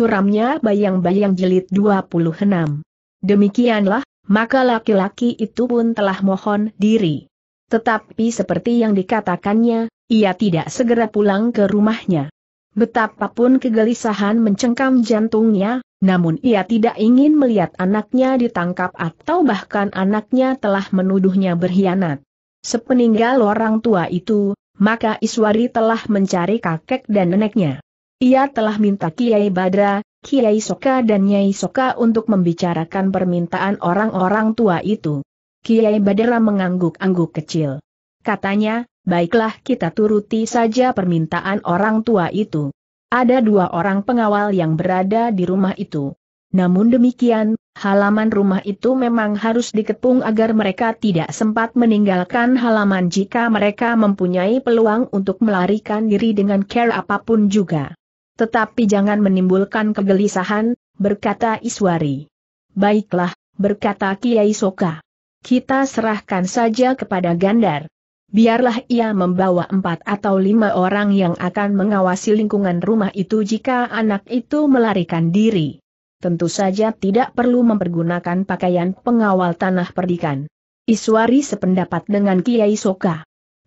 Suramnya bayang-bayang jelit 26. Demikianlah, maka laki-laki itu pun telah mohon diri. Tetapi seperti yang dikatakannya, ia tidak segera pulang ke rumahnya. Betapapun kegelisahan mencengkam jantungnya, namun ia tidak ingin melihat anaknya ditangkap atau bahkan anaknya telah menuduhnya berkhianat. Sepeninggal orang tua itu, maka Iswari telah mencari kakek dan neneknya. Ia telah minta Kiai Badra, Kiai Soka dan Nyai Soka untuk membicarakan permintaan orang-orang tua itu. Kiai Badra mengangguk-angguk kecil. Katanya, baiklah kita turuti saja permintaan orang tua itu. Ada dua orang pengawal yang berada di rumah itu. Namun demikian, halaman rumah itu memang harus dikepung agar mereka tidak sempat meninggalkan halaman jika mereka mempunyai peluang untuk melarikan diri dengan care apapun juga. Tetapi jangan menimbulkan kegelisahan, berkata Iswari. Baiklah, berkata Kiai Soka. Kita serahkan saja kepada Gandar. Biarlah ia membawa empat atau lima orang yang akan mengawasi lingkungan rumah itu jika anak itu melarikan diri. Tentu saja tidak perlu mempergunakan pakaian pengawal tanah perdikan. Iswari sependapat dengan Kiai Soka.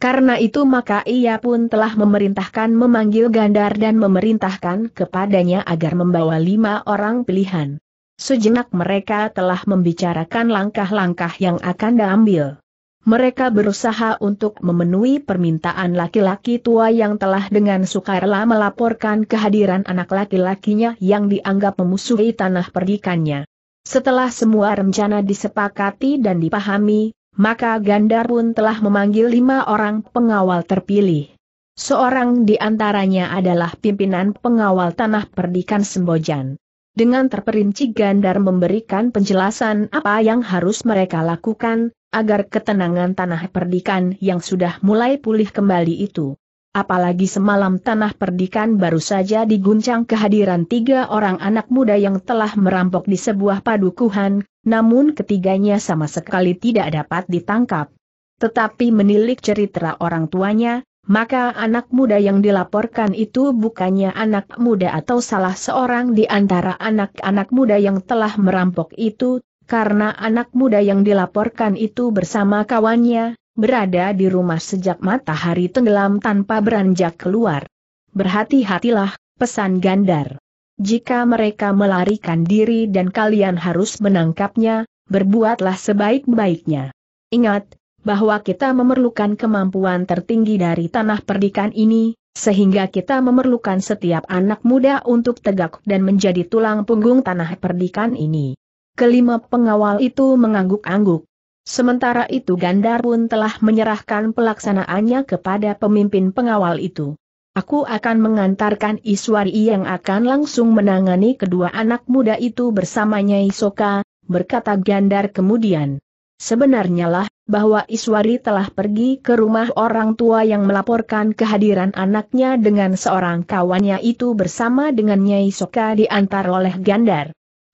Karena itu maka ia pun telah memerintahkan memanggil Gandar dan memerintahkan kepadanya agar membawa lima orang pilihan. Sejenak mereka telah membicarakan langkah-langkah yang akan diambil. Mereka berusaha untuk memenuhi permintaan laki-laki tua yang telah dengan sukarela melaporkan kehadiran anak laki-lakinya yang dianggap memusuhi tanah perdikannya. Setelah semua rencana disepakati dan dipahami, maka Gandar pun telah memanggil lima orang pengawal terpilih. Seorang di antaranya adalah pimpinan pengawal tanah perdikan Sembojan. Dengan terperinci Gandar memberikan penjelasan apa yang harus mereka lakukan, agar ketenangan tanah perdikan yang sudah mulai pulih kembali itu Apalagi semalam tanah perdikan baru saja diguncang kehadiran tiga orang anak muda yang telah merampok di sebuah padukuhan, namun ketiganya sama sekali tidak dapat ditangkap. Tetapi menilik cerita orang tuanya, maka anak muda yang dilaporkan itu bukannya anak muda atau salah seorang di antara anak-anak muda yang telah merampok itu, karena anak muda yang dilaporkan itu bersama kawannya, berada di rumah sejak matahari tenggelam tanpa beranjak keluar. Berhati-hatilah, pesan Gandar. Jika mereka melarikan diri dan kalian harus menangkapnya, berbuatlah sebaik-baiknya. Ingat, bahwa kita memerlukan kemampuan tertinggi dari tanah perdikan ini, sehingga kita memerlukan setiap anak muda untuk tegak dan menjadi tulang punggung tanah perdikan ini. Kelima pengawal itu mengangguk-angguk. Sementara itu Gandar pun telah menyerahkan pelaksanaannya kepada pemimpin pengawal itu. Aku akan mengantarkan Iswari yang akan langsung menangani kedua anak muda itu bersamanya Isoka, berkata Gandar kemudian. Sebenarnya lah, bahwa Iswari telah pergi ke rumah orang tua yang melaporkan kehadiran anaknya dengan seorang kawannya itu bersama dengan Nyai Soka diantar oleh Gandar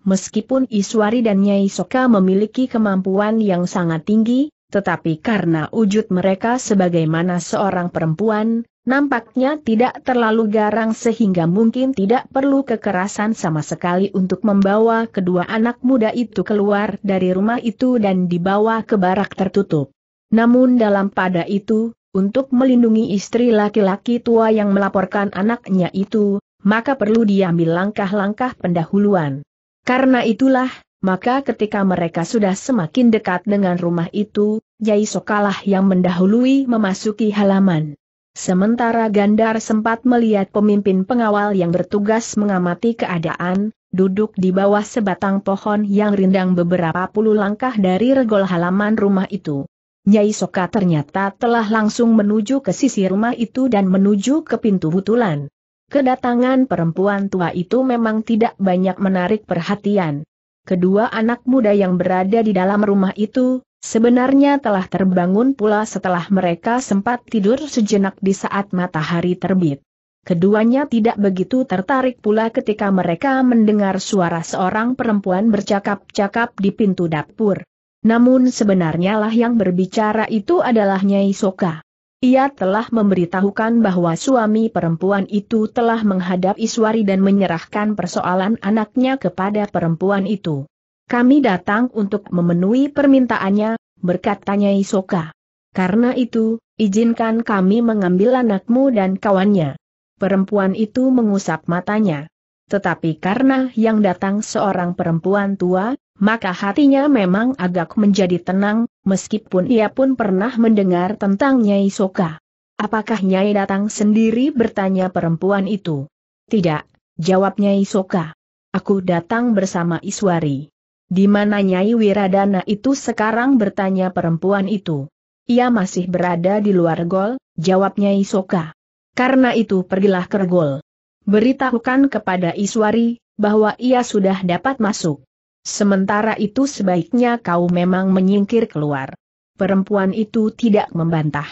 meskipun Iswari dan Nyai Soka memiliki kemampuan yang sangat tinggi, tetapi karena wujud mereka sebagaimana seorang perempuan, nampaknya tidak terlalu garang sehingga mungkin tidak perlu kekerasan sama sekali untuk membawa kedua anak muda itu keluar dari rumah itu dan dibawa ke barak tertutup. Namun dalam pada itu, untuk melindungi istri laki-laki tua yang melaporkan anaknya itu, maka perlu diambil langkah-langkah pendahuluan. Karena itulah, maka ketika mereka sudah semakin dekat dengan rumah itu, Yai Sokalah yang mendahului memasuki halaman. Sementara Gandar sempat melihat pemimpin pengawal yang bertugas mengamati keadaan, duduk di bawah sebatang pohon yang rindang beberapa puluh langkah dari regol halaman rumah itu. Nyai Soka ternyata telah langsung menuju ke sisi rumah itu dan menuju ke pintu butulan. Kedatangan perempuan tua itu memang tidak banyak menarik perhatian. Kedua anak muda yang berada di dalam rumah itu, sebenarnya telah terbangun pula setelah mereka sempat tidur sejenak di saat matahari terbit. Keduanya tidak begitu tertarik pula ketika mereka mendengar suara seorang perempuan bercakap-cakap di pintu dapur. Namun sebenarnya lah yang berbicara itu adalah Nyai Soka. Ia telah memberitahukan bahwa suami perempuan itu telah menghadap Iswari dan menyerahkan persoalan anaknya kepada perempuan itu. Kami datang untuk memenuhi permintaannya, berkatanya Isoka. Karena itu, izinkan kami mengambil anakmu dan kawannya. Perempuan itu mengusap matanya. Tetapi karena yang datang seorang perempuan tua, maka hatinya memang agak menjadi tenang, meskipun ia pun pernah mendengar tentang Nyai Soka. Apakah Nyai datang sendiri bertanya perempuan itu? Tidak, jawab Nyai Soka. Aku datang bersama Iswari. Di mana Nyai Wiradana itu sekarang bertanya perempuan itu? Ia masih berada di luar gol, jawab Nyai Soka. Karena itu pergilah ke gol. Beritahukan kepada Iswari, bahwa ia sudah dapat masuk. Sementara itu sebaiknya kau memang menyingkir keluar. Perempuan itu tidak membantah.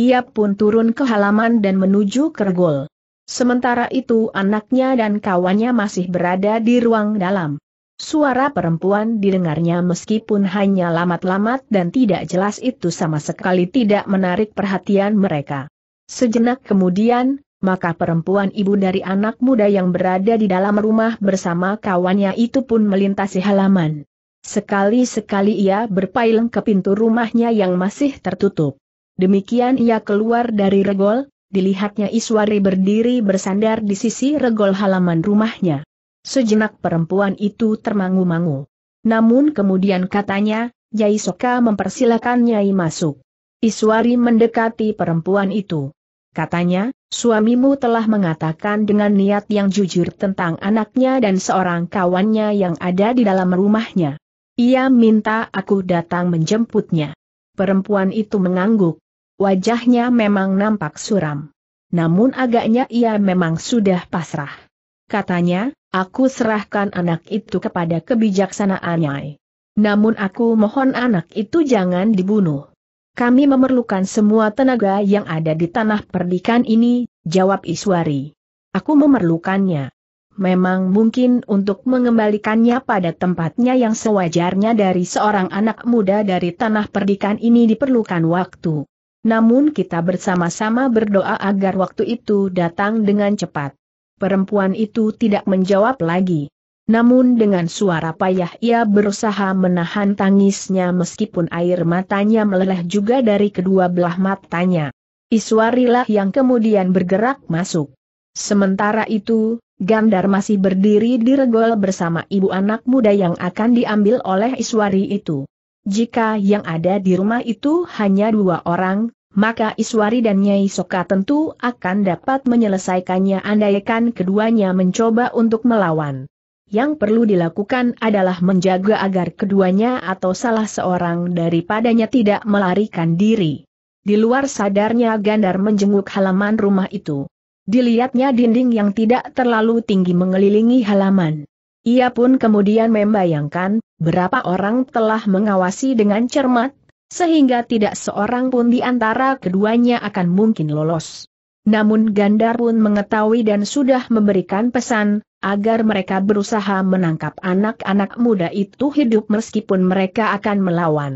Ia pun turun ke halaman dan menuju kergol. Sementara itu anaknya dan kawannya masih berada di ruang dalam. Suara perempuan didengarnya meskipun hanya lamat-lamat dan tidak jelas itu sama sekali tidak menarik perhatian mereka. Sejenak kemudian, maka perempuan ibu dari anak muda yang berada di dalam rumah bersama kawannya itu pun melintasi halaman. Sekali-sekali ia berpaling ke pintu rumahnya yang masih tertutup. Demikian ia keluar dari regol, dilihatnya Iswari berdiri bersandar di sisi regol halaman rumahnya. Sejenak perempuan itu termangu-mangu. Namun kemudian katanya, Yai Soka mempersilakan Nyai masuk. Iswari mendekati perempuan itu. Katanya, suamimu telah mengatakan dengan niat yang jujur tentang anaknya dan seorang kawannya yang ada di dalam rumahnya. Ia minta aku datang menjemputnya. Perempuan itu mengangguk. Wajahnya memang nampak suram. Namun agaknya ia memang sudah pasrah. Katanya, aku serahkan anak itu kepada kebijaksanaannya. Namun aku mohon anak itu jangan dibunuh. Kami memerlukan semua tenaga yang ada di tanah perdikan ini, jawab Iswari. Aku memerlukannya. Memang mungkin untuk mengembalikannya pada tempatnya yang sewajarnya dari seorang anak muda dari tanah perdikan ini diperlukan waktu. Namun kita bersama-sama berdoa agar waktu itu datang dengan cepat. Perempuan itu tidak menjawab lagi. Namun dengan suara payah ia berusaha menahan tangisnya meskipun air matanya meleleh juga dari kedua belah matanya. Iswarilah yang kemudian bergerak masuk. Sementara itu, Gandar masih berdiri di regol bersama ibu anak muda yang akan diambil oleh Iswari itu. Jika yang ada di rumah itu hanya dua orang, maka Iswari dan Nyai Soka tentu akan dapat menyelesaikannya andaikan keduanya mencoba untuk melawan yang perlu dilakukan adalah menjaga agar keduanya atau salah seorang daripadanya tidak melarikan diri. Di luar sadarnya Gandar menjenguk halaman rumah itu. Dilihatnya dinding yang tidak terlalu tinggi mengelilingi halaman. Ia pun kemudian membayangkan, berapa orang telah mengawasi dengan cermat, sehingga tidak seorang pun di antara keduanya akan mungkin lolos. Namun Gandar pun mengetahui dan sudah memberikan pesan, agar mereka berusaha menangkap anak-anak muda itu hidup meskipun mereka akan melawan.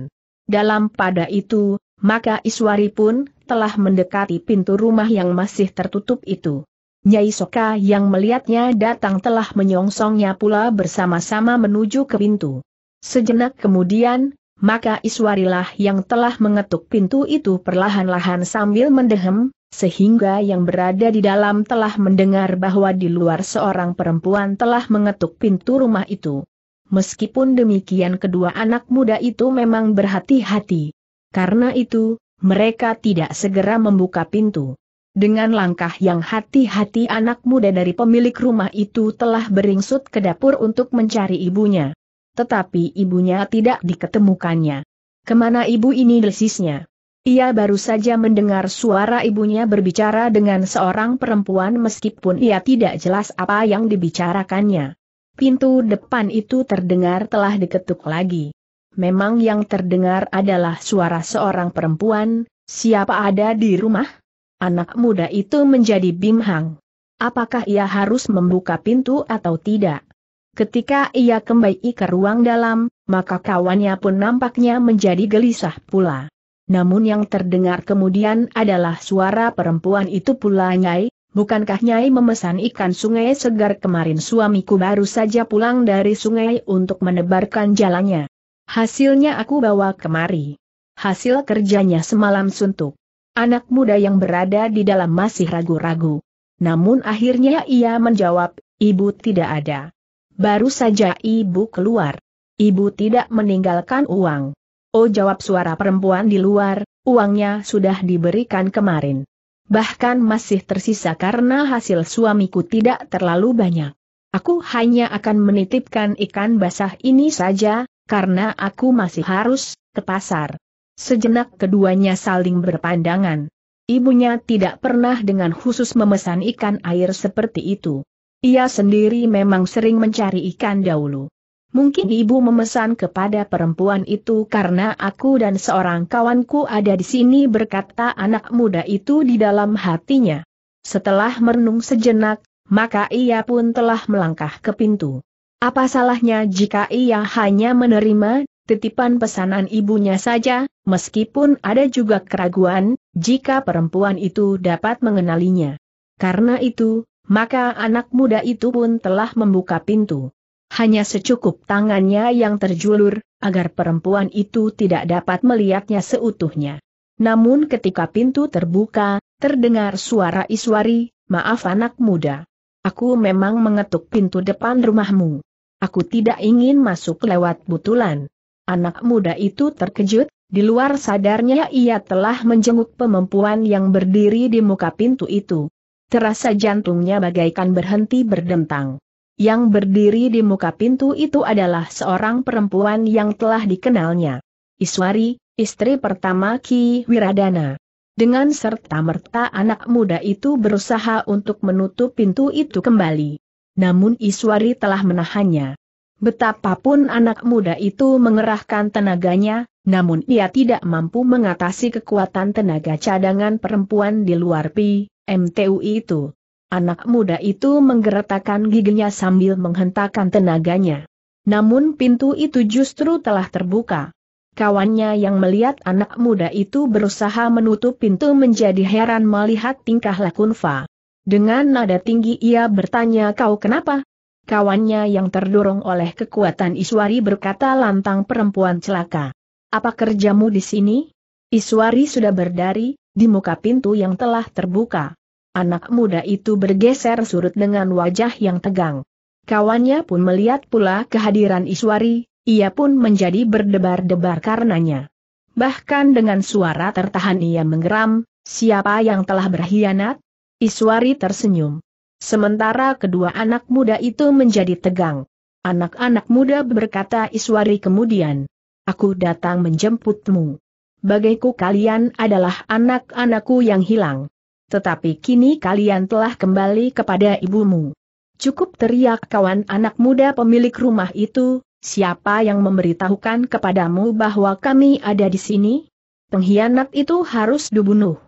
Dalam pada itu, maka Iswari pun telah mendekati pintu rumah yang masih tertutup itu. Nyai Soka yang melihatnya datang telah menyongsongnya pula bersama-sama menuju ke pintu. Sejenak kemudian, maka Iswarilah yang telah mengetuk pintu itu perlahan-lahan sambil mendehem, sehingga yang berada di dalam telah mendengar bahwa di luar seorang perempuan telah mengetuk pintu rumah itu. Meskipun demikian kedua anak muda itu memang berhati-hati. Karena itu, mereka tidak segera membuka pintu. Dengan langkah yang hati-hati anak muda dari pemilik rumah itu telah beringsut ke dapur untuk mencari ibunya tetapi ibunya tidak diketemukannya. Kemana ibu ini desisnya? Ia baru saja mendengar suara ibunya berbicara dengan seorang perempuan meskipun ia tidak jelas apa yang dibicarakannya. Pintu depan itu terdengar telah diketuk lagi. Memang yang terdengar adalah suara seorang perempuan, siapa ada di rumah? Anak muda itu menjadi bimhang. Apakah ia harus membuka pintu atau tidak? Ketika ia kembali ke ruang dalam, maka kawannya pun nampaknya menjadi gelisah pula. Namun yang terdengar kemudian adalah suara perempuan itu pula Nyai, bukankah Nyai memesan ikan sungai segar kemarin suamiku baru saja pulang dari sungai untuk menebarkan jalannya. Hasilnya aku bawa kemari. Hasil kerjanya semalam suntuk. Anak muda yang berada di dalam masih ragu-ragu. Namun akhirnya ia menjawab, ibu tidak ada. Baru saja ibu keluar. Ibu tidak meninggalkan uang. Oh jawab suara perempuan di luar, uangnya sudah diberikan kemarin. Bahkan masih tersisa karena hasil suamiku tidak terlalu banyak. Aku hanya akan menitipkan ikan basah ini saja, karena aku masih harus ke pasar. Sejenak keduanya saling berpandangan. Ibunya tidak pernah dengan khusus memesan ikan air seperti itu. Ia sendiri memang sering mencari ikan dahulu. Mungkin ibu memesan kepada perempuan itu karena aku dan seorang kawanku ada di sini berkata anak muda itu di dalam hatinya. Setelah merenung sejenak, maka ia pun telah melangkah ke pintu. Apa salahnya jika ia hanya menerima titipan pesanan ibunya saja, meskipun ada juga keraguan, jika perempuan itu dapat mengenalinya. Karena itu, maka anak muda itu pun telah membuka pintu. Hanya secukup tangannya yang terjulur, agar perempuan itu tidak dapat melihatnya seutuhnya. Namun ketika pintu terbuka, terdengar suara Iswari, maaf anak muda. Aku memang mengetuk pintu depan rumahmu. Aku tidak ingin masuk lewat butulan. Anak muda itu terkejut, di luar sadarnya ia telah menjenguk perempuan yang berdiri di muka pintu itu terasa jantungnya bagaikan berhenti berdentang. Yang berdiri di muka pintu itu adalah seorang perempuan yang telah dikenalnya. Iswari, istri pertama Ki Wiradana. Dengan serta-merta anak muda itu berusaha untuk menutup pintu itu kembali. Namun Iswari telah menahannya. Betapapun anak muda itu mengerahkan tenaganya, namun ia tidak mampu mengatasi kekuatan tenaga cadangan perempuan di luar Pi, MTU itu. Anak muda itu menggeretakkan giginya sambil menghentakkan tenaganya. Namun pintu itu justru telah terbuka. Kawannya yang melihat anak muda itu berusaha menutup pintu menjadi heran melihat tingkah Lakunfa. Dengan nada tinggi ia bertanya kau kenapa? Kawannya yang terdorong oleh kekuatan Iswari berkata lantang perempuan celaka. Apa kerjamu di sini? Iswari sudah berdari, di muka pintu yang telah terbuka. Anak muda itu bergeser surut dengan wajah yang tegang. Kawannya pun melihat pula kehadiran Iswari, ia pun menjadi berdebar-debar karenanya. Bahkan dengan suara tertahan ia menggeram, siapa yang telah berkhianat? Iswari tersenyum. Sementara kedua anak muda itu menjadi tegang. Anak-anak muda berkata Iswari kemudian aku datang menjemputmu. Bagiku kalian adalah anak-anakku yang hilang. Tetapi kini kalian telah kembali kepada ibumu. Cukup teriak kawan anak muda pemilik rumah itu, siapa yang memberitahukan kepadamu bahwa kami ada di sini? Pengkhianat itu harus dibunuh.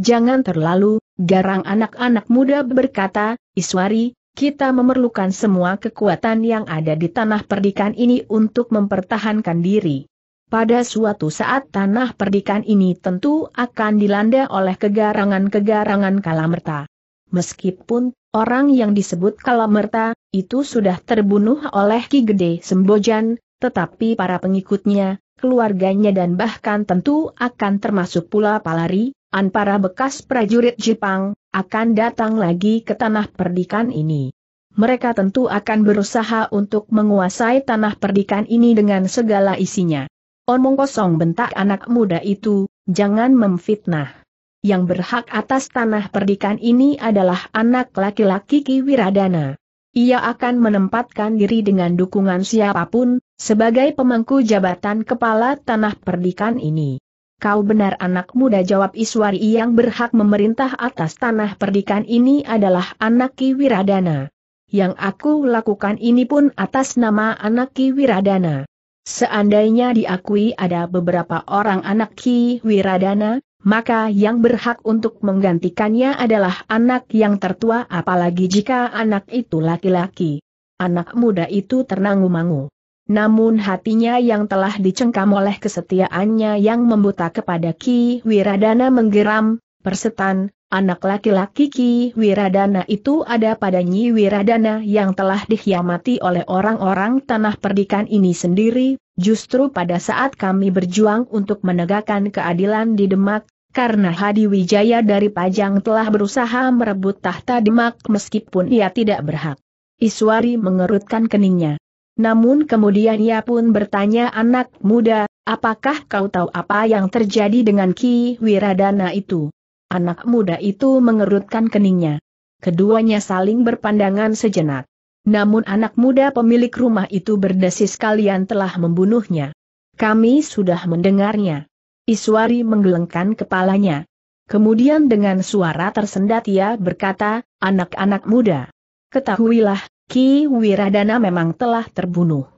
Jangan terlalu, garang anak-anak muda berkata, Iswari, kita memerlukan semua kekuatan yang ada di tanah perdikan ini untuk mempertahankan diri. Pada suatu saat tanah perdikan ini tentu akan dilanda oleh kegarangan-kegarangan kalamerta. Meskipun orang yang disebut kalamerta itu sudah terbunuh oleh Ki Gede Sembojan, tetapi para pengikutnya, keluarganya dan bahkan tentu akan termasuk pula Palari, an bekas prajurit Jepang, akan datang lagi ke tanah perdikan ini. Mereka tentu akan berusaha untuk menguasai tanah perdikan ini dengan segala isinya. Omong kosong bentak anak muda itu, jangan memfitnah. Yang berhak atas tanah perdikan ini adalah anak laki-laki Ki Wiradana. Ia akan menempatkan diri dengan dukungan siapapun, sebagai pemangku jabatan kepala tanah perdikan ini. Kau benar anak muda jawab Iswari yang berhak memerintah atas tanah perdikan ini adalah anak Ki Wiradana. Yang aku lakukan ini pun atas nama anak Ki Wiradana. Seandainya diakui ada beberapa orang anak Ki Wiradana, maka yang berhak untuk menggantikannya adalah anak yang tertua apalagi jika anak itu laki-laki. Anak muda itu ternangu-mangu namun hatinya yang telah dicengkam oleh kesetiaannya yang membuta kepada Ki Wiradana menggeram, persetan, anak laki-laki Ki Wiradana itu ada pada Nyi Wiradana yang telah dikhiamati oleh orang-orang tanah perdikan ini sendiri, justru pada saat kami berjuang untuk menegakkan keadilan di Demak, karena Hadi Wijaya dari Pajang telah berusaha merebut tahta Demak meskipun ia tidak berhak. Iswari mengerutkan keningnya. Namun kemudian ia pun bertanya anak muda, apakah kau tahu apa yang terjadi dengan Ki Wiradana itu? Anak muda itu mengerutkan keningnya. Keduanya saling berpandangan sejenak. Namun anak muda pemilik rumah itu berdesis kalian telah membunuhnya. Kami sudah mendengarnya. Iswari menggelengkan kepalanya. Kemudian dengan suara tersendat ia berkata, anak-anak muda. Ketahuilah, Ki Wiradana memang telah terbunuh.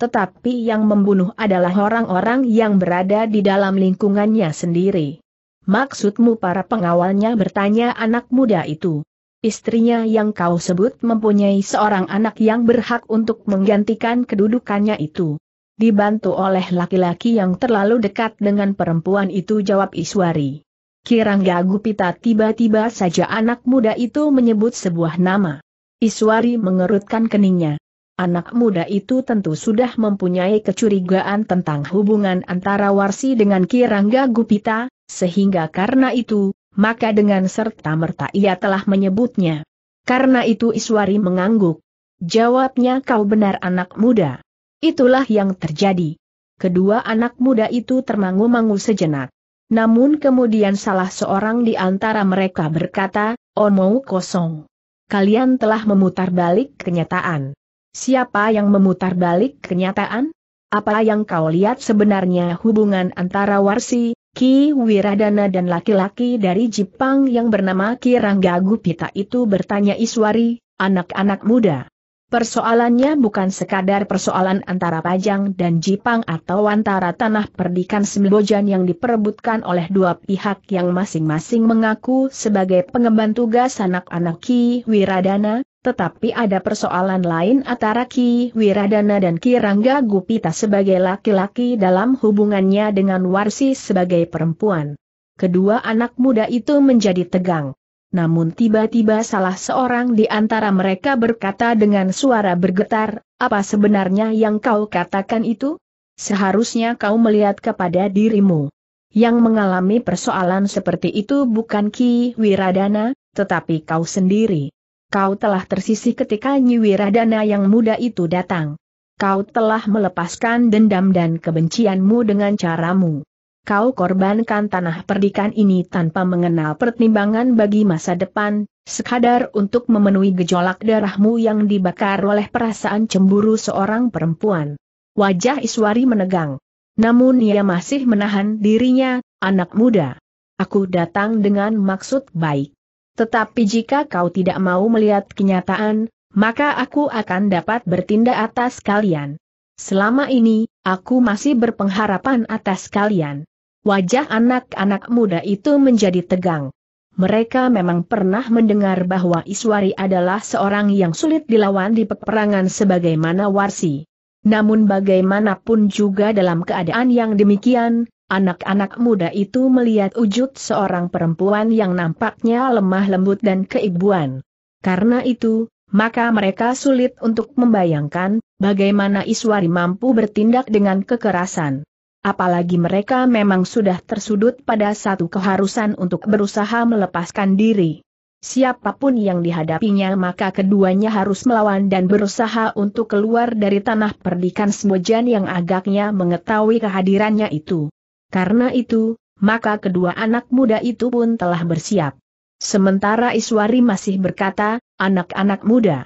Tetapi yang membunuh adalah orang-orang yang berada di dalam lingkungannya sendiri. Maksudmu para pengawalnya bertanya anak muda itu. Istrinya yang kau sebut mempunyai seorang anak yang berhak untuk menggantikan kedudukannya itu. Dibantu oleh laki-laki yang terlalu dekat dengan perempuan itu jawab Iswari. Kirangga Gupita tiba-tiba saja anak muda itu menyebut sebuah nama. Iswari mengerutkan keningnya. Anak muda itu tentu sudah mempunyai kecurigaan tentang hubungan antara Warsi dengan Kirangga Gupita, sehingga karena itu, maka dengan serta-merta ia telah menyebutnya. Karena itu Iswari mengangguk. Jawabnya kau benar anak muda. Itulah yang terjadi. Kedua anak muda itu termangu-mangu sejenak. Namun kemudian salah seorang di antara mereka berkata, Omong oh, kosong kalian telah memutar balik kenyataan. Siapa yang memutar balik kenyataan? Apa yang kau lihat sebenarnya hubungan antara Warsi, Ki Wiradana dan laki-laki dari Jepang yang bernama Kirangga Gupita itu bertanya Iswari, anak-anak muda. Persoalannya bukan sekadar persoalan antara Pajang dan Jipang atau antara tanah perdikan Sembojan yang diperebutkan oleh dua pihak yang masing-masing mengaku sebagai pengemban tugas anak-anak Ki Wiradana, tetapi ada persoalan lain antara Ki Wiradana dan Ki Rangga Gupita sebagai laki-laki dalam hubungannya dengan Warsi sebagai perempuan. Kedua anak muda itu menjadi tegang namun tiba-tiba salah seorang di antara mereka berkata dengan suara bergetar, apa sebenarnya yang kau katakan itu? Seharusnya kau melihat kepada dirimu. Yang mengalami persoalan seperti itu bukan Ki Wiradana, tetapi kau sendiri. Kau telah tersisih ketika Nyi Wiradana yang muda itu datang. Kau telah melepaskan dendam dan kebencianmu dengan caramu kau korbankan tanah perdikan ini tanpa mengenal pertimbangan bagi masa depan, sekadar untuk memenuhi gejolak darahmu yang dibakar oleh perasaan cemburu seorang perempuan. Wajah Iswari menegang. Namun ia masih menahan dirinya, anak muda. Aku datang dengan maksud baik. Tetapi jika kau tidak mau melihat kenyataan, maka aku akan dapat bertindak atas kalian. Selama ini, aku masih berpengharapan atas kalian. Wajah anak-anak muda itu menjadi tegang. Mereka memang pernah mendengar bahwa Iswari adalah seorang yang sulit dilawan di peperangan sebagaimana Warsi. Namun bagaimanapun juga dalam keadaan yang demikian, anak-anak muda itu melihat wujud seorang perempuan yang nampaknya lemah lembut dan keibuan. Karena itu, maka mereka sulit untuk membayangkan bagaimana Iswari mampu bertindak dengan kekerasan. Apalagi mereka memang sudah tersudut pada satu keharusan untuk berusaha melepaskan diri. Siapapun yang dihadapinya maka keduanya harus melawan dan berusaha untuk keluar dari tanah perdikan Smojan yang agaknya mengetahui kehadirannya itu. Karena itu, maka kedua anak muda itu pun telah bersiap. Sementara Iswari masih berkata, anak-anak muda,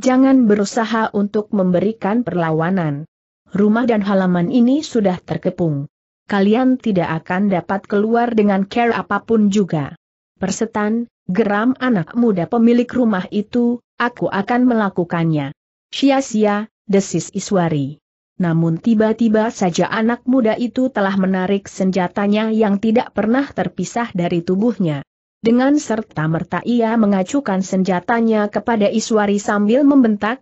jangan berusaha untuk memberikan perlawanan rumah dan halaman ini sudah terkepung. Kalian tidak akan dapat keluar dengan care apapun juga. Persetan, geram anak muda pemilik rumah itu, aku akan melakukannya. Sia-sia, desis Iswari. Namun tiba-tiba saja anak muda itu telah menarik senjatanya yang tidak pernah terpisah dari tubuhnya. Dengan serta merta ia mengacukan senjatanya kepada Iswari sambil membentak,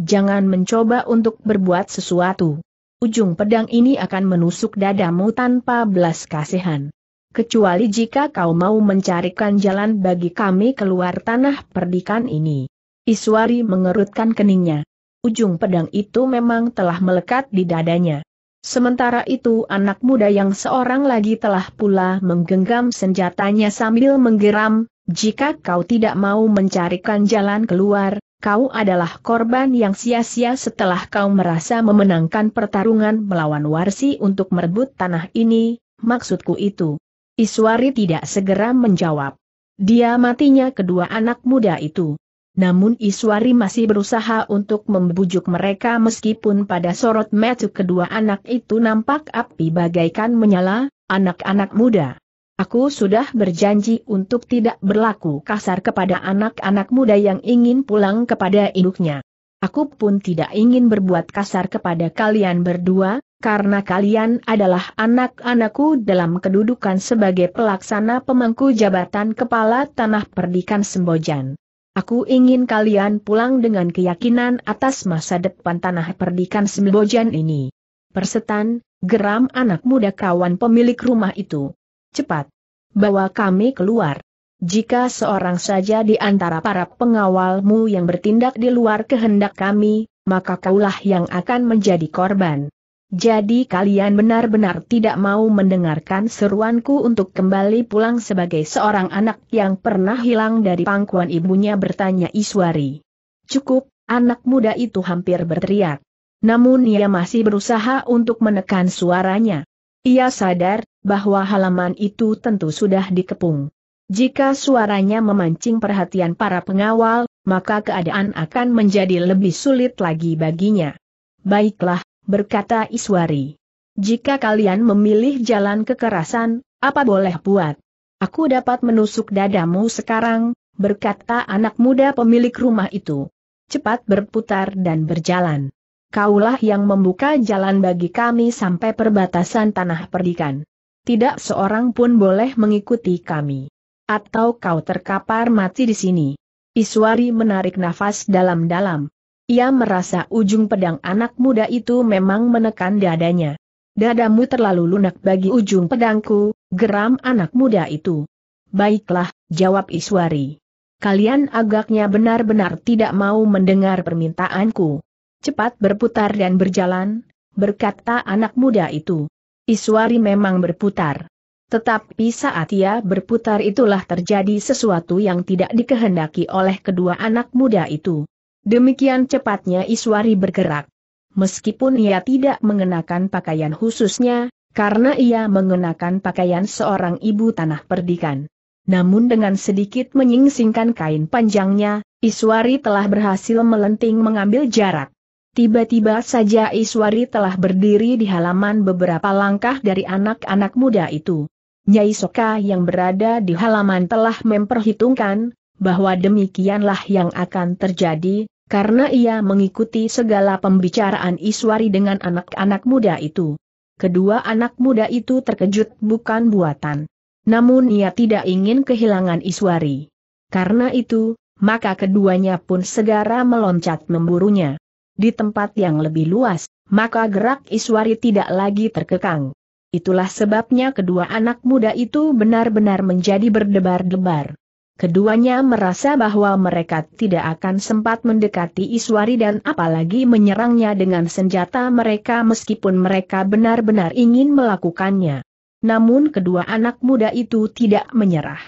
Jangan mencoba untuk berbuat sesuatu. Ujung pedang ini akan menusuk dadamu tanpa belas kasihan. Kecuali jika kau mau mencarikan jalan bagi kami keluar tanah perdikan ini. Iswari mengerutkan keningnya. Ujung pedang itu memang telah melekat di dadanya. Sementara itu anak muda yang seorang lagi telah pula menggenggam senjatanya sambil menggeram, jika kau tidak mau mencarikan jalan keluar, kau adalah korban yang sia-sia setelah kau merasa memenangkan pertarungan melawan Warsi untuk merebut tanah ini, maksudku itu. Iswari tidak segera menjawab. Dia matinya kedua anak muda itu. Namun Iswari masih berusaha untuk membujuk mereka meskipun pada sorot mata kedua anak itu nampak api bagaikan menyala, anak-anak muda. Aku sudah berjanji untuk tidak berlaku kasar kepada anak-anak muda yang ingin pulang kepada induknya. Aku pun tidak ingin berbuat kasar kepada kalian berdua, karena kalian adalah anak-anakku dalam kedudukan sebagai pelaksana pemangku jabatan kepala tanah perdikan Sembojan. Aku ingin kalian pulang dengan keyakinan atas masa depan tanah perdikan Sembojan ini. Persetan, geram anak muda kawan pemilik rumah itu. Cepat! Bawa kami keluar. Jika seorang saja di antara para pengawalmu yang bertindak di luar kehendak kami, maka kaulah yang akan menjadi korban. Jadi kalian benar-benar tidak mau mendengarkan seruanku untuk kembali pulang sebagai seorang anak yang pernah hilang dari pangkuan ibunya bertanya Iswari. Cukup, anak muda itu hampir berteriak. Namun ia masih berusaha untuk menekan suaranya. Ia sadar bahwa halaman itu tentu sudah dikepung. Jika suaranya memancing perhatian para pengawal, maka keadaan akan menjadi lebih sulit lagi baginya. Baiklah, berkata Iswari. Jika kalian memilih jalan kekerasan, apa boleh buat? Aku dapat menusuk dadamu sekarang, berkata anak muda pemilik rumah itu. Cepat berputar dan berjalan kaulah yang membuka jalan bagi kami sampai perbatasan tanah perdikan. Tidak seorang pun boleh mengikuti kami. Atau kau terkapar mati di sini. Iswari menarik nafas dalam-dalam. Ia merasa ujung pedang anak muda itu memang menekan dadanya. Dadamu terlalu lunak bagi ujung pedangku, geram anak muda itu. Baiklah, jawab Iswari. Kalian agaknya benar-benar tidak mau mendengar permintaanku cepat berputar dan berjalan, berkata anak muda itu. Iswari memang berputar. Tetapi saat ia berputar itulah terjadi sesuatu yang tidak dikehendaki oleh kedua anak muda itu. Demikian cepatnya Iswari bergerak. Meskipun ia tidak mengenakan pakaian khususnya, karena ia mengenakan pakaian seorang ibu tanah perdikan. Namun dengan sedikit menyingsingkan kain panjangnya, Iswari telah berhasil melenting mengambil jarak. Tiba-tiba saja Iswari telah berdiri di halaman beberapa langkah dari anak-anak muda itu. Nyai Soka yang berada di halaman telah memperhitungkan, bahwa demikianlah yang akan terjadi, karena ia mengikuti segala pembicaraan Iswari dengan anak-anak muda itu. Kedua anak muda itu terkejut bukan buatan. Namun ia tidak ingin kehilangan Iswari. Karena itu, maka keduanya pun segera meloncat memburunya di tempat yang lebih luas, maka gerak Iswari tidak lagi terkekang. Itulah sebabnya kedua anak muda itu benar-benar menjadi berdebar-debar. Keduanya merasa bahwa mereka tidak akan sempat mendekati Iswari dan apalagi menyerangnya dengan senjata mereka meskipun mereka benar-benar ingin melakukannya. Namun kedua anak muda itu tidak menyerah.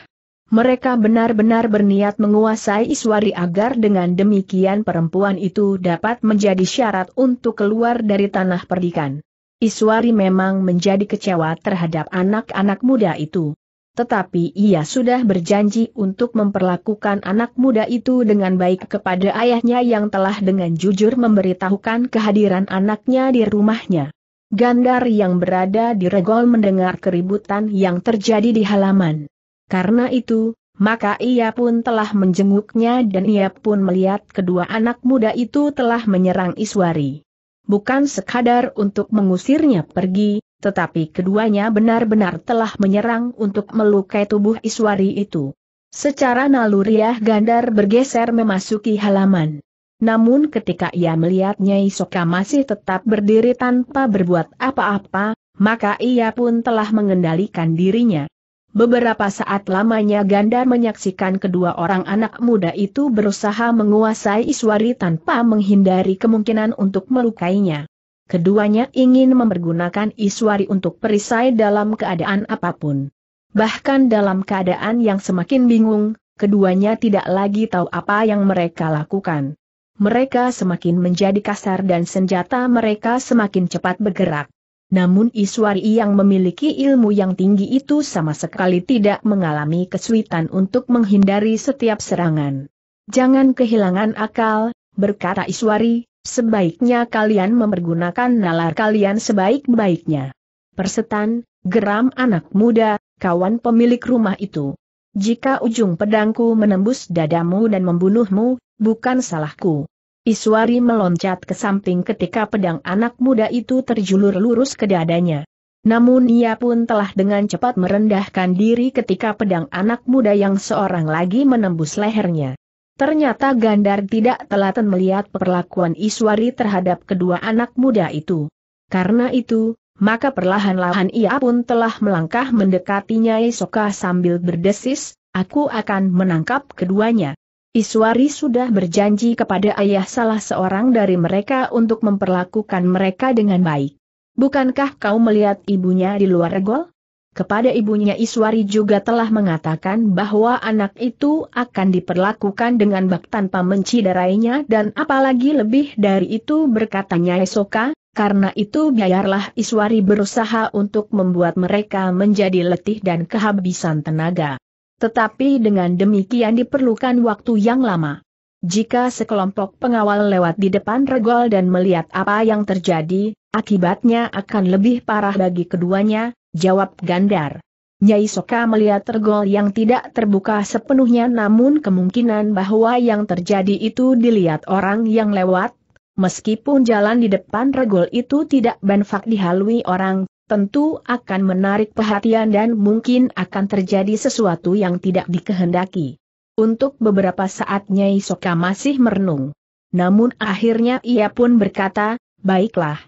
Mereka benar-benar berniat menguasai Iswari agar dengan demikian perempuan itu dapat menjadi syarat untuk keluar dari tanah perdikan. Iswari memang menjadi kecewa terhadap anak-anak muda itu. Tetapi ia sudah berjanji untuk memperlakukan anak muda itu dengan baik kepada ayahnya yang telah dengan jujur memberitahukan kehadiran anaknya di rumahnya. Gandar yang berada di regol mendengar keributan yang terjadi di halaman. Karena itu, maka ia pun telah menjenguknya dan ia pun melihat kedua anak muda itu telah menyerang Iswari. Bukan sekadar untuk mengusirnya pergi, tetapi keduanya benar-benar telah menyerang untuk melukai tubuh Iswari itu. Secara naluriah Gandar bergeser memasuki halaman. Namun ketika ia melihatnya Isoka masih tetap berdiri tanpa berbuat apa-apa, maka ia pun telah mengendalikan dirinya. Beberapa saat lamanya ganda menyaksikan kedua orang anak muda itu berusaha menguasai Iswari tanpa menghindari kemungkinan untuk melukainya. Keduanya ingin mempergunakan Iswari untuk perisai dalam keadaan apapun. Bahkan dalam keadaan yang semakin bingung, keduanya tidak lagi tahu apa yang mereka lakukan. Mereka semakin menjadi kasar dan senjata mereka semakin cepat bergerak. Namun Iswari yang memiliki ilmu yang tinggi itu sama sekali tidak mengalami kesulitan untuk menghindari setiap serangan. Jangan kehilangan akal, berkata Iswari, sebaiknya kalian mempergunakan nalar kalian sebaik-baiknya. Persetan, geram anak muda, kawan pemilik rumah itu. Jika ujung pedangku menembus dadamu dan membunuhmu, bukan salahku. Iswari meloncat ke samping ketika pedang anak muda itu terjulur lurus ke dadanya. Namun ia pun telah dengan cepat merendahkan diri ketika pedang anak muda yang seorang lagi menembus lehernya. Ternyata Gandar tidak telaten melihat perlakuan Iswari terhadap kedua anak muda itu. Karena itu, maka perlahan-lahan ia pun telah melangkah mendekatinya Nyai Soka sambil berdesis, aku akan menangkap keduanya. Iswari sudah berjanji kepada ayah salah seorang dari mereka untuk memperlakukan mereka dengan baik. Bukankah kau melihat ibunya di luar gol? Kepada ibunya Iswari juga telah mengatakan bahwa anak itu akan diperlakukan dengan bak tanpa menciderainya dan apalagi lebih dari itu berkatanya Esoka, karena itu biarlah Iswari berusaha untuk membuat mereka menjadi letih dan kehabisan tenaga. Tetapi dengan demikian diperlukan waktu yang lama. Jika sekelompok pengawal lewat di depan regol dan melihat apa yang terjadi, akibatnya akan lebih parah bagi keduanya, jawab Gandar. Nyai Soka melihat regol yang tidak terbuka sepenuhnya namun kemungkinan bahwa yang terjadi itu dilihat orang yang lewat, meskipun jalan di depan regol itu tidak benfak dihalui orang, tentu akan menarik perhatian dan mungkin akan terjadi sesuatu yang tidak dikehendaki. Untuk beberapa saat Nyai Soka masih merenung. Namun akhirnya ia pun berkata, baiklah.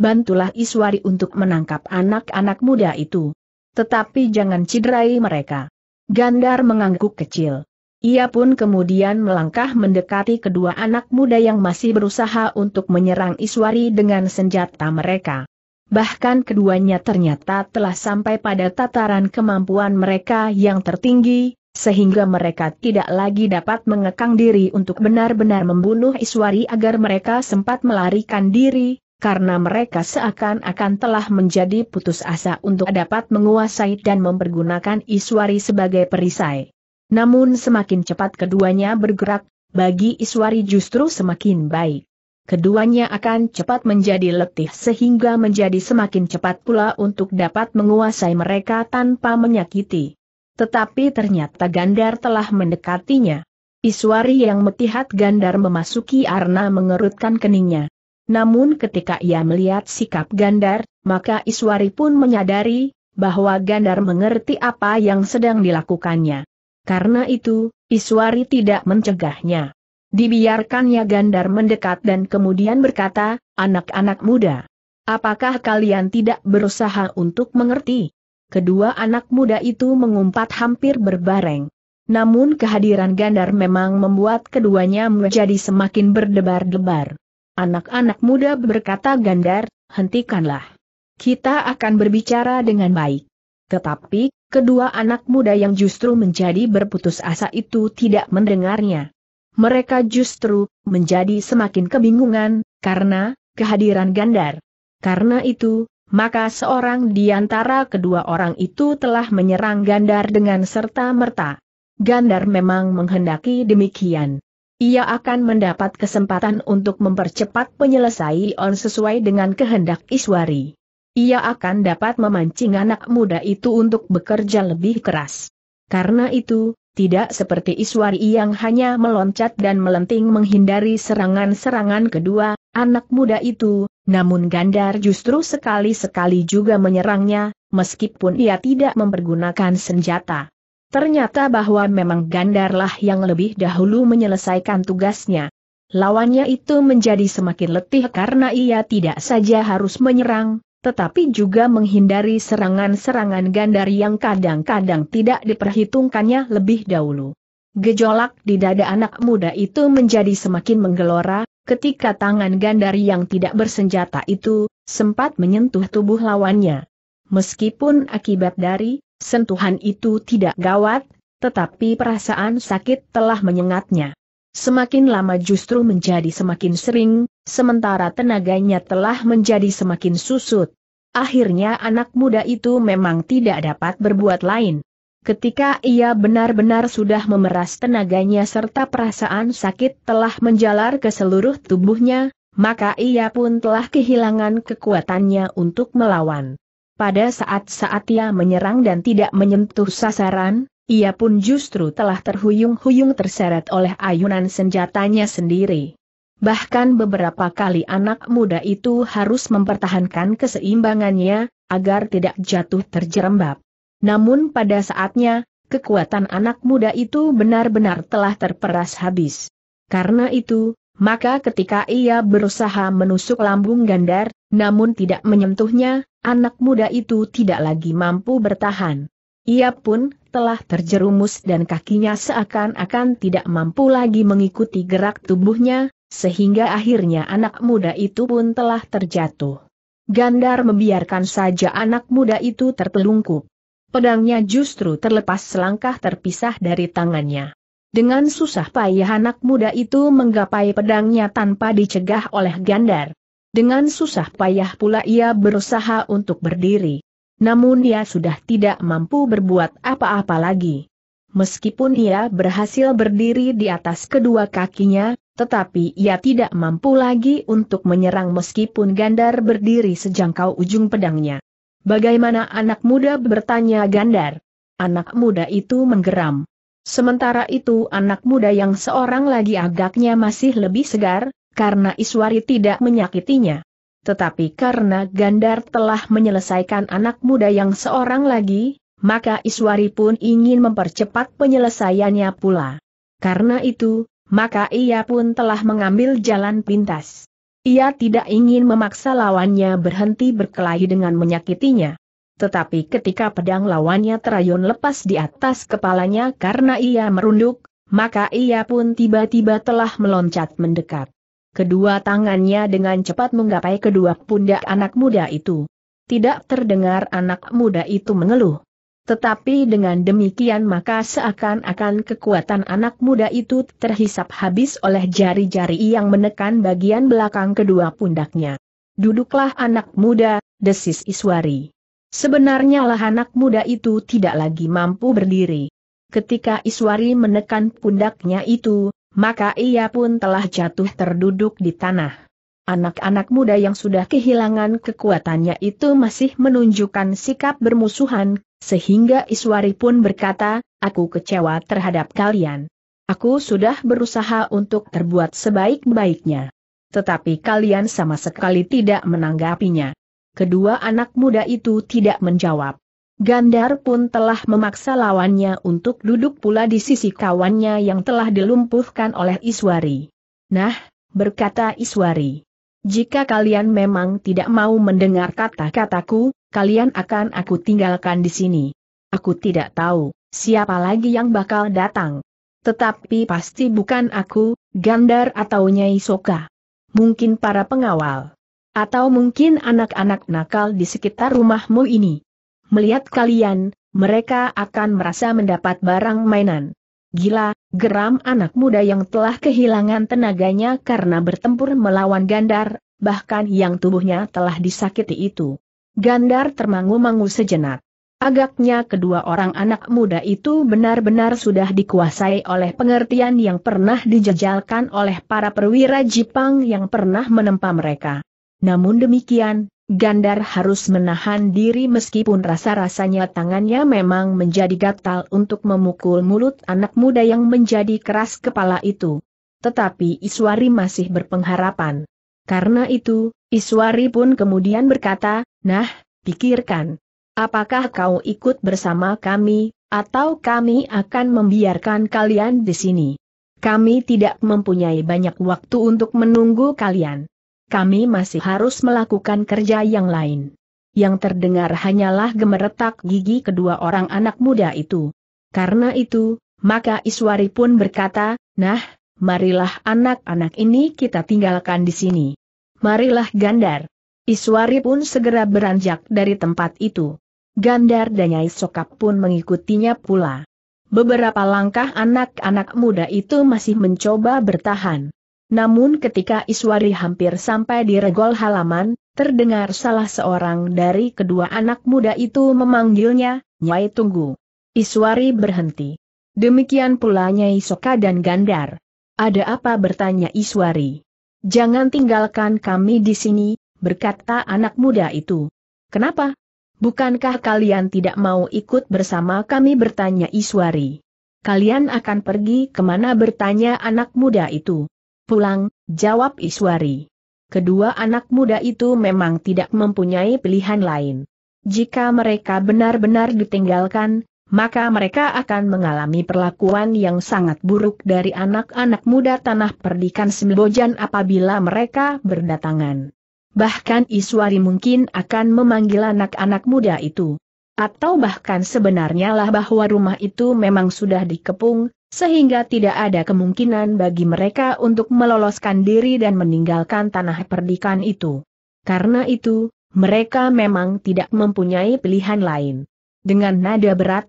Bantulah Iswari untuk menangkap anak-anak muda itu. Tetapi jangan cederai mereka. Gandar mengangguk kecil. Ia pun kemudian melangkah mendekati kedua anak muda yang masih berusaha untuk menyerang Iswari dengan senjata mereka. Bahkan keduanya ternyata telah sampai pada tataran kemampuan mereka yang tertinggi, sehingga mereka tidak lagi dapat mengekang diri untuk benar-benar membunuh Iswari agar mereka sempat melarikan diri, karena mereka seakan-akan telah menjadi putus asa untuk dapat menguasai dan mempergunakan Iswari sebagai perisai. Namun semakin cepat keduanya bergerak, bagi Iswari justru semakin baik keduanya akan cepat menjadi letih sehingga menjadi semakin cepat pula untuk dapat menguasai mereka tanpa menyakiti. Tetapi ternyata Gandar telah mendekatinya. Iswari yang metihat Gandar memasuki Arna mengerutkan keningnya. Namun ketika ia melihat sikap Gandar, maka Iswari pun menyadari bahwa Gandar mengerti apa yang sedang dilakukannya. Karena itu, Iswari tidak mencegahnya. Dibiarkannya Gandar mendekat dan kemudian berkata, anak-anak muda. Apakah kalian tidak berusaha untuk mengerti? Kedua anak muda itu mengumpat hampir berbareng. Namun kehadiran Gandar memang membuat keduanya menjadi semakin berdebar-debar. Anak-anak muda berkata Gandar, hentikanlah. Kita akan berbicara dengan baik. Tetapi, kedua anak muda yang justru menjadi berputus asa itu tidak mendengarnya mereka justru menjadi semakin kebingungan, karena kehadiran Gandar. Karena itu, maka seorang di antara kedua orang itu telah menyerang Gandar dengan serta-merta. Gandar memang menghendaki demikian. Ia akan mendapat kesempatan untuk mempercepat penyelesaian sesuai dengan kehendak Iswari. Ia akan dapat memancing anak muda itu untuk bekerja lebih keras. Karena itu, tidak seperti Iswari yang hanya meloncat dan melenting menghindari serangan-serangan kedua, anak muda itu, namun Gandar justru sekali-sekali juga menyerangnya, meskipun ia tidak mempergunakan senjata. Ternyata bahwa memang Gandarlah yang lebih dahulu menyelesaikan tugasnya. Lawannya itu menjadi semakin letih karena ia tidak saja harus menyerang, tetapi juga menghindari serangan-serangan gandar yang kadang-kadang tidak diperhitungkannya lebih dahulu. Gejolak di dada anak muda itu menjadi semakin menggelora, ketika tangan gandar yang tidak bersenjata itu, sempat menyentuh tubuh lawannya. Meskipun akibat dari sentuhan itu tidak gawat, tetapi perasaan sakit telah menyengatnya. Semakin lama justru menjadi semakin sering, sementara tenaganya telah menjadi semakin susut. Akhirnya anak muda itu memang tidak dapat berbuat lain. Ketika ia benar-benar sudah memeras tenaganya serta perasaan sakit telah menjalar ke seluruh tubuhnya, maka ia pun telah kehilangan kekuatannya untuk melawan. Pada saat-saat ia menyerang dan tidak menyentuh sasaran, ia pun justru telah terhuyung-huyung terseret oleh ayunan senjatanya sendiri. Bahkan beberapa kali anak muda itu harus mempertahankan keseimbangannya, agar tidak jatuh terjerembab. Namun pada saatnya, kekuatan anak muda itu benar-benar telah terperas habis. Karena itu, maka ketika ia berusaha menusuk lambung gandar, namun tidak menyentuhnya, anak muda itu tidak lagi mampu bertahan. Ia pun telah terjerumus dan kakinya seakan-akan tidak mampu lagi mengikuti gerak tubuhnya, sehingga akhirnya anak muda itu pun telah terjatuh. Gandar membiarkan saja anak muda itu tertelungkup. Pedangnya justru terlepas selangkah terpisah dari tangannya. Dengan susah payah anak muda itu menggapai pedangnya tanpa dicegah oleh Gandar. Dengan susah payah pula ia berusaha untuk berdiri. Namun dia sudah tidak mampu berbuat apa-apa lagi. Meskipun ia berhasil berdiri di atas kedua kakinya, tetapi ia tidak mampu lagi untuk menyerang meskipun Gandar berdiri sejangkau ujung pedangnya. Bagaimana anak muda bertanya Gandar? Anak muda itu menggeram. Sementara itu anak muda yang seorang lagi agaknya masih lebih segar, karena Iswari tidak menyakitinya. Tetapi karena Gandar telah menyelesaikan anak muda yang seorang lagi, maka Iswari pun ingin mempercepat penyelesaiannya pula. Karena itu, maka ia pun telah mengambil jalan pintas. Ia tidak ingin memaksa lawannya berhenti berkelahi dengan menyakitinya. Tetapi ketika pedang lawannya terayun lepas di atas kepalanya karena ia merunduk, maka ia pun tiba-tiba telah meloncat mendekat. Kedua tangannya dengan cepat menggapai kedua pundak anak muda itu. Tidak terdengar anak muda itu mengeluh. Tetapi dengan demikian maka seakan-akan kekuatan anak muda itu terhisap habis oleh jari-jari yang menekan bagian belakang kedua pundaknya. Duduklah anak muda, desis Iswari. Sebenarnya lah anak muda itu tidak lagi mampu berdiri. Ketika Iswari menekan pundaknya itu, maka ia pun telah jatuh terduduk di tanah. Anak-anak muda yang sudah kehilangan kekuatannya itu masih menunjukkan sikap bermusuhan sehingga Iswari pun berkata, aku kecewa terhadap kalian. Aku sudah berusaha untuk terbuat sebaik-baiknya. Tetapi kalian sama sekali tidak menanggapinya. Kedua anak muda itu tidak menjawab. Gandar pun telah memaksa lawannya untuk duduk pula di sisi kawannya yang telah dilumpuhkan oleh Iswari. Nah, berkata Iswari. Jika kalian memang tidak mau mendengar kata-kataku, kalian akan aku tinggalkan di sini. Aku tidak tahu, siapa lagi yang bakal datang. Tetapi pasti bukan aku, Gandar atau Nyai Soka. Mungkin para pengawal. Atau mungkin anak-anak nakal di sekitar rumahmu ini. Melihat kalian, mereka akan merasa mendapat barang mainan. Gila, geram anak muda yang telah kehilangan tenaganya karena bertempur melawan Gandar, bahkan yang tubuhnya telah disakiti itu. Gandar termangu-mangu sejenak. Agaknya kedua orang anak muda itu benar-benar sudah dikuasai oleh pengertian yang pernah dijejalkan oleh para perwira Jepang yang pernah menempa mereka. Namun demikian, Gandar harus menahan diri meskipun rasa-rasanya tangannya memang menjadi gatal untuk memukul mulut anak muda yang menjadi keras kepala itu. Tetapi Iswari masih berpengharapan. Karena itu, Iswari pun kemudian berkata, Nah, pikirkan. Apakah kau ikut bersama kami, atau kami akan membiarkan kalian di sini? Kami tidak mempunyai banyak waktu untuk menunggu kalian kami masih harus melakukan kerja yang lain. Yang terdengar hanyalah gemeretak gigi kedua orang anak muda itu. Karena itu, maka Iswari pun berkata, nah, marilah anak-anak ini kita tinggalkan di sini. Marilah Gandar. Iswari pun segera beranjak dari tempat itu. Gandar dan Nyai Sokap pun mengikutinya pula. Beberapa langkah anak-anak muda itu masih mencoba bertahan. Namun ketika Iswari hampir sampai di regol halaman, terdengar salah seorang dari kedua anak muda itu memanggilnya, Nyai Tunggu. Iswari berhenti. Demikian pula Nyai Soka dan Gandar. Ada apa bertanya Iswari? Jangan tinggalkan kami di sini, berkata anak muda itu. Kenapa? Bukankah kalian tidak mau ikut bersama kami bertanya Iswari? Kalian akan pergi kemana bertanya anak muda itu pulang, jawab Iswari. Kedua anak muda itu memang tidak mempunyai pilihan lain. Jika mereka benar-benar ditinggalkan, maka mereka akan mengalami perlakuan yang sangat buruk dari anak-anak muda tanah perdikan Sembojan apabila mereka berdatangan. Bahkan Iswari mungkin akan memanggil anak-anak muda itu. Atau bahkan sebenarnya lah bahwa rumah itu memang sudah dikepung, sehingga tidak ada kemungkinan bagi mereka untuk meloloskan diri dan meninggalkan tanah perdikan itu. Karena itu, mereka memang tidak mempunyai pilihan lain. Dengan nada berat,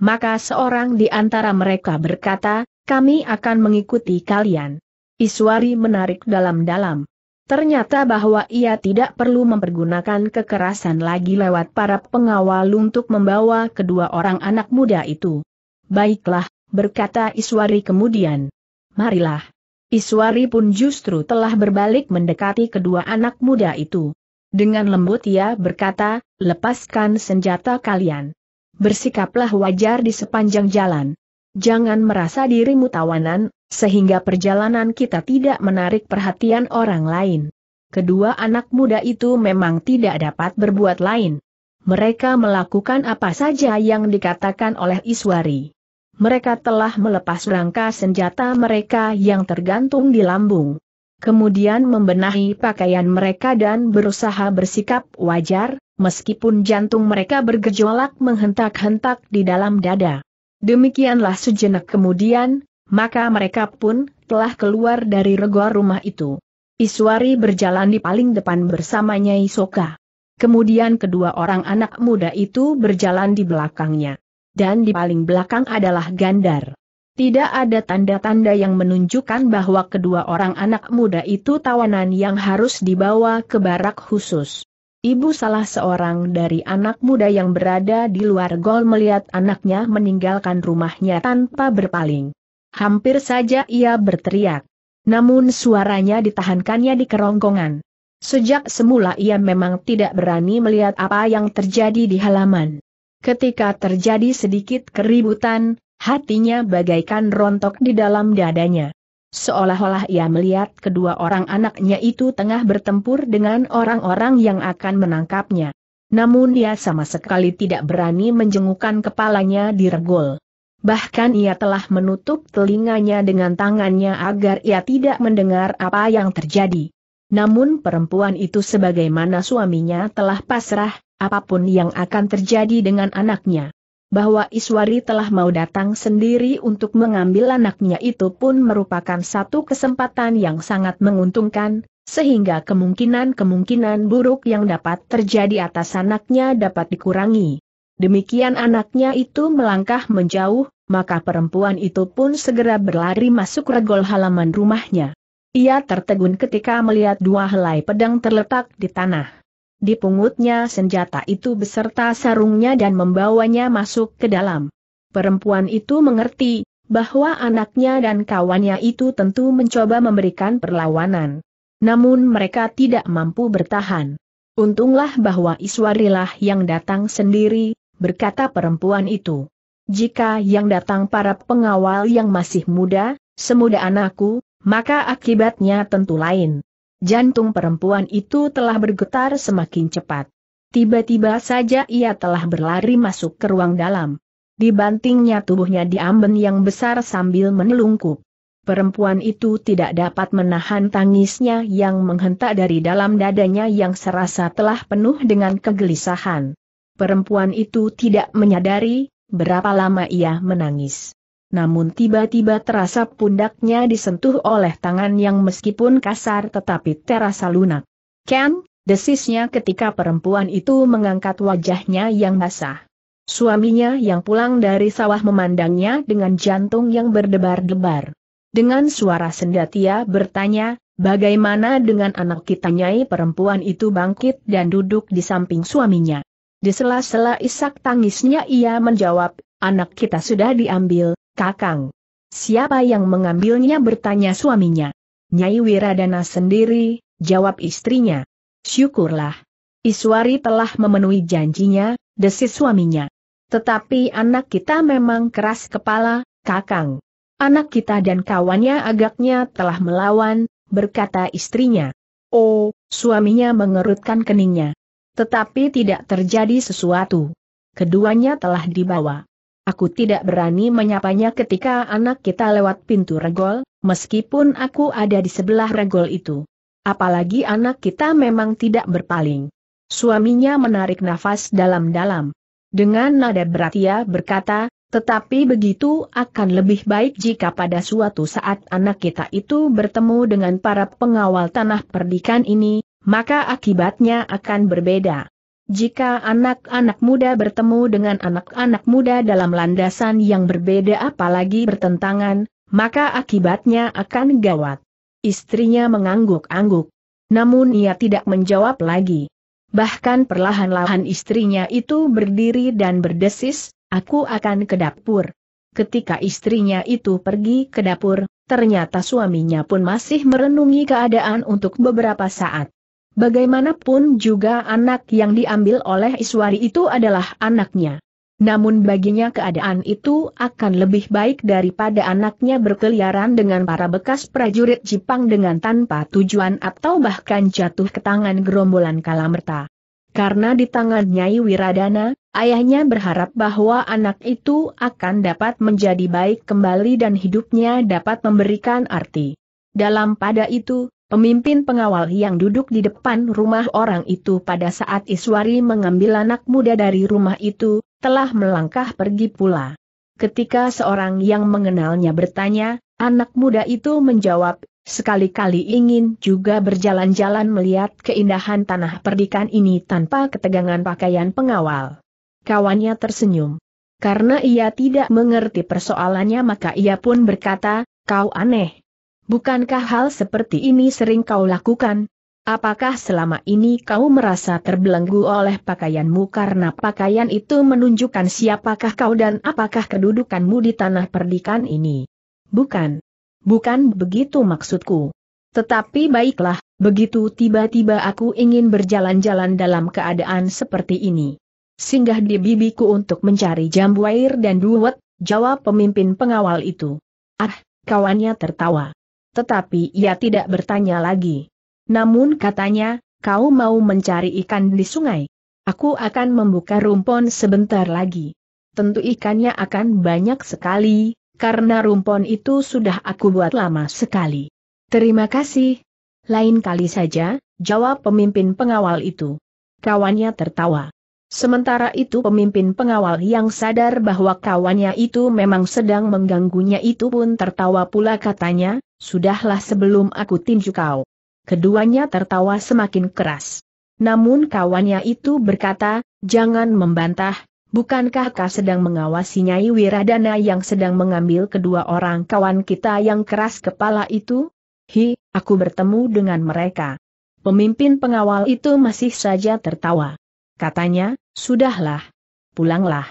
maka seorang di antara mereka berkata, kami akan mengikuti kalian. Iswari menarik dalam-dalam. Ternyata bahwa ia tidak perlu mempergunakan kekerasan lagi lewat para pengawal untuk membawa kedua orang anak muda itu. Baiklah, berkata Iswari kemudian. Marilah. Iswari pun justru telah berbalik mendekati kedua anak muda itu. Dengan lembut ia berkata, lepaskan senjata kalian. Bersikaplah wajar di sepanjang jalan. Jangan merasa dirimu tawanan, sehingga perjalanan kita tidak menarik perhatian orang lain. Kedua anak muda itu memang tidak dapat berbuat lain mereka melakukan apa saja yang dikatakan oleh Iswari mereka telah melepas rangka senjata mereka yang tergantung di lambung. Kemudian membenahi pakaian mereka dan berusaha bersikap wajar, meskipun jantung mereka bergejolak menghentak-hentak di dalam dada. Demikianlah sejenak kemudian, maka mereka pun telah keluar dari regor rumah itu. Iswari berjalan di paling depan bersamanya Isoka. Kemudian kedua orang anak muda itu berjalan di belakangnya dan di paling belakang adalah Gandar. Tidak ada tanda-tanda yang menunjukkan bahwa kedua orang anak muda itu tawanan yang harus dibawa ke barak khusus. Ibu salah seorang dari anak muda yang berada di luar gol melihat anaknya meninggalkan rumahnya tanpa berpaling. Hampir saja ia berteriak. Namun suaranya ditahankannya di kerongkongan. Sejak semula ia memang tidak berani melihat apa yang terjadi di halaman. Ketika terjadi sedikit keributan, hatinya bagaikan rontok di dalam dadanya. Seolah-olah ia melihat kedua orang anaknya itu tengah bertempur dengan orang-orang yang akan menangkapnya. Namun ia sama sekali tidak berani menjengukkan kepalanya di regol. Bahkan ia telah menutup telinganya dengan tangannya agar ia tidak mendengar apa yang terjadi. Namun perempuan itu sebagaimana suaminya telah pasrah, apapun yang akan terjadi dengan anaknya. Bahwa Iswari telah mau datang sendiri untuk mengambil anaknya itu pun merupakan satu kesempatan yang sangat menguntungkan, sehingga kemungkinan-kemungkinan buruk yang dapat terjadi atas anaknya dapat dikurangi. Demikian anaknya itu melangkah menjauh, maka perempuan itu pun segera berlari masuk regol halaman rumahnya. Ia tertegun ketika melihat dua helai pedang terletak di tanah dipungutnya senjata itu beserta sarungnya dan membawanya masuk ke dalam. Perempuan itu mengerti, bahwa anaknya dan kawannya itu tentu mencoba memberikan perlawanan. Namun mereka tidak mampu bertahan. Untunglah bahwa Iswarilah yang datang sendiri, berkata perempuan itu. Jika yang datang para pengawal yang masih muda, semuda anakku, maka akibatnya tentu lain. Jantung perempuan itu telah bergetar semakin cepat. Tiba-tiba saja ia telah berlari masuk ke ruang dalam. Dibantingnya tubuhnya di amben yang besar sambil menelungkup. Perempuan itu tidak dapat menahan tangisnya yang menghentak dari dalam dadanya yang serasa telah penuh dengan kegelisahan. Perempuan itu tidak menyadari berapa lama ia menangis. Namun tiba-tiba terasa pundaknya disentuh oleh tangan yang meskipun kasar tetapi terasa lunak. Ken, desisnya ketika perempuan itu mengangkat wajahnya yang basah. Suaminya yang pulang dari sawah memandangnya dengan jantung yang berdebar-debar. Dengan suara sendatia bertanya, bagaimana dengan anak kita nyai perempuan itu bangkit dan duduk di samping suaminya. Di sela-sela isak tangisnya ia menjawab, anak kita sudah diambil, Kakang. Siapa yang mengambilnya bertanya suaminya. Nyai Wiradana sendiri, jawab istrinya. Syukurlah. Iswari telah memenuhi janjinya, desis suaminya. Tetapi anak kita memang keras kepala, kakang. Anak kita dan kawannya agaknya telah melawan, berkata istrinya. Oh, suaminya mengerutkan keningnya. Tetapi tidak terjadi sesuatu. Keduanya telah dibawa. Aku tidak berani menyapanya ketika anak kita lewat pintu regol, meskipun aku ada di sebelah regol itu. Apalagi anak kita memang tidak berpaling. Suaminya menarik nafas dalam-dalam. Dengan nada berat ia berkata, tetapi begitu akan lebih baik jika pada suatu saat anak kita itu bertemu dengan para pengawal tanah perdikan ini, maka akibatnya akan berbeda. Jika anak-anak muda bertemu dengan anak-anak muda dalam landasan yang berbeda apalagi bertentangan, maka akibatnya akan gawat. Istrinya mengangguk-angguk. Namun ia tidak menjawab lagi. Bahkan perlahan-lahan istrinya itu berdiri dan berdesis, aku akan ke dapur. Ketika istrinya itu pergi ke dapur, ternyata suaminya pun masih merenungi keadaan untuk beberapa saat. Bagaimanapun juga anak yang diambil oleh Iswari itu adalah anaknya. Namun baginya keadaan itu akan lebih baik daripada anaknya berkeliaran dengan para bekas prajurit Jepang dengan tanpa tujuan atau bahkan jatuh ke tangan gerombolan kalamerta. Karena di tangan Nyai Wiradana, ayahnya berharap bahwa anak itu akan dapat menjadi baik kembali dan hidupnya dapat memberikan arti. Dalam pada itu, Pemimpin pengawal yang duduk di depan rumah orang itu pada saat Iswari mengambil anak muda dari rumah itu, telah melangkah pergi pula. Ketika seorang yang mengenalnya bertanya, anak muda itu menjawab, sekali-kali ingin juga berjalan-jalan melihat keindahan tanah perdikan ini tanpa ketegangan pakaian pengawal. Kawannya tersenyum. Karena ia tidak mengerti persoalannya maka ia pun berkata, kau aneh. Bukankah hal seperti ini sering kau lakukan? Apakah selama ini kau merasa terbelenggu oleh pakaianmu karena pakaian itu menunjukkan siapakah kau dan apakah kedudukanmu di tanah perdikan ini? Bukan. Bukan begitu maksudku. Tetapi baiklah, begitu tiba-tiba aku ingin berjalan-jalan dalam keadaan seperti ini. Singgah di bibiku untuk mencari jambu air dan duwet, jawab pemimpin pengawal itu. Ah, kawannya tertawa tetapi ia tidak bertanya lagi. Namun katanya, kau mau mencari ikan di sungai. Aku akan membuka rumpon sebentar lagi. Tentu ikannya akan banyak sekali, karena rumpon itu sudah aku buat lama sekali. Terima kasih. Lain kali saja, jawab pemimpin pengawal itu. Kawannya tertawa. Sementara itu pemimpin pengawal yang sadar bahwa kawannya itu memang sedang mengganggunya itu pun tertawa pula katanya, Sudahlah sebelum aku tinju kau. Keduanya tertawa semakin keras. Namun kawannya itu berkata, jangan membantah, bukankah kau sedang mengawasi Nyai Wiradana yang sedang mengambil kedua orang kawan kita yang keras kepala itu? Hi, aku bertemu dengan mereka. Pemimpin pengawal itu masih saja tertawa. Katanya, sudahlah. Pulanglah.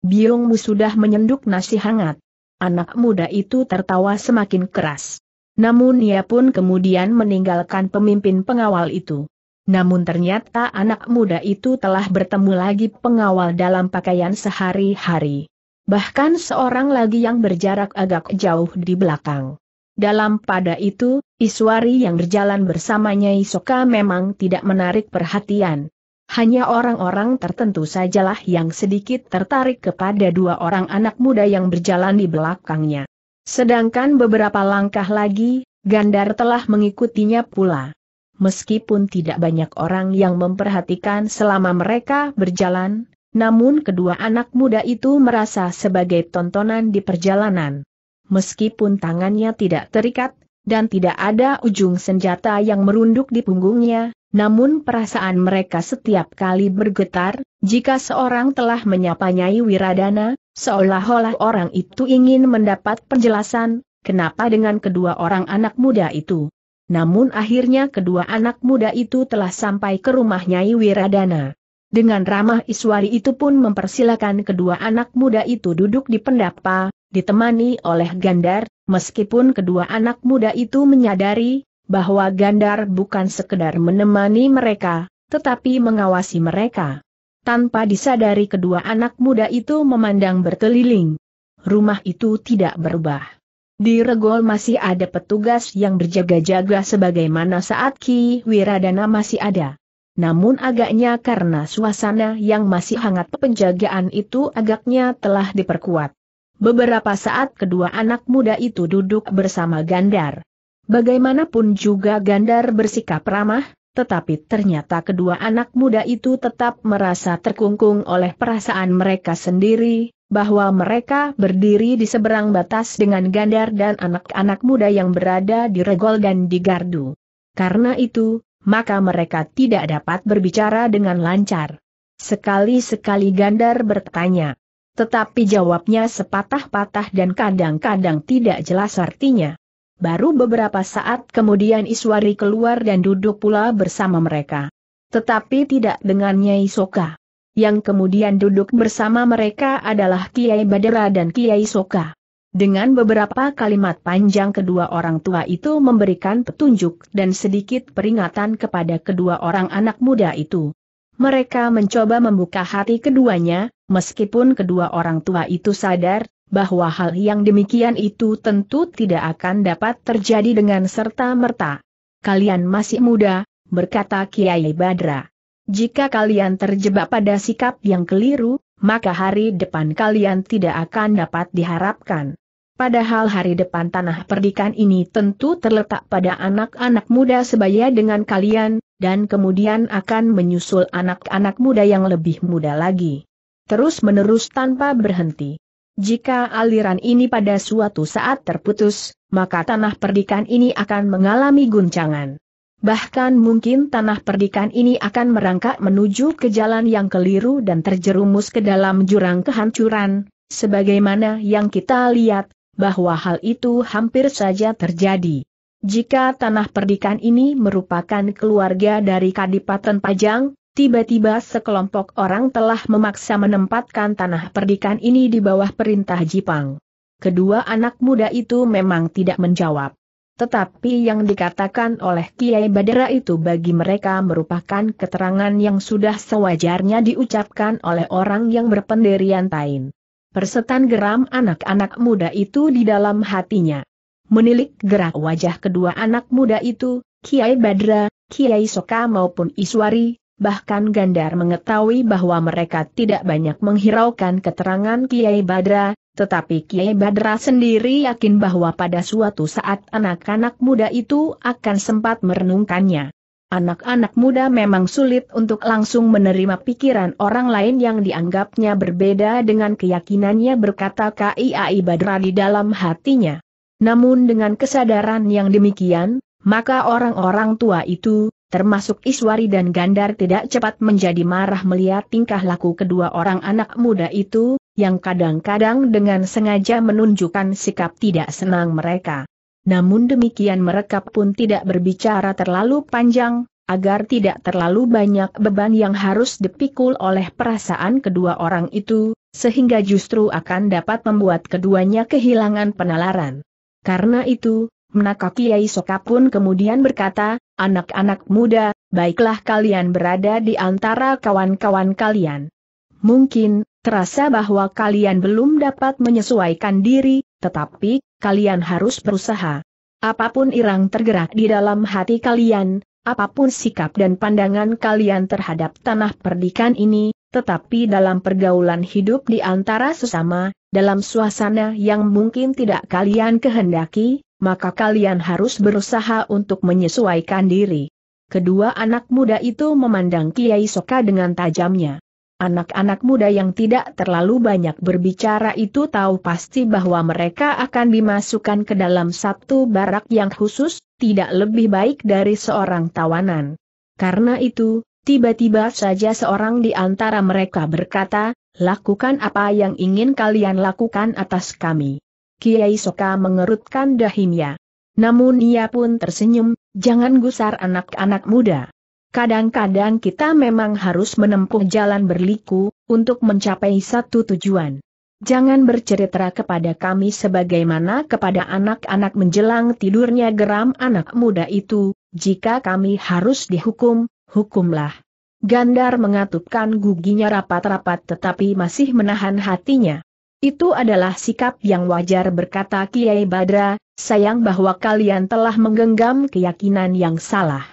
Biongmu sudah menyenduk nasi hangat. Anak muda itu tertawa semakin keras. Namun ia pun kemudian meninggalkan pemimpin pengawal itu. Namun ternyata anak muda itu telah bertemu lagi pengawal dalam pakaian sehari-hari. Bahkan seorang lagi yang berjarak agak jauh di belakang. Dalam pada itu, Iswari yang berjalan bersamanya Isoka memang tidak menarik perhatian. Hanya orang-orang tertentu sajalah yang sedikit tertarik kepada dua orang anak muda yang berjalan di belakangnya. Sedangkan beberapa langkah lagi, Gandar telah mengikutinya pula. Meskipun tidak banyak orang yang memperhatikan selama mereka berjalan, namun kedua anak muda itu merasa sebagai tontonan di perjalanan. Meskipun tangannya tidak terikat, dan tidak ada ujung senjata yang merunduk di punggungnya, namun perasaan mereka setiap kali bergetar, jika seorang telah menyapanyai Wiradana, Seolah-olah orang itu ingin mendapat penjelasan, kenapa dengan kedua orang anak muda itu. Namun akhirnya kedua anak muda itu telah sampai ke rumah Nyai Wiradana. Dengan ramah Iswari itu pun mempersilakan kedua anak muda itu duduk di pendapa, ditemani oleh Gandar, meskipun kedua anak muda itu menyadari bahwa Gandar bukan sekedar menemani mereka, tetapi mengawasi mereka. Tanpa disadari kedua anak muda itu memandang berkeliling. Rumah itu tidak berubah. Di regol masih ada petugas yang berjaga-jaga sebagaimana saat Ki Wiradana masih ada. Namun agaknya karena suasana yang masih hangat penjagaan itu agaknya telah diperkuat. Beberapa saat kedua anak muda itu duduk bersama Gandar. Bagaimanapun juga Gandar bersikap ramah, tetapi ternyata kedua anak muda itu tetap merasa terkungkung oleh perasaan mereka sendiri, bahwa mereka berdiri di seberang batas dengan Gandar dan anak-anak muda yang berada di Regol dan di Gardu. Karena itu, maka mereka tidak dapat berbicara dengan lancar. Sekali-sekali Gandar bertanya. Tetapi jawabnya sepatah-patah dan kadang-kadang tidak jelas artinya. Baru beberapa saat kemudian Iswari keluar dan duduk pula bersama mereka. Tetapi tidak dengan Nyai Soka. Yang kemudian duduk bersama mereka adalah Kiai Badera dan Kiai Soka. Dengan beberapa kalimat panjang kedua orang tua itu memberikan petunjuk dan sedikit peringatan kepada kedua orang anak muda itu. Mereka mencoba membuka hati keduanya, meskipun kedua orang tua itu sadar bahwa hal yang demikian itu tentu tidak akan dapat terjadi dengan serta-merta. Kalian masih muda, berkata Kiai Badra. Jika kalian terjebak pada sikap yang keliru, maka hari depan kalian tidak akan dapat diharapkan. Padahal hari depan tanah perdikan ini tentu terletak pada anak-anak muda sebaya dengan kalian, dan kemudian akan menyusul anak-anak muda yang lebih muda lagi. Terus menerus tanpa berhenti. Jika aliran ini pada suatu saat terputus, maka tanah perdikan ini akan mengalami guncangan. Bahkan mungkin tanah perdikan ini akan merangkak menuju ke jalan yang keliru dan terjerumus ke dalam jurang kehancuran, sebagaimana yang kita lihat, bahwa hal itu hampir saja terjadi. Jika tanah perdikan ini merupakan keluarga dari Kadipaten Pajang, Tiba-tiba sekelompok orang telah memaksa menempatkan tanah perdikan ini di bawah perintah Jipang. Kedua anak muda itu memang tidak menjawab. Tetapi yang dikatakan oleh Kiai Badera itu bagi mereka merupakan keterangan yang sudah sewajarnya diucapkan oleh orang yang berpendirian tain. Persetan geram anak-anak muda itu di dalam hatinya. Menilik gerak wajah kedua anak muda itu, Kiai Badra, Kiai Soka maupun Iswari, Bahkan Gandar mengetahui bahwa mereka tidak banyak menghiraukan keterangan Kiai Badra, tetapi Kiai Badra sendiri yakin bahwa pada suatu saat anak-anak muda itu akan sempat merenungkannya. Anak-anak muda memang sulit untuk langsung menerima pikiran orang lain yang dianggapnya berbeda dengan keyakinannya berkata Kiai Badra di dalam hatinya. Namun dengan kesadaran yang demikian, maka orang-orang tua itu, termasuk Iswari dan Gandar tidak cepat menjadi marah melihat tingkah laku kedua orang anak muda itu, yang kadang-kadang dengan sengaja menunjukkan sikap tidak senang mereka. Namun demikian mereka pun tidak berbicara terlalu panjang, agar tidak terlalu banyak beban yang harus dipikul oleh perasaan kedua orang itu, sehingga justru akan dapat membuat keduanya kehilangan penalaran. Karena itu, Menaka Kiai Soka pun kemudian berkata, anak-anak muda, baiklah kalian berada di antara kawan-kawan kalian. Mungkin, terasa bahwa kalian belum dapat menyesuaikan diri, tetapi, kalian harus berusaha. Apapun irang tergerak di dalam hati kalian, apapun sikap dan pandangan kalian terhadap tanah perdikan ini, tetapi dalam pergaulan hidup di antara sesama, dalam suasana yang mungkin tidak kalian kehendaki, maka kalian harus berusaha untuk menyesuaikan diri. Kedua anak muda itu memandang Kiai Soka dengan tajamnya. Anak-anak muda yang tidak terlalu banyak berbicara itu tahu pasti bahwa mereka akan dimasukkan ke dalam satu barak yang khusus, tidak lebih baik dari seorang tawanan. Karena itu, tiba-tiba saja seorang di antara mereka berkata, lakukan apa yang ingin kalian lakukan atas kami. Kiai Soka mengerutkan dahinya. Namun ia pun tersenyum, jangan gusar anak-anak muda. Kadang-kadang kita memang harus menempuh jalan berliku, untuk mencapai satu tujuan. Jangan bercerita kepada kami sebagaimana kepada anak-anak menjelang tidurnya geram anak muda itu, jika kami harus dihukum, hukumlah. Gandar mengatupkan guginya rapat-rapat tetapi masih menahan hatinya. Itu adalah sikap yang wajar berkata Kiai Badra, sayang bahwa kalian telah menggenggam keyakinan yang salah.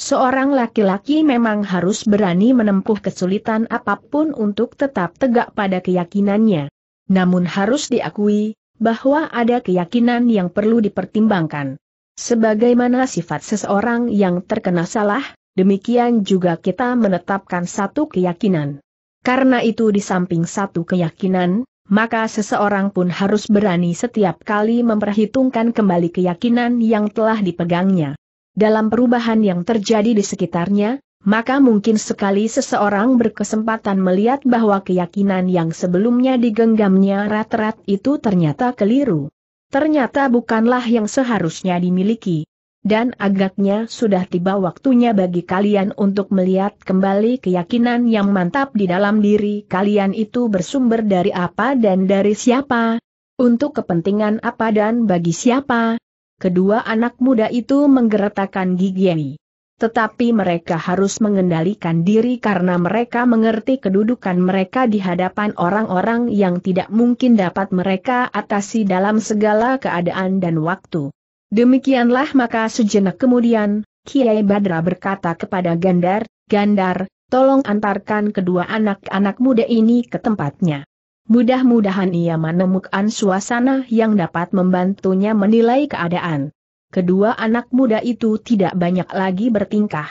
Seorang laki-laki memang harus berani menempuh kesulitan apapun untuk tetap tegak pada keyakinannya. Namun harus diakui, bahwa ada keyakinan yang perlu dipertimbangkan. Sebagaimana sifat seseorang yang terkena salah, demikian juga kita menetapkan satu keyakinan. Karena itu di samping satu keyakinan, maka seseorang pun harus berani setiap kali memperhitungkan kembali keyakinan yang telah dipegangnya. Dalam perubahan yang terjadi di sekitarnya, maka mungkin sekali seseorang berkesempatan melihat bahwa keyakinan yang sebelumnya digenggamnya rat-rat itu ternyata keliru. Ternyata bukanlah yang seharusnya dimiliki dan agaknya sudah tiba waktunya bagi kalian untuk melihat kembali keyakinan yang mantap di dalam diri kalian itu bersumber dari apa dan dari siapa, untuk kepentingan apa dan bagi siapa. Kedua anak muda itu menggeretakan gigi. Tetapi mereka harus mengendalikan diri karena mereka mengerti kedudukan mereka di hadapan orang-orang yang tidak mungkin dapat mereka atasi dalam segala keadaan dan waktu. Demikianlah maka sejenak kemudian, Kiai Badra berkata kepada Gandar, Gandar, tolong antarkan kedua anak-anak muda ini ke tempatnya. Mudah-mudahan ia menemukan suasana yang dapat membantunya menilai keadaan. Kedua anak muda itu tidak banyak lagi bertingkah.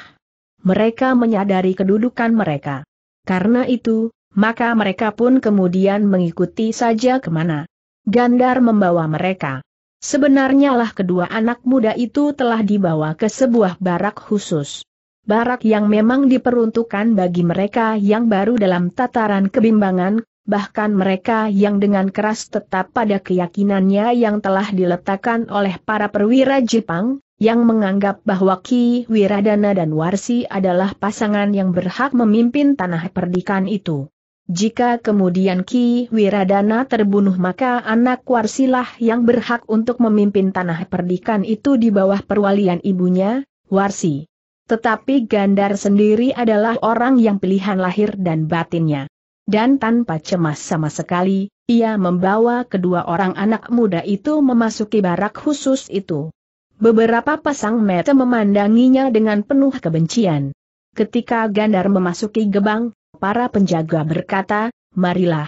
Mereka menyadari kedudukan mereka. Karena itu, maka mereka pun kemudian mengikuti saja kemana. Gandar membawa mereka. Sebenarnya lah kedua anak muda itu telah dibawa ke sebuah barak khusus. Barak yang memang diperuntukkan bagi mereka yang baru dalam tataran kebimbangan, bahkan mereka yang dengan keras tetap pada keyakinannya yang telah diletakkan oleh para perwira Jepang, yang menganggap bahwa Ki Wiradana dan Warsi adalah pasangan yang berhak memimpin tanah perdikan itu. Jika kemudian Ki Wiradana terbunuh maka anak Warsilah yang berhak untuk memimpin tanah perdikan itu di bawah perwalian ibunya, Warsi. Tetapi Gandar sendiri adalah orang yang pilihan lahir dan batinnya. Dan tanpa cemas sama sekali, ia membawa kedua orang anak muda itu memasuki barak khusus itu. Beberapa pasang mata memandanginya dengan penuh kebencian. Ketika Gandar memasuki gebang, Para penjaga berkata, marilah.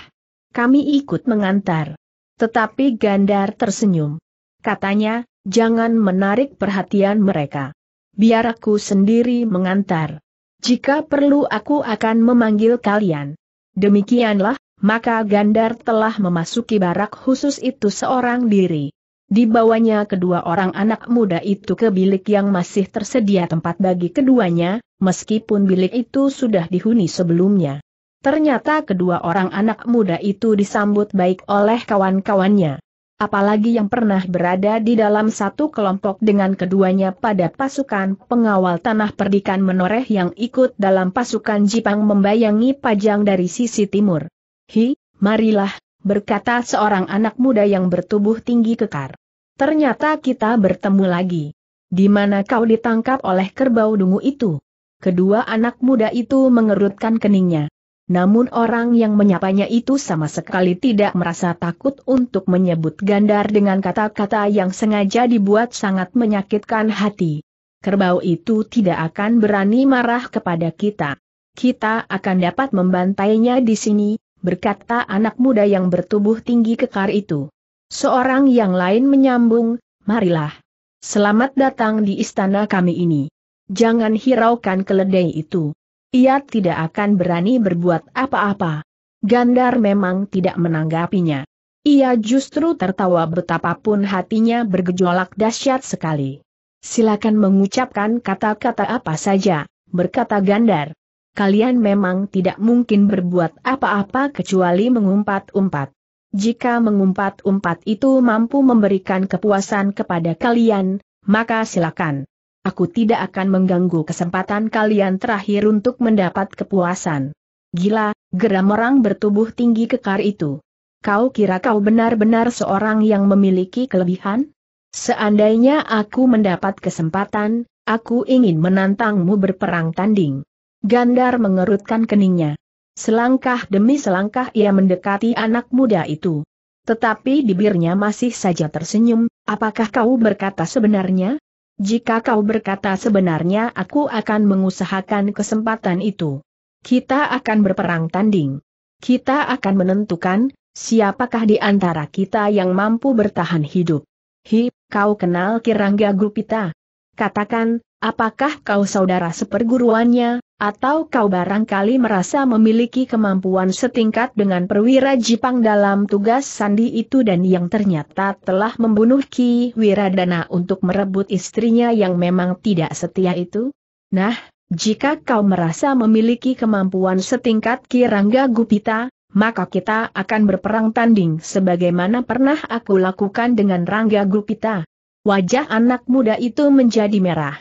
Kami ikut mengantar. Tetapi Gandar tersenyum. Katanya, jangan menarik perhatian mereka. Biar aku sendiri mengantar. Jika perlu aku akan memanggil kalian. Demikianlah, maka Gandar telah memasuki barak khusus itu seorang diri. Dibawanya kedua orang anak muda itu ke bilik yang masih tersedia tempat bagi keduanya, meskipun bilik itu sudah dihuni sebelumnya. Ternyata kedua orang anak muda itu disambut baik oleh kawan-kawannya. Apalagi yang pernah berada di dalam satu kelompok dengan keduanya pada pasukan pengawal tanah perdikan menoreh yang ikut dalam pasukan Jipang membayangi pajang dari sisi timur. Hi, marilah, berkata seorang anak muda yang bertubuh tinggi kekar. Ternyata kita bertemu lagi. Di mana kau ditangkap oleh kerbau dungu itu? Kedua anak muda itu mengerutkan keningnya. Namun orang yang menyapanya itu sama sekali tidak merasa takut untuk menyebut Gandar dengan kata-kata yang sengaja dibuat sangat menyakitkan hati. Kerbau itu tidak akan berani marah kepada kita. Kita akan dapat membantainya di sini, berkata anak muda yang bertubuh tinggi kekar itu. Seorang yang lain menyambung, marilah. Selamat datang di istana kami ini jangan hiraukan keledai itu. Ia tidak akan berani berbuat apa-apa. Gandar memang tidak menanggapinya. Ia justru tertawa betapapun hatinya bergejolak dahsyat sekali. Silakan mengucapkan kata-kata apa saja, berkata Gandar. Kalian memang tidak mungkin berbuat apa-apa kecuali mengumpat-umpat. Jika mengumpat-umpat itu mampu memberikan kepuasan kepada kalian, maka silakan aku tidak akan mengganggu kesempatan kalian terakhir untuk mendapat kepuasan. Gila, geram orang bertubuh tinggi kekar itu. Kau kira kau benar-benar seorang yang memiliki kelebihan? Seandainya aku mendapat kesempatan, aku ingin menantangmu berperang tanding. Gandar mengerutkan keningnya. Selangkah demi selangkah ia mendekati anak muda itu. Tetapi bibirnya masih saja tersenyum, apakah kau berkata sebenarnya? Jika kau berkata sebenarnya aku akan mengusahakan kesempatan itu. Kita akan berperang tanding. Kita akan menentukan, siapakah di antara kita yang mampu bertahan hidup. Hi, kau kenal Kirangga Gupita? Katakan, Apakah kau saudara seperguruannya, atau kau barangkali merasa memiliki kemampuan setingkat dengan perwira Jipang dalam tugas sandi itu dan yang ternyata telah membunuh Ki Wiradana untuk merebut istrinya yang memang tidak setia itu? Nah, jika kau merasa memiliki kemampuan setingkat Ki Rangga Gupita, maka kita akan berperang tanding sebagaimana pernah aku lakukan dengan Rangga Gupita. Wajah anak muda itu menjadi merah.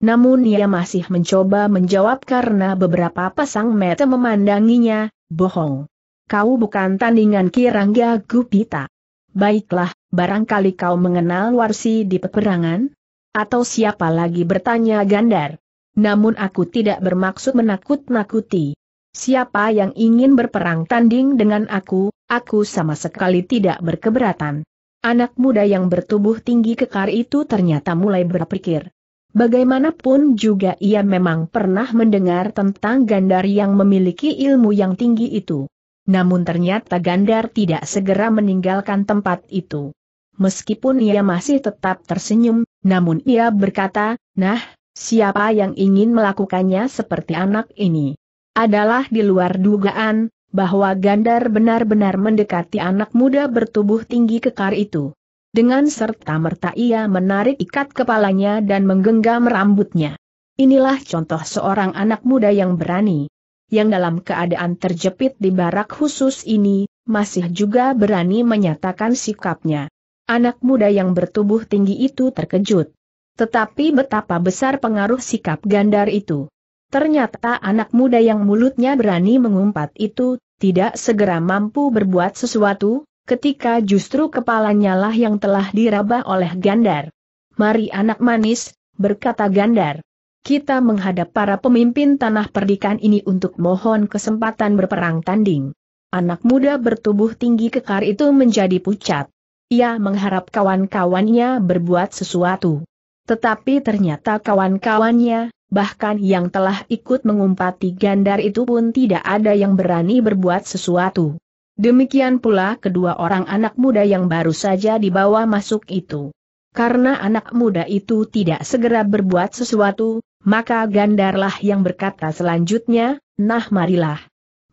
Namun ia masih mencoba menjawab karena beberapa pasang mata memandanginya, bohong. Kau bukan tandingan Kirangga Gupita. Baiklah, barangkali kau mengenal Warsi di peperangan? Atau siapa lagi bertanya Gandar? Namun aku tidak bermaksud menakut-nakuti. Siapa yang ingin berperang tanding dengan aku, aku sama sekali tidak berkeberatan. Anak muda yang bertubuh tinggi kekar itu ternyata mulai berpikir. Bagaimanapun juga ia memang pernah mendengar tentang Gandar yang memiliki ilmu yang tinggi itu. Namun ternyata Gandar tidak segera meninggalkan tempat itu. Meskipun ia masih tetap tersenyum, namun ia berkata, nah, siapa yang ingin melakukannya seperti anak ini? Adalah di luar dugaan, bahwa Gandar benar-benar mendekati anak muda bertubuh tinggi kekar itu. Dengan serta-merta ia menarik ikat kepalanya dan menggenggam rambutnya. Inilah contoh seorang anak muda yang berani. Yang dalam keadaan terjepit di barak khusus ini, masih juga berani menyatakan sikapnya. Anak muda yang bertubuh tinggi itu terkejut. Tetapi betapa besar pengaruh sikap gandar itu. Ternyata anak muda yang mulutnya berani mengumpat itu, tidak segera mampu berbuat sesuatu, ketika justru kepalanya lah yang telah diraba oleh Gandar. Mari anak manis, berkata Gandar. Kita menghadap para pemimpin tanah perdikan ini untuk mohon kesempatan berperang tanding. Anak muda bertubuh tinggi kekar itu menjadi pucat. Ia mengharap kawan-kawannya berbuat sesuatu. Tetapi ternyata kawan-kawannya, bahkan yang telah ikut mengumpati Gandar itu pun tidak ada yang berani berbuat sesuatu. Demikian pula kedua orang anak muda yang baru saja dibawa masuk itu. Karena anak muda itu tidak segera berbuat sesuatu, maka Gandarlah yang berkata selanjutnya, Nah marilah.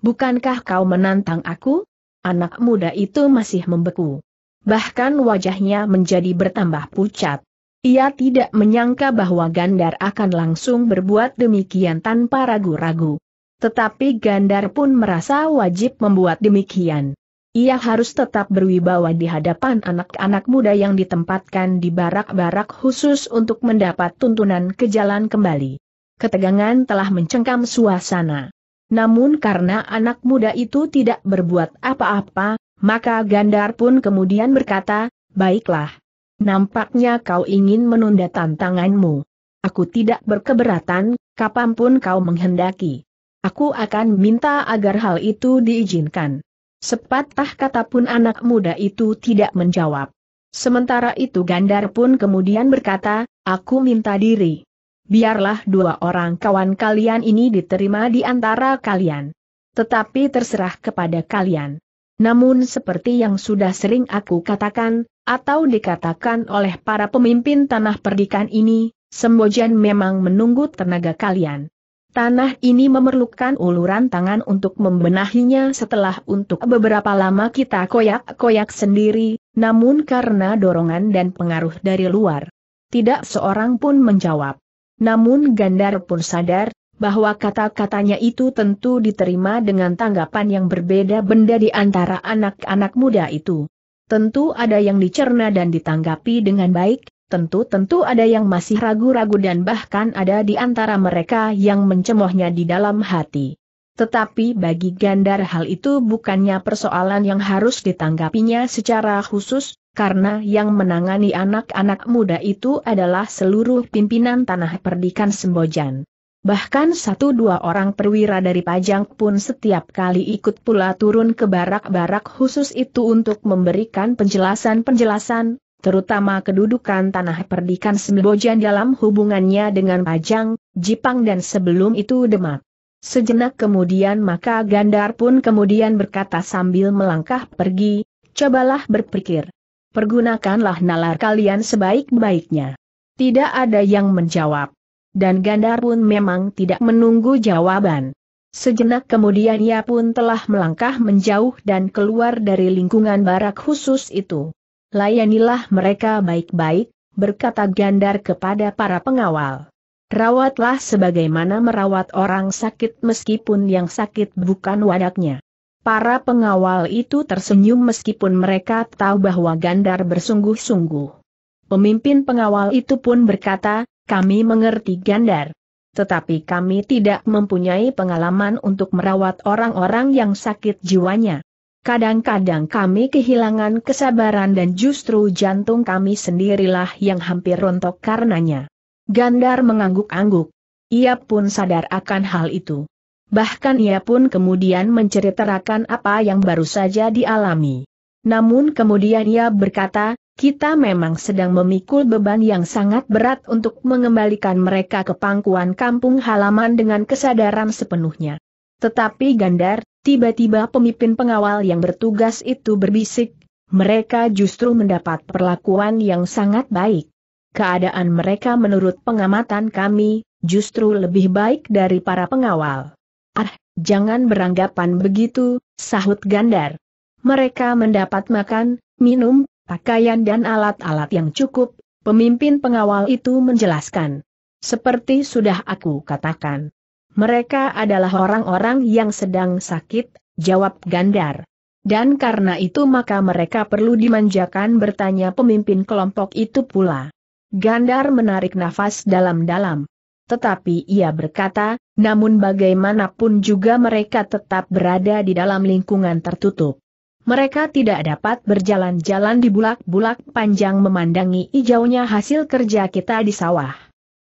Bukankah kau menantang aku? Anak muda itu masih membeku. Bahkan wajahnya menjadi bertambah pucat. Ia tidak menyangka bahwa Gandar akan langsung berbuat demikian tanpa ragu-ragu. Tetapi Gandar pun merasa wajib membuat demikian. Ia harus tetap berwibawa di hadapan anak-anak muda yang ditempatkan di barak-barak khusus untuk mendapat tuntunan ke jalan kembali. Ketegangan telah mencengkam suasana. Namun karena anak muda itu tidak berbuat apa-apa, maka Gandar pun kemudian berkata, Baiklah. Nampaknya kau ingin menunda tantanganmu. Aku tidak berkeberatan, kapanpun kau menghendaki. Aku akan minta agar hal itu diizinkan. Sepatah kata pun anak muda itu tidak menjawab. Sementara itu Gandar pun kemudian berkata, aku minta diri. Biarlah dua orang kawan kalian ini diterima di antara kalian. Tetapi terserah kepada kalian. Namun seperti yang sudah sering aku katakan, atau dikatakan oleh para pemimpin tanah perdikan ini, Sembojan memang menunggu tenaga kalian. Tanah ini memerlukan uluran tangan untuk membenahinya setelah untuk beberapa lama kita koyak-koyak sendiri, namun karena dorongan dan pengaruh dari luar. Tidak seorang pun menjawab. Namun Gandar pun sadar, bahwa kata-katanya itu tentu diterima dengan tanggapan yang berbeda benda di antara anak-anak muda itu. Tentu ada yang dicerna dan ditanggapi dengan baik, tentu-tentu ada yang masih ragu-ragu dan bahkan ada di antara mereka yang mencemohnya di dalam hati. Tetapi bagi Gandar hal itu bukannya persoalan yang harus ditanggapinya secara khusus, karena yang menangani anak-anak muda itu adalah seluruh pimpinan tanah perdikan Sembojan. Bahkan satu dua orang perwira dari Pajang pun setiap kali ikut pula turun ke barak-barak khusus itu untuk memberikan penjelasan-penjelasan, terutama kedudukan tanah perdikan Sembojan dalam hubungannya dengan Pajang, Jipang dan sebelum itu Demak. Sejenak kemudian maka Gandar pun kemudian berkata sambil melangkah pergi, cobalah berpikir. Pergunakanlah nalar kalian sebaik-baiknya. Tidak ada yang menjawab. Dan Gandar pun memang tidak menunggu jawaban. Sejenak kemudian ia pun telah melangkah menjauh dan keluar dari lingkungan barak khusus itu. Layanilah mereka baik-baik, berkata Gandar kepada para pengawal. Rawatlah sebagaimana merawat orang sakit meskipun yang sakit bukan wadaknya. Para pengawal itu tersenyum meskipun mereka tahu bahwa Gandar bersungguh-sungguh. Pemimpin pengawal itu pun berkata, kami mengerti Gandar. Tetapi kami tidak mempunyai pengalaman untuk merawat orang-orang yang sakit jiwanya. Kadang-kadang kami kehilangan kesabaran dan justru jantung kami sendirilah yang hampir rontok karenanya. Gandar mengangguk-angguk. Ia pun sadar akan hal itu. Bahkan ia pun kemudian menceritakan apa yang baru saja dialami. Namun kemudian ia berkata, kita memang sedang memikul beban yang sangat berat untuk mengembalikan mereka ke pangkuan kampung halaman dengan kesadaran sepenuhnya. Tetapi Gandar, Tiba-tiba pemimpin pengawal yang bertugas itu berbisik, mereka justru mendapat perlakuan yang sangat baik. Keadaan mereka menurut pengamatan kami, justru lebih baik dari para pengawal. Ah, jangan beranggapan begitu, sahut Gandar. Mereka mendapat makan, minum, pakaian dan alat-alat yang cukup, pemimpin pengawal itu menjelaskan. Seperti sudah aku katakan. Mereka adalah orang-orang yang sedang sakit, jawab Gandar. Dan karena itu maka mereka perlu dimanjakan bertanya pemimpin kelompok itu pula. Gandar menarik nafas dalam-dalam. Tetapi ia berkata, namun bagaimanapun juga mereka tetap berada di dalam lingkungan tertutup. Mereka tidak dapat berjalan-jalan di bulak-bulak panjang memandangi hijaunya hasil kerja kita di sawah.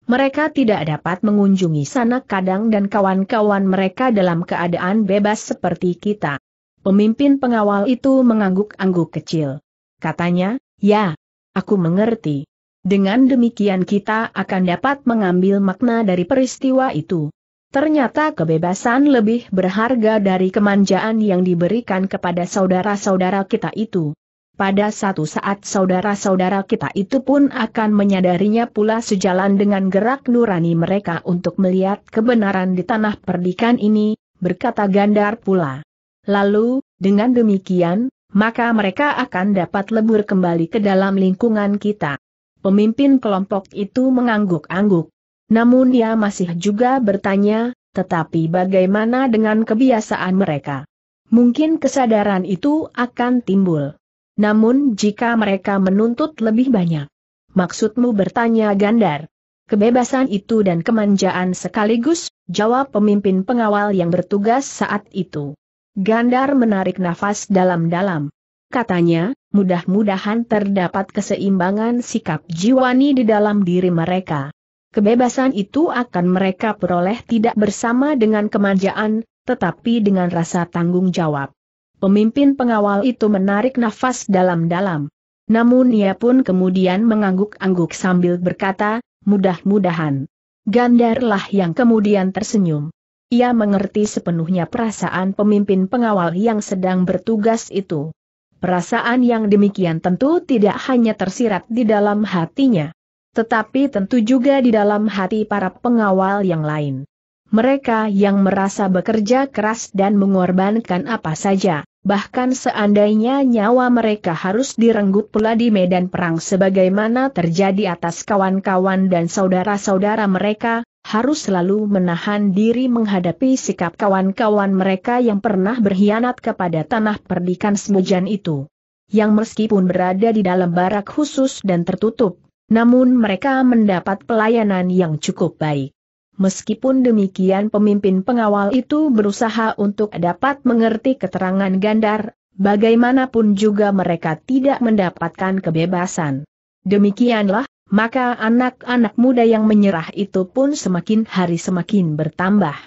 Mereka tidak dapat mengunjungi sanak kadang dan kawan-kawan mereka dalam keadaan bebas seperti kita. Pemimpin pengawal itu mengangguk-angguk kecil. Katanya, ya, aku mengerti. Dengan demikian kita akan dapat mengambil makna dari peristiwa itu. Ternyata kebebasan lebih berharga dari kemanjaan yang diberikan kepada saudara-saudara kita itu pada satu saat saudara-saudara kita itu pun akan menyadarinya pula sejalan dengan gerak nurani mereka untuk melihat kebenaran di tanah perdikan ini, berkata Gandar pula. Lalu, dengan demikian, maka mereka akan dapat lebur kembali ke dalam lingkungan kita. Pemimpin kelompok itu mengangguk-angguk. Namun ia masih juga bertanya, tetapi bagaimana dengan kebiasaan mereka? Mungkin kesadaran itu akan timbul. Namun jika mereka menuntut lebih banyak. Maksudmu bertanya Gandar. Kebebasan itu dan kemanjaan sekaligus, jawab pemimpin pengawal yang bertugas saat itu. Gandar menarik nafas dalam-dalam. Katanya, mudah-mudahan terdapat keseimbangan sikap jiwani di dalam diri mereka. Kebebasan itu akan mereka peroleh tidak bersama dengan kemanjaan, tetapi dengan rasa tanggung jawab. Pemimpin pengawal itu menarik nafas dalam-dalam. Namun ia pun kemudian mengangguk-angguk sambil berkata, mudah-mudahan. Gandarlah yang kemudian tersenyum. Ia mengerti sepenuhnya perasaan pemimpin pengawal yang sedang bertugas itu. Perasaan yang demikian tentu tidak hanya tersirat di dalam hatinya, tetapi tentu juga di dalam hati para pengawal yang lain. Mereka yang merasa bekerja keras dan mengorbankan apa saja, bahkan seandainya nyawa mereka harus direnggut pula di medan perang sebagaimana terjadi atas kawan-kawan dan saudara-saudara mereka, harus selalu menahan diri menghadapi sikap kawan-kawan mereka yang pernah berkhianat kepada tanah perdikan semujan itu. Yang meskipun berada di dalam barak khusus dan tertutup, namun mereka mendapat pelayanan yang cukup baik. Meskipun demikian pemimpin pengawal itu berusaha untuk dapat mengerti keterangan Gandar, bagaimanapun juga mereka tidak mendapatkan kebebasan. Demikianlah, maka anak-anak muda yang menyerah itu pun semakin hari semakin bertambah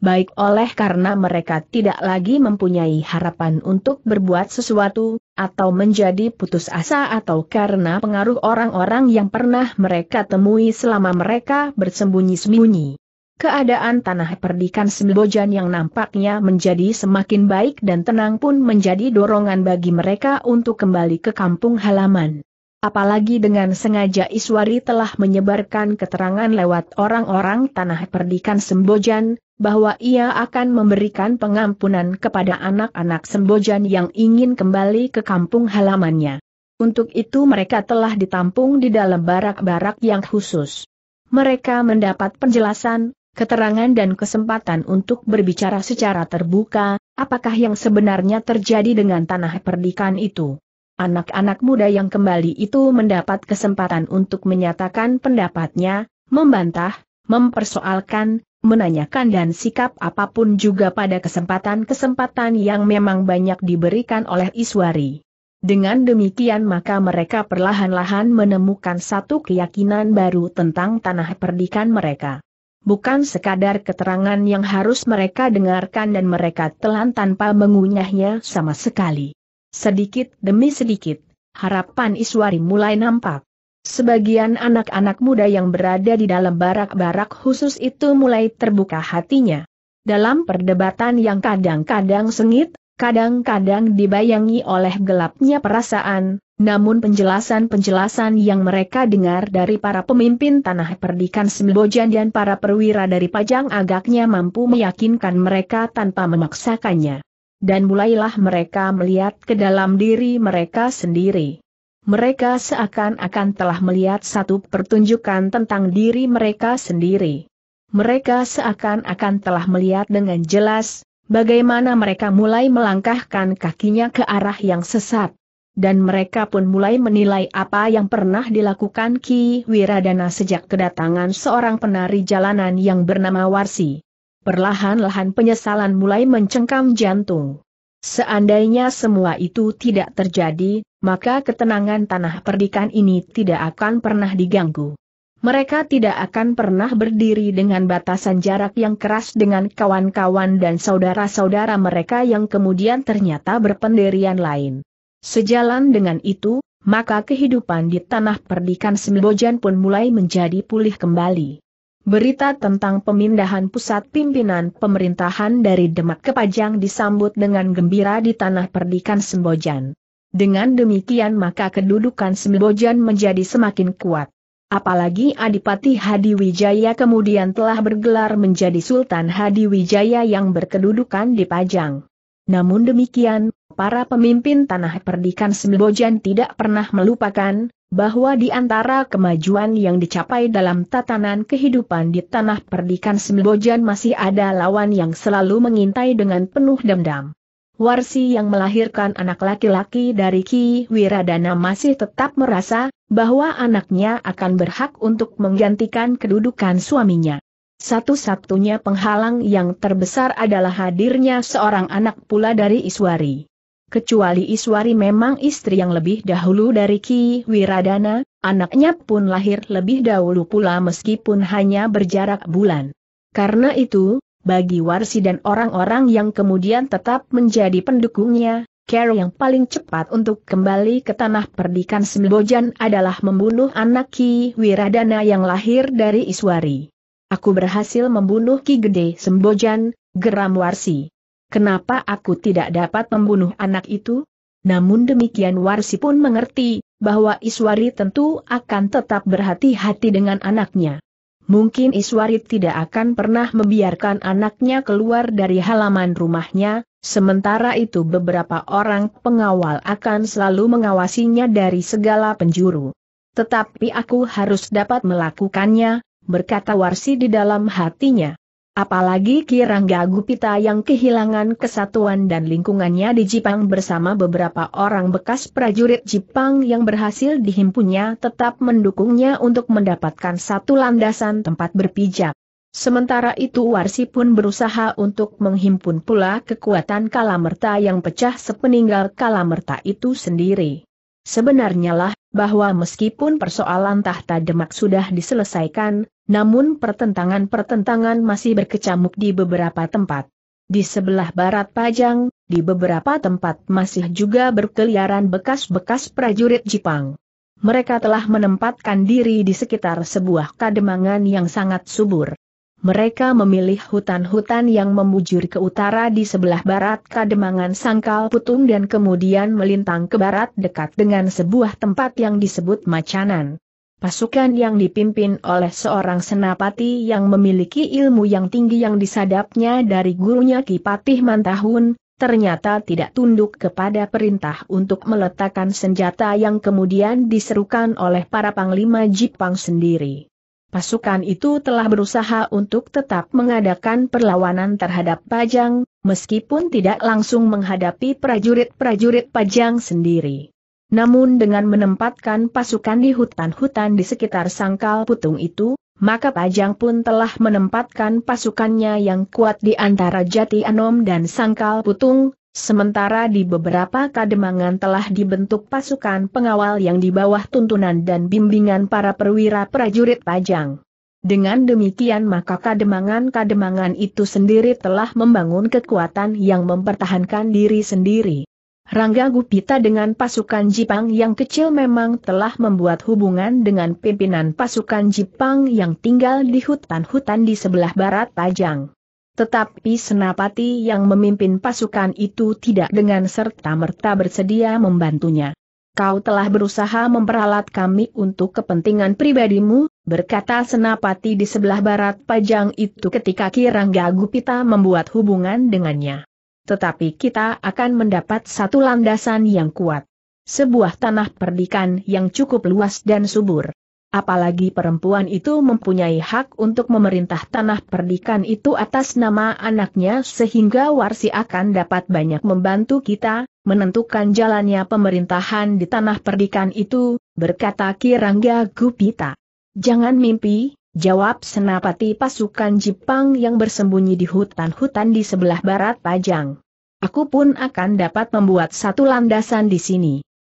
baik oleh karena mereka tidak lagi mempunyai harapan untuk berbuat sesuatu, atau menjadi putus asa atau karena pengaruh orang-orang yang pernah mereka temui selama mereka bersembunyi-sembunyi. Keadaan tanah perdikan Sembojan yang nampaknya menjadi semakin baik dan tenang pun menjadi dorongan bagi mereka untuk kembali ke kampung halaman. Apalagi dengan sengaja Iswari telah menyebarkan keterangan lewat orang-orang tanah perdikan Sembojan, bahwa ia akan memberikan pengampunan kepada anak-anak Sembojan yang ingin kembali ke kampung halamannya. Untuk itu mereka telah ditampung di dalam barak-barak yang khusus. Mereka mendapat penjelasan, keterangan dan kesempatan untuk berbicara secara terbuka, apakah yang sebenarnya terjadi dengan tanah perdikan itu. Anak-anak muda yang kembali itu mendapat kesempatan untuk menyatakan pendapatnya, membantah, mempersoalkan, menanyakan dan sikap apapun juga pada kesempatan-kesempatan yang memang banyak diberikan oleh Iswari. Dengan demikian maka mereka perlahan-lahan menemukan satu keyakinan baru tentang tanah perdikan mereka. Bukan sekadar keterangan yang harus mereka dengarkan dan mereka telan tanpa mengunyahnya sama sekali. Sedikit demi sedikit, harapan Iswari mulai nampak. Sebagian anak-anak muda yang berada di dalam barak-barak khusus itu mulai terbuka hatinya. Dalam perdebatan yang kadang-kadang sengit, kadang-kadang dibayangi oleh gelapnya perasaan, namun penjelasan-penjelasan yang mereka dengar dari para pemimpin tanah perdikan Sembojan dan para perwira dari Pajang agaknya mampu meyakinkan mereka tanpa memaksakannya dan mulailah mereka melihat ke dalam diri mereka sendiri. Mereka seakan-akan telah melihat satu pertunjukan tentang diri mereka sendiri. Mereka seakan-akan telah melihat dengan jelas, bagaimana mereka mulai melangkahkan kakinya ke arah yang sesat. Dan mereka pun mulai menilai apa yang pernah dilakukan Ki Wiradana sejak kedatangan seorang penari jalanan yang bernama Warsi. Perlahan-lahan penyesalan mulai mencengkam jantung. Seandainya semua itu tidak terjadi, maka ketenangan tanah perdikan ini tidak akan pernah diganggu. Mereka tidak akan pernah berdiri dengan batasan jarak yang keras dengan kawan-kawan dan saudara-saudara mereka yang kemudian ternyata berpendirian lain. Sejalan dengan itu, maka kehidupan di tanah perdikan Sembojan pun mulai menjadi pulih kembali. Berita tentang pemindahan pusat pimpinan pemerintahan dari Demak ke Pajang disambut dengan gembira di tanah perdikan Sembojan. Dengan demikian maka kedudukan Sembojan menjadi semakin kuat. Apalagi Adipati Hadiwijaya kemudian telah bergelar menjadi Sultan Hadiwijaya yang berkedudukan di Pajang. Namun demikian, para pemimpin tanah perdikan Sembojan tidak pernah melupakan, bahwa di antara kemajuan yang dicapai dalam tatanan kehidupan di tanah perdikan Sembojan masih ada lawan yang selalu mengintai dengan penuh dendam. Warsi yang melahirkan anak laki-laki dari Ki Wiradana masih tetap merasa bahwa anaknya akan berhak untuk menggantikan kedudukan suaminya. Satu-satunya penghalang yang terbesar adalah hadirnya seorang anak pula dari Iswari kecuali Iswari memang istri yang lebih dahulu dari Ki Wiradana, anaknya pun lahir lebih dahulu pula meskipun hanya berjarak bulan. Karena itu, bagi Warsi dan orang-orang yang kemudian tetap menjadi pendukungnya, Carol yang paling cepat untuk kembali ke tanah perdikan Sembojan adalah membunuh anak Ki Wiradana yang lahir dari Iswari. Aku berhasil membunuh Ki Gede Sembojan, geram Warsi. Kenapa aku tidak dapat membunuh anak itu? Namun demikian Warsi pun mengerti, bahwa Iswari tentu akan tetap berhati-hati dengan anaknya. Mungkin Iswari tidak akan pernah membiarkan anaknya keluar dari halaman rumahnya, sementara itu beberapa orang pengawal akan selalu mengawasinya dari segala penjuru. Tetapi aku harus dapat melakukannya, berkata Warsi di dalam hatinya. Apalagi Kirangga Gupita yang kehilangan kesatuan dan lingkungannya di Jepang bersama beberapa orang bekas prajurit Jepang yang berhasil dihimpunnya tetap mendukungnya untuk mendapatkan satu landasan tempat berpijak. Sementara itu Warsi pun berusaha untuk menghimpun pula kekuatan Kalamerta yang pecah sepeninggal Kalamerta itu sendiri. Sebenarnya lah, bahwa meskipun persoalan tahta Demak sudah diselesaikan, namun pertentangan-pertentangan masih berkecamuk di beberapa tempat. Di sebelah barat Pajang, di beberapa tempat masih juga berkeliaran bekas-bekas prajurit Jepang. Mereka telah menempatkan diri di sekitar sebuah kademangan yang sangat subur mereka memilih hutan-hutan yang membujur ke utara di sebelah barat Kademangan Sangkal Putung dan kemudian melintang ke barat dekat dengan sebuah tempat yang disebut Macanan. Pasukan yang dipimpin oleh seorang senapati yang memiliki ilmu yang tinggi yang disadapnya dari gurunya Kipatih Mantahun, ternyata tidak tunduk kepada perintah untuk meletakkan senjata yang kemudian diserukan oleh para panglima Jipang sendiri. Pasukan itu telah berusaha untuk tetap mengadakan perlawanan terhadap Pajang, meskipun tidak langsung menghadapi prajurit-prajurit Pajang sendiri. Namun dengan menempatkan pasukan di hutan-hutan di sekitar sangkal putung itu, maka Pajang pun telah menempatkan pasukannya yang kuat di antara Jati Anom dan Sangkal Putung, Sementara di beberapa kademangan telah dibentuk pasukan pengawal yang di bawah tuntunan dan bimbingan para perwira prajurit pajang. Dengan demikian maka kademangan-kademangan itu sendiri telah membangun kekuatan yang mempertahankan diri sendiri. Rangga Gupita dengan pasukan Jipang yang kecil memang telah membuat hubungan dengan pimpinan pasukan Jipang yang tinggal di hutan-hutan di sebelah barat Pajang. Tetapi Senapati yang memimpin pasukan itu tidak dengan serta-merta bersedia membantunya. Kau telah berusaha memperalat kami untuk kepentingan pribadimu, berkata Senapati di sebelah barat Pajang itu ketika Kirangga Gupita membuat hubungan dengannya. Tetapi kita akan mendapat satu landasan yang kuat. Sebuah tanah perdikan yang cukup luas dan subur. Apalagi perempuan itu mempunyai hak untuk memerintah tanah perdikan itu atas nama anaknya sehingga Warsi akan dapat banyak membantu kita, menentukan jalannya pemerintahan di tanah perdikan itu, berkata Kirangga Gupita. Jangan mimpi, jawab senapati pasukan Jepang yang bersembunyi di hutan-hutan di sebelah barat Pajang. Aku pun akan dapat membuat satu landasan di sini.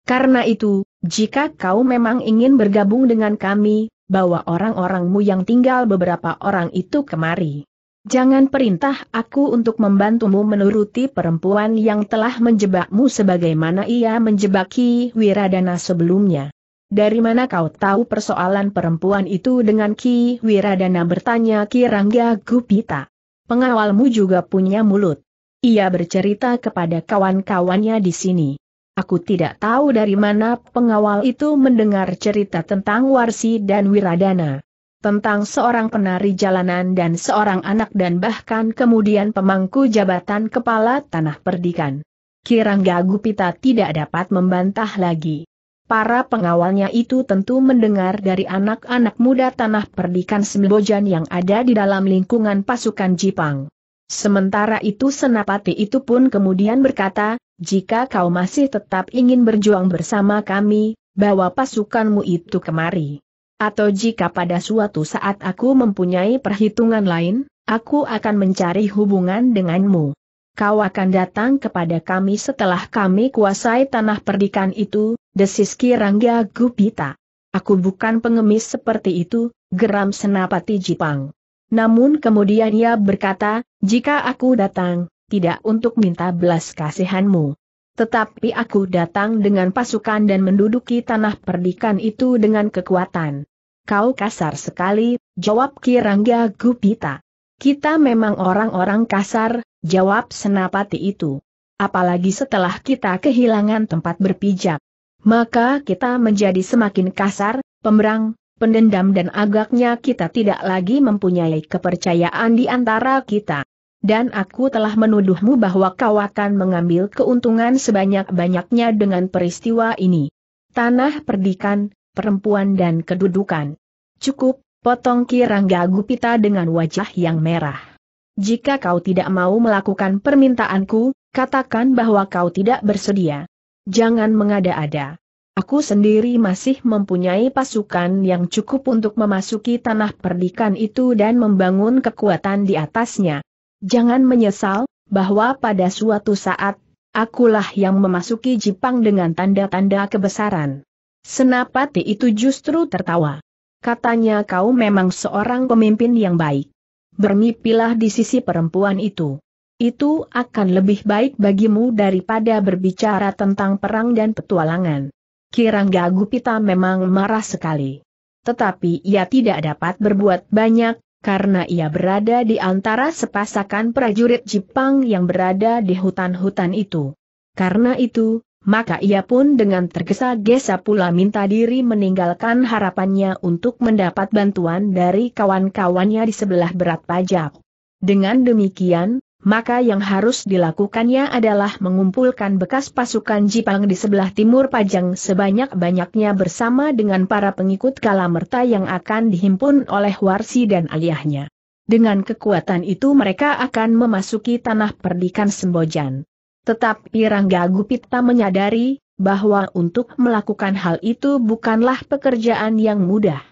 Karena itu, jika kau memang ingin bergabung dengan kami, bawa orang-orangmu yang tinggal beberapa orang itu kemari. Jangan perintah aku untuk membantumu menuruti perempuan yang telah menjebakmu sebagaimana ia menjebaki Wiradana sebelumnya. Dari mana kau tahu persoalan perempuan itu dengan Ki Wiradana bertanya Ki Rangga Gupita. Pengawalmu juga punya mulut. Ia bercerita kepada kawan-kawannya di sini. Aku tidak tahu dari mana pengawal itu mendengar cerita tentang Warsi dan Wiradana. Tentang seorang penari jalanan dan seorang anak dan bahkan kemudian pemangku jabatan kepala tanah perdikan. Kirangga Gupita tidak dapat membantah lagi. Para pengawalnya itu tentu mendengar dari anak-anak muda tanah perdikan Sembojan yang ada di dalam lingkungan pasukan Jipang. Sementara itu Senapati itu pun kemudian berkata, jika kau masih tetap ingin berjuang bersama kami, bawa pasukanmu itu kemari. Atau jika pada suatu saat aku mempunyai perhitungan lain, aku akan mencari hubungan denganmu. Kau akan datang kepada kami setelah kami kuasai tanah perdikan itu, desis Rangga Gupita. Aku bukan pengemis seperti itu, geram Senapati Jipang. Namun kemudian ia berkata, jika aku datang, tidak untuk minta belas kasihanmu. Tetapi aku datang dengan pasukan dan menduduki tanah perdikan itu dengan kekuatan. Kau kasar sekali, jawab Kirangga Gupita. Kita memang orang-orang kasar, jawab senapati itu. Apalagi setelah kita kehilangan tempat berpijak. Maka kita menjadi semakin kasar, pemberang, pendendam dan agaknya kita tidak lagi mempunyai kepercayaan di antara kita. Dan aku telah menuduhmu bahwa kau akan mengambil keuntungan sebanyak-banyaknya dengan peristiwa ini. Tanah perdikan, perempuan dan kedudukan. Cukup, potong Kirangga Gupita dengan wajah yang merah. Jika kau tidak mau melakukan permintaanku, katakan bahwa kau tidak bersedia. Jangan mengada-ada. Aku sendiri masih mempunyai pasukan yang cukup untuk memasuki tanah perdikan itu dan membangun kekuatan di atasnya. Jangan menyesal, bahwa pada suatu saat, akulah yang memasuki Jepang dengan tanda-tanda kebesaran. Senapati itu justru tertawa. Katanya kau memang seorang pemimpin yang baik. Bermipilah di sisi perempuan itu. Itu akan lebih baik bagimu daripada berbicara tentang perang dan petualangan. Kirangga Gupita memang marah sekali. Tetapi ia tidak dapat berbuat banyak, karena ia berada di antara sepasakan prajurit Jepang yang berada di hutan-hutan itu. Karena itu, maka ia pun dengan tergesa-gesa pula minta diri meninggalkan harapannya untuk mendapat bantuan dari kawan-kawannya di sebelah berat pajak. Dengan demikian, maka yang harus dilakukannya adalah mengumpulkan bekas pasukan Jipang di sebelah timur Pajang sebanyak-banyaknya bersama dengan para pengikut Kalamerta yang akan dihimpun oleh Warsi dan aliahnya. Dengan kekuatan itu mereka akan memasuki tanah perdikan Sembojan. Tetapi Rangga Gupita menyadari, bahwa untuk melakukan hal itu bukanlah pekerjaan yang mudah.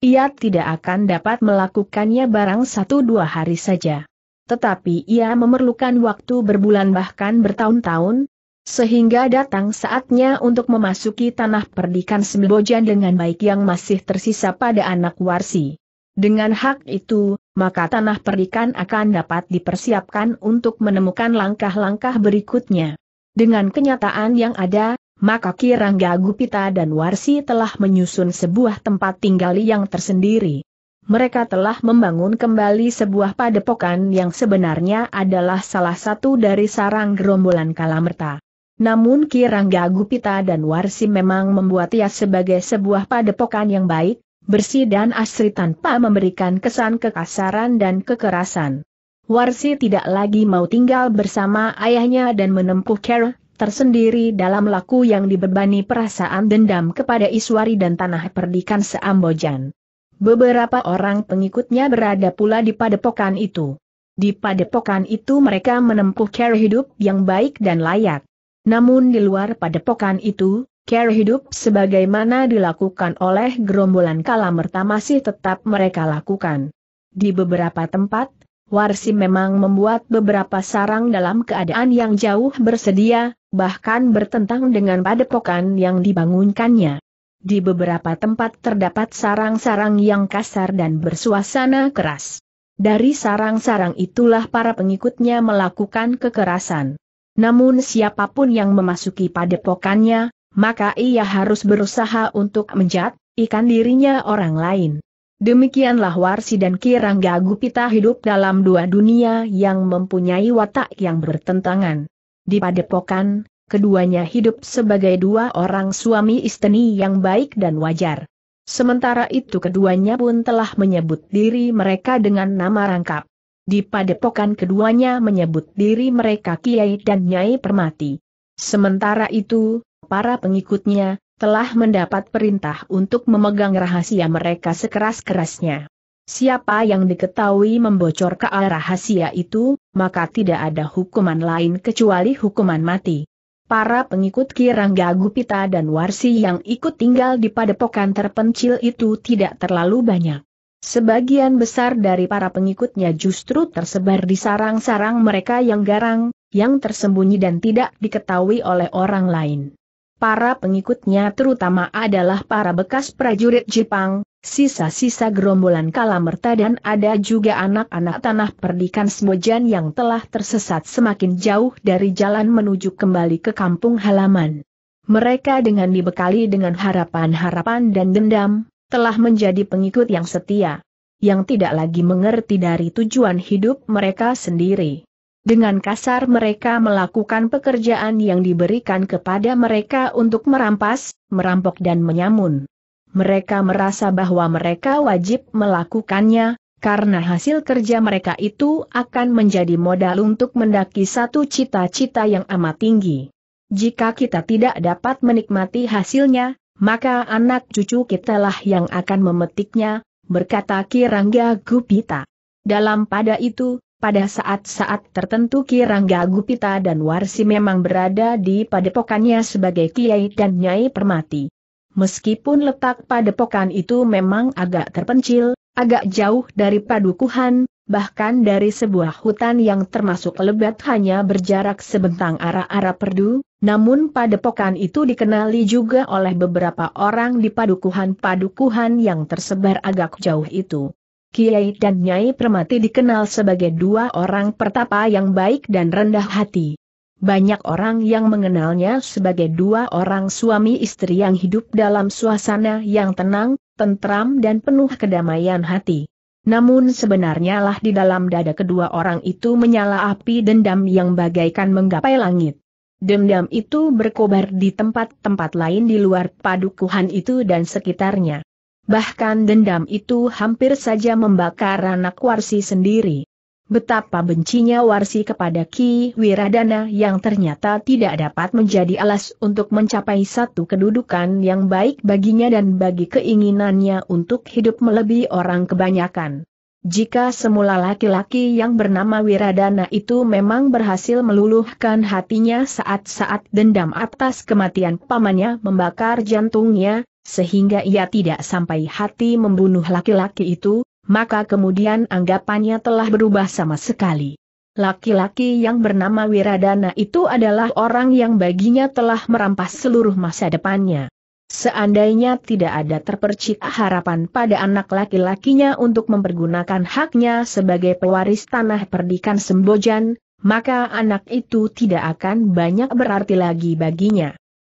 Ia tidak akan dapat melakukannya barang satu dua hari saja. Tetapi ia memerlukan waktu berbulan bahkan bertahun-tahun, sehingga datang saatnya untuk memasuki tanah perdikan Sembojan dengan baik yang masih tersisa pada anak Warsi. Dengan hak itu, maka tanah perdikan akan dapat dipersiapkan untuk menemukan langkah-langkah berikutnya. Dengan kenyataan yang ada, maka Kirangga Gupita dan Warsi telah menyusun sebuah tempat tinggal yang tersendiri mereka telah membangun kembali sebuah padepokan yang sebenarnya adalah salah satu dari sarang gerombolan Kalamerta. Namun Kirangga Gupita dan Warsi memang membuat ia sebagai sebuah padepokan yang baik, bersih dan asri tanpa memberikan kesan kekasaran dan kekerasan. Warsi tidak lagi mau tinggal bersama ayahnya dan menempuh care tersendiri dalam laku yang dibebani perasaan dendam kepada Iswari dan tanah perdikan Seambojan. Beberapa orang pengikutnya berada pula di padepokan itu. Di padepokan itu mereka menempuh cara hidup yang baik dan layak. Namun di luar padepokan itu, cara hidup sebagaimana dilakukan oleh gerombolan kala merta masih tetap mereka lakukan. Di beberapa tempat, Warsi memang membuat beberapa sarang dalam keadaan yang jauh bersedia, bahkan bertentang dengan padepokan yang dibangunkannya. Di beberapa tempat terdapat sarang-sarang yang kasar dan bersuasana keras. Dari sarang-sarang itulah para pengikutnya melakukan kekerasan. Namun siapapun yang memasuki padepokannya, maka ia harus berusaha untuk menjat, ikan dirinya orang lain. Demikianlah Warsi dan Kirangga Gupita hidup dalam dua dunia yang mempunyai watak yang bertentangan. Di padepokan, keduanya hidup sebagai dua orang suami istri yang baik dan wajar. Sementara itu keduanya pun telah menyebut diri mereka dengan nama rangkap. Di padepokan keduanya menyebut diri mereka Kiai dan Nyai Permati. Sementara itu, para pengikutnya, telah mendapat perintah untuk memegang rahasia mereka sekeras-kerasnya. Siapa yang diketahui membocor ke rahasia itu, maka tidak ada hukuman lain kecuali hukuman mati para pengikut Kirangga Gupita dan Warsi yang ikut tinggal di padepokan terpencil itu tidak terlalu banyak. Sebagian besar dari para pengikutnya justru tersebar di sarang-sarang mereka yang garang, yang tersembunyi dan tidak diketahui oleh orang lain para pengikutnya terutama adalah para bekas prajurit Jepang, sisa-sisa gerombolan Kalamerta dan ada juga anak-anak tanah perdikan Smojan yang telah tersesat semakin jauh dari jalan menuju kembali ke kampung halaman. Mereka dengan dibekali dengan harapan-harapan dan dendam, telah menjadi pengikut yang setia, yang tidak lagi mengerti dari tujuan hidup mereka sendiri. Dengan kasar mereka melakukan pekerjaan yang diberikan kepada mereka untuk merampas, merampok dan menyamun. Mereka merasa bahwa mereka wajib melakukannya, karena hasil kerja mereka itu akan menjadi modal untuk mendaki satu cita-cita yang amat tinggi. Jika kita tidak dapat menikmati hasilnya, maka anak cucu kita lah yang akan memetiknya, berkata Kirangga Gupita. Dalam pada itu, pada saat-saat tertentu Kirangga Gupita dan Warsi memang berada di padepokannya sebagai kiai dan nyai permati. Meskipun letak padepokan itu memang agak terpencil, agak jauh dari padukuhan, bahkan dari sebuah hutan yang termasuk lebat hanya berjarak sebentang arah-arah perdu, namun padepokan itu dikenali juga oleh beberapa orang di padukuhan-padukuhan yang tersebar agak jauh itu. Kiai dan Nyai Permati dikenal sebagai dua orang pertapa yang baik dan rendah hati. Banyak orang yang mengenalnya sebagai dua orang suami istri yang hidup dalam suasana yang tenang, tentram dan penuh kedamaian hati. Namun sebenarnya lah di dalam dada kedua orang itu menyala api dendam yang bagaikan menggapai langit. Dendam itu berkobar di tempat-tempat lain di luar padukuhan itu dan sekitarnya. Bahkan dendam itu hampir saja membakar anak Warsi sendiri. Betapa bencinya Warsi kepada Ki Wiradana yang ternyata tidak dapat menjadi alas untuk mencapai satu kedudukan yang baik baginya dan bagi keinginannya untuk hidup melebihi orang kebanyakan. Jika semula laki-laki yang bernama Wiradana itu memang berhasil meluluhkan hatinya saat-saat dendam atas kematian pamannya membakar jantungnya, sehingga ia tidak sampai hati membunuh laki-laki itu, maka kemudian anggapannya telah berubah sama sekali. Laki-laki yang bernama Wiradana itu adalah orang yang baginya telah merampas seluruh masa depannya. Seandainya tidak ada terpercik harapan pada anak laki-lakinya untuk mempergunakan haknya sebagai pewaris tanah perdikan Sembojan, maka anak itu tidak akan banyak berarti lagi baginya.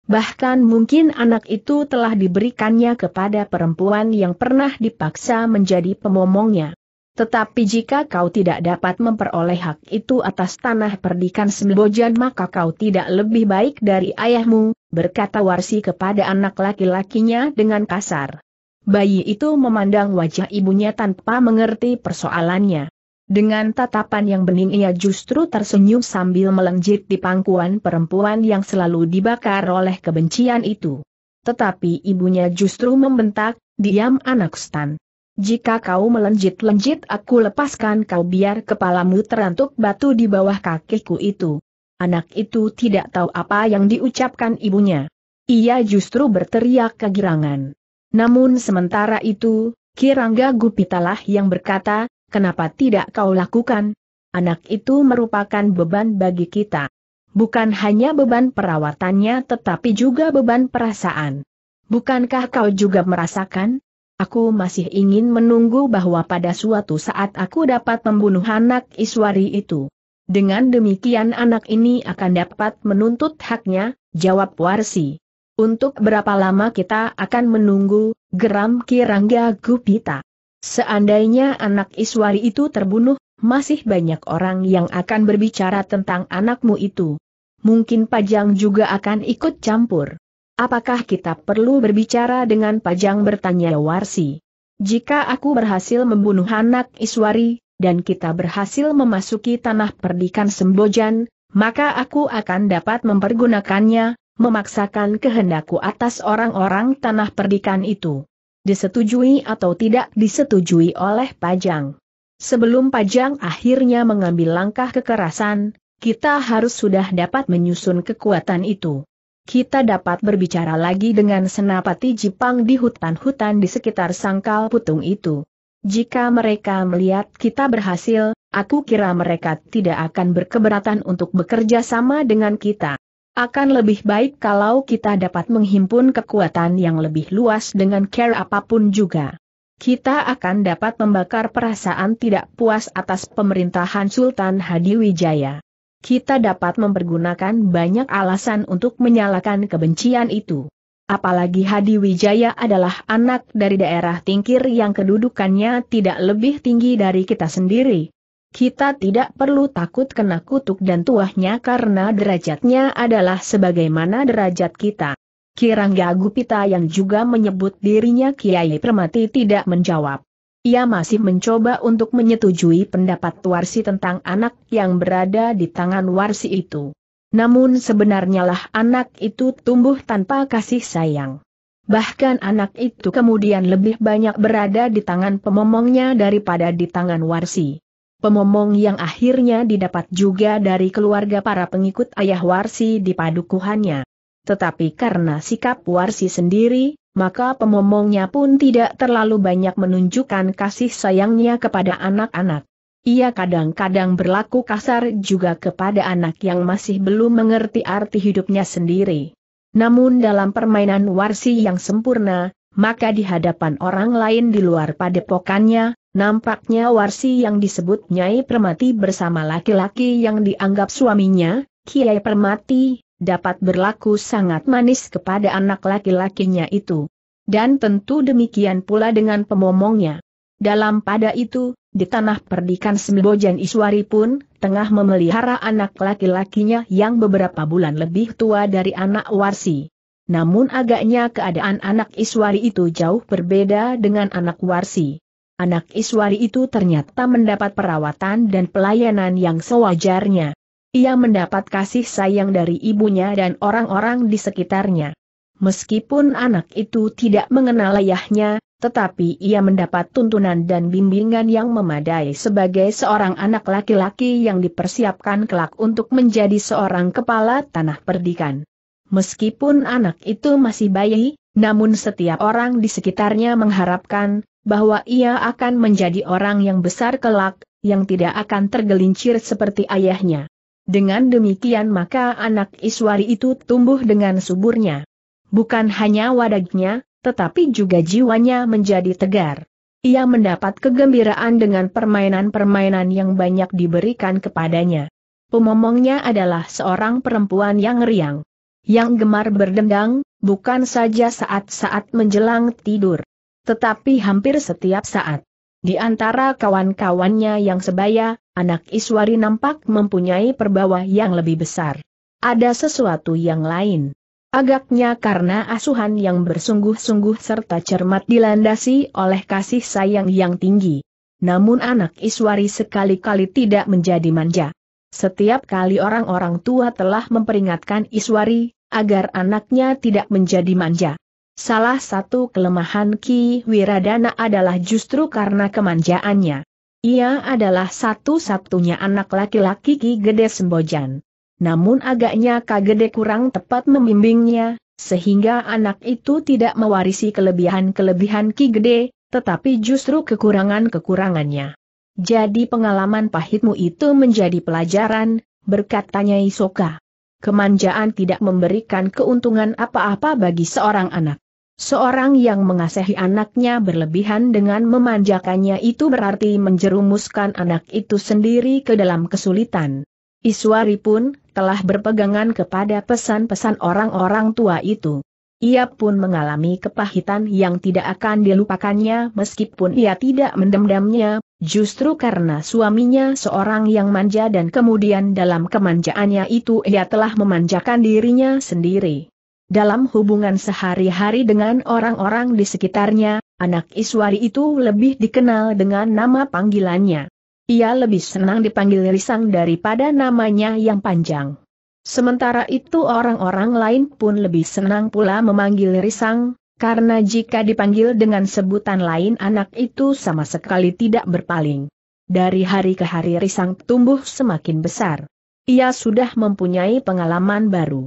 Bahkan mungkin anak itu telah diberikannya kepada perempuan yang pernah dipaksa menjadi pemomongnya. Tetapi jika kau tidak dapat memperoleh hak itu atas tanah perdikan Sembojan maka kau tidak lebih baik dari ayahmu, berkata Warsi kepada anak laki-lakinya dengan kasar. Bayi itu memandang wajah ibunya tanpa mengerti persoalannya. Dengan tatapan yang bening ia justru tersenyum sambil melenjit di pangkuan perempuan yang selalu dibakar oleh kebencian itu. Tetapi ibunya justru membentak, diam anak stan. Jika kau melenjit-lenjit aku lepaskan kau biar kepalamu terantuk batu di bawah kakiku itu. Anak itu tidak tahu apa yang diucapkan ibunya. Ia justru berteriak kegirangan. Namun sementara itu, Kirangga Gupitalah yang berkata, Kenapa tidak kau lakukan? Anak itu merupakan beban bagi kita. Bukan hanya beban perawatannya tetapi juga beban perasaan. Bukankah kau juga merasakan? Aku masih ingin menunggu bahwa pada suatu saat aku dapat membunuh anak Iswari itu. Dengan demikian anak ini akan dapat menuntut haknya, jawab Warsi. Untuk berapa lama kita akan menunggu, geram Kirangga Gupita. Seandainya anak Iswari itu terbunuh, masih banyak orang yang akan berbicara tentang anakmu itu. Mungkin Pajang juga akan ikut campur. Apakah kita perlu berbicara dengan Pajang bertanya Warsi? Jika aku berhasil membunuh anak Iswari, dan kita berhasil memasuki tanah perdikan Sembojan, maka aku akan dapat mempergunakannya, memaksakan kehendakku atas orang-orang tanah perdikan itu disetujui atau tidak disetujui oleh Pajang. Sebelum Pajang akhirnya mengambil langkah kekerasan, kita harus sudah dapat menyusun kekuatan itu. Kita dapat berbicara lagi dengan senapati Jepang di hutan-hutan di sekitar sangkal putung itu. Jika mereka melihat kita berhasil, aku kira mereka tidak akan berkeberatan untuk bekerja sama dengan kita. Akan lebih baik kalau kita dapat menghimpun kekuatan yang lebih luas dengan care apapun juga. Kita akan dapat membakar perasaan tidak puas atas pemerintahan Sultan Hadi Wijaya. Kita dapat mempergunakan banyak alasan untuk menyalakan kebencian itu. Apalagi Hadi Wijaya adalah anak dari daerah tingkir yang kedudukannya tidak lebih tinggi dari kita sendiri, kita tidak perlu takut kena kutuk dan tuahnya karena derajatnya adalah sebagaimana derajat kita. Kirangga Gupita yang juga menyebut dirinya Kiai Permati tidak menjawab. Ia masih mencoba untuk menyetujui pendapat Warsi tentang anak yang berada di tangan Warsi itu. Namun sebenarnya lah anak itu tumbuh tanpa kasih sayang. Bahkan anak itu kemudian lebih banyak berada di tangan pemomongnya daripada di tangan Warsi pemomong yang akhirnya didapat juga dari keluarga para pengikut ayah Warsi di padukuhannya. Tetapi karena sikap Warsi sendiri, maka pemomongnya pun tidak terlalu banyak menunjukkan kasih sayangnya kepada anak-anak. Ia kadang-kadang berlaku kasar juga kepada anak yang masih belum mengerti arti hidupnya sendiri. Namun dalam permainan Warsi yang sempurna, maka di hadapan orang lain di luar padepokannya, Nampaknya Warsi yang disebut Nyai Permati bersama laki-laki yang dianggap suaminya, Kiai Permati, dapat berlaku sangat manis kepada anak laki-lakinya itu. Dan tentu demikian pula dengan pemomongnya. Dalam pada itu, di tanah perdikan Sembojan Iswari pun, tengah memelihara anak laki-lakinya yang beberapa bulan lebih tua dari anak Warsi. Namun agaknya keadaan anak Iswari itu jauh berbeda dengan anak Warsi anak Iswari itu ternyata mendapat perawatan dan pelayanan yang sewajarnya. Ia mendapat kasih sayang dari ibunya dan orang-orang di sekitarnya. Meskipun anak itu tidak mengenal ayahnya, tetapi ia mendapat tuntunan dan bimbingan yang memadai sebagai seorang anak laki-laki yang dipersiapkan kelak untuk menjadi seorang kepala tanah perdikan. Meskipun anak itu masih bayi, namun setiap orang di sekitarnya mengharapkan bahwa ia akan menjadi orang yang besar kelak, yang tidak akan tergelincir seperti ayahnya. Dengan demikian maka anak Iswari itu tumbuh dengan suburnya. Bukan hanya wadagnya, tetapi juga jiwanya menjadi tegar. Ia mendapat kegembiraan dengan permainan-permainan yang banyak diberikan kepadanya. Pemomongnya adalah seorang perempuan yang riang. Yang gemar berdendang, bukan saja saat-saat menjelang tidur tetapi hampir setiap saat. Di antara kawan-kawannya yang sebaya, anak Iswari nampak mempunyai perbawa yang lebih besar. Ada sesuatu yang lain. Agaknya karena asuhan yang bersungguh-sungguh serta cermat dilandasi oleh kasih sayang yang tinggi. Namun anak Iswari sekali-kali tidak menjadi manja. Setiap kali orang-orang tua telah memperingatkan Iswari, agar anaknya tidak menjadi manja. Salah satu kelemahan Ki Wiradana adalah justru karena kemanjaannya. Ia adalah satu-satunya anak laki-laki Ki Gede Sembojan. Namun agaknya Gede kurang tepat membimbingnya, sehingga anak itu tidak mewarisi kelebihan-kelebihan Ki Gede, tetapi justru kekurangan-kekurangannya. Jadi pengalaman pahitmu itu menjadi pelajaran, berkata berkatanya Isoka. Kemanjaan tidak memberikan keuntungan apa-apa bagi seorang anak. Seorang yang mengasihi anaknya berlebihan dengan memanjakannya itu berarti menjerumuskan anak itu sendiri ke dalam kesulitan. Iswari pun telah berpegangan kepada pesan-pesan orang-orang tua itu. Ia pun mengalami kepahitan yang tidak akan dilupakannya meskipun ia tidak mendemdamnya. justru karena suaminya seorang yang manja dan kemudian dalam kemanjaannya itu ia telah memanjakan dirinya sendiri. Dalam hubungan sehari-hari dengan orang-orang di sekitarnya, anak Iswari itu lebih dikenal dengan nama panggilannya. Ia lebih senang dipanggil Risang daripada namanya yang panjang. Sementara itu orang-orang lain pun lebih senang pula memanggil Risang, karena jika dipanggil dengan sebutan lain anak itu sama sekali tidak berpaling. Dari hari ke hari Risang tumbuh semakin besar. Ia sudah mempunyai pengalaman baru.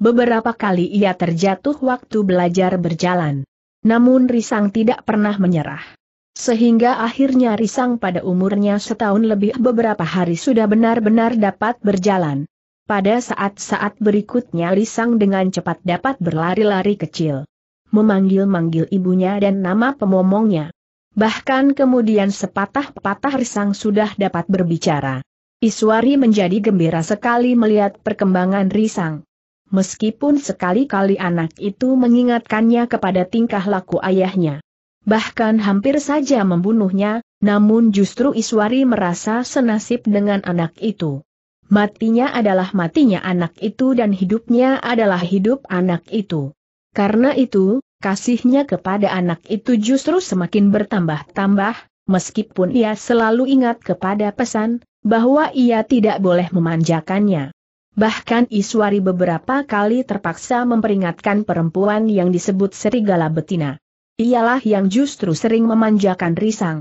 Beberapa kali ia terjatuh waktu belajar berjalan. Namun Risang tidak pernah menyerah. Sehingga akhirnya Risang pada umurnya setahun lebih beberapa hari sudah benar-benar dapat berjalan. Pada saat-saat berikutnya Risang dengan cepat dapat berlari-lari kecil. Memanggil-manggil ibunya dan nama pemomongnya. Bahkan kemudian sepatah-patah Risang sudah dapat berbicara. Iswari menjadi gembira sekali melihat perkembangan Risang meskipun sekali-kali anak itu mengingatkannya kepada tingkah laku ayahnya. Bahkan hampir saja membunuhnya, namun justru Iswari merasa senasib dengan anak itu. Matinya adalah matinya anak itu dan hidupnya adalah hidup anak itu. Karena itu, kasihnya kepada anak itu justru semakin bertambah-tambah, meskipun ia selalu ingat kepada pesan, bahwa ia tidak boleh memanjakannya. Bahkan Iswari beberapa kali terpaksa memperingatkan perempuan yang disebut serigala betina. Ialah yang justru sering memanjakan Risang.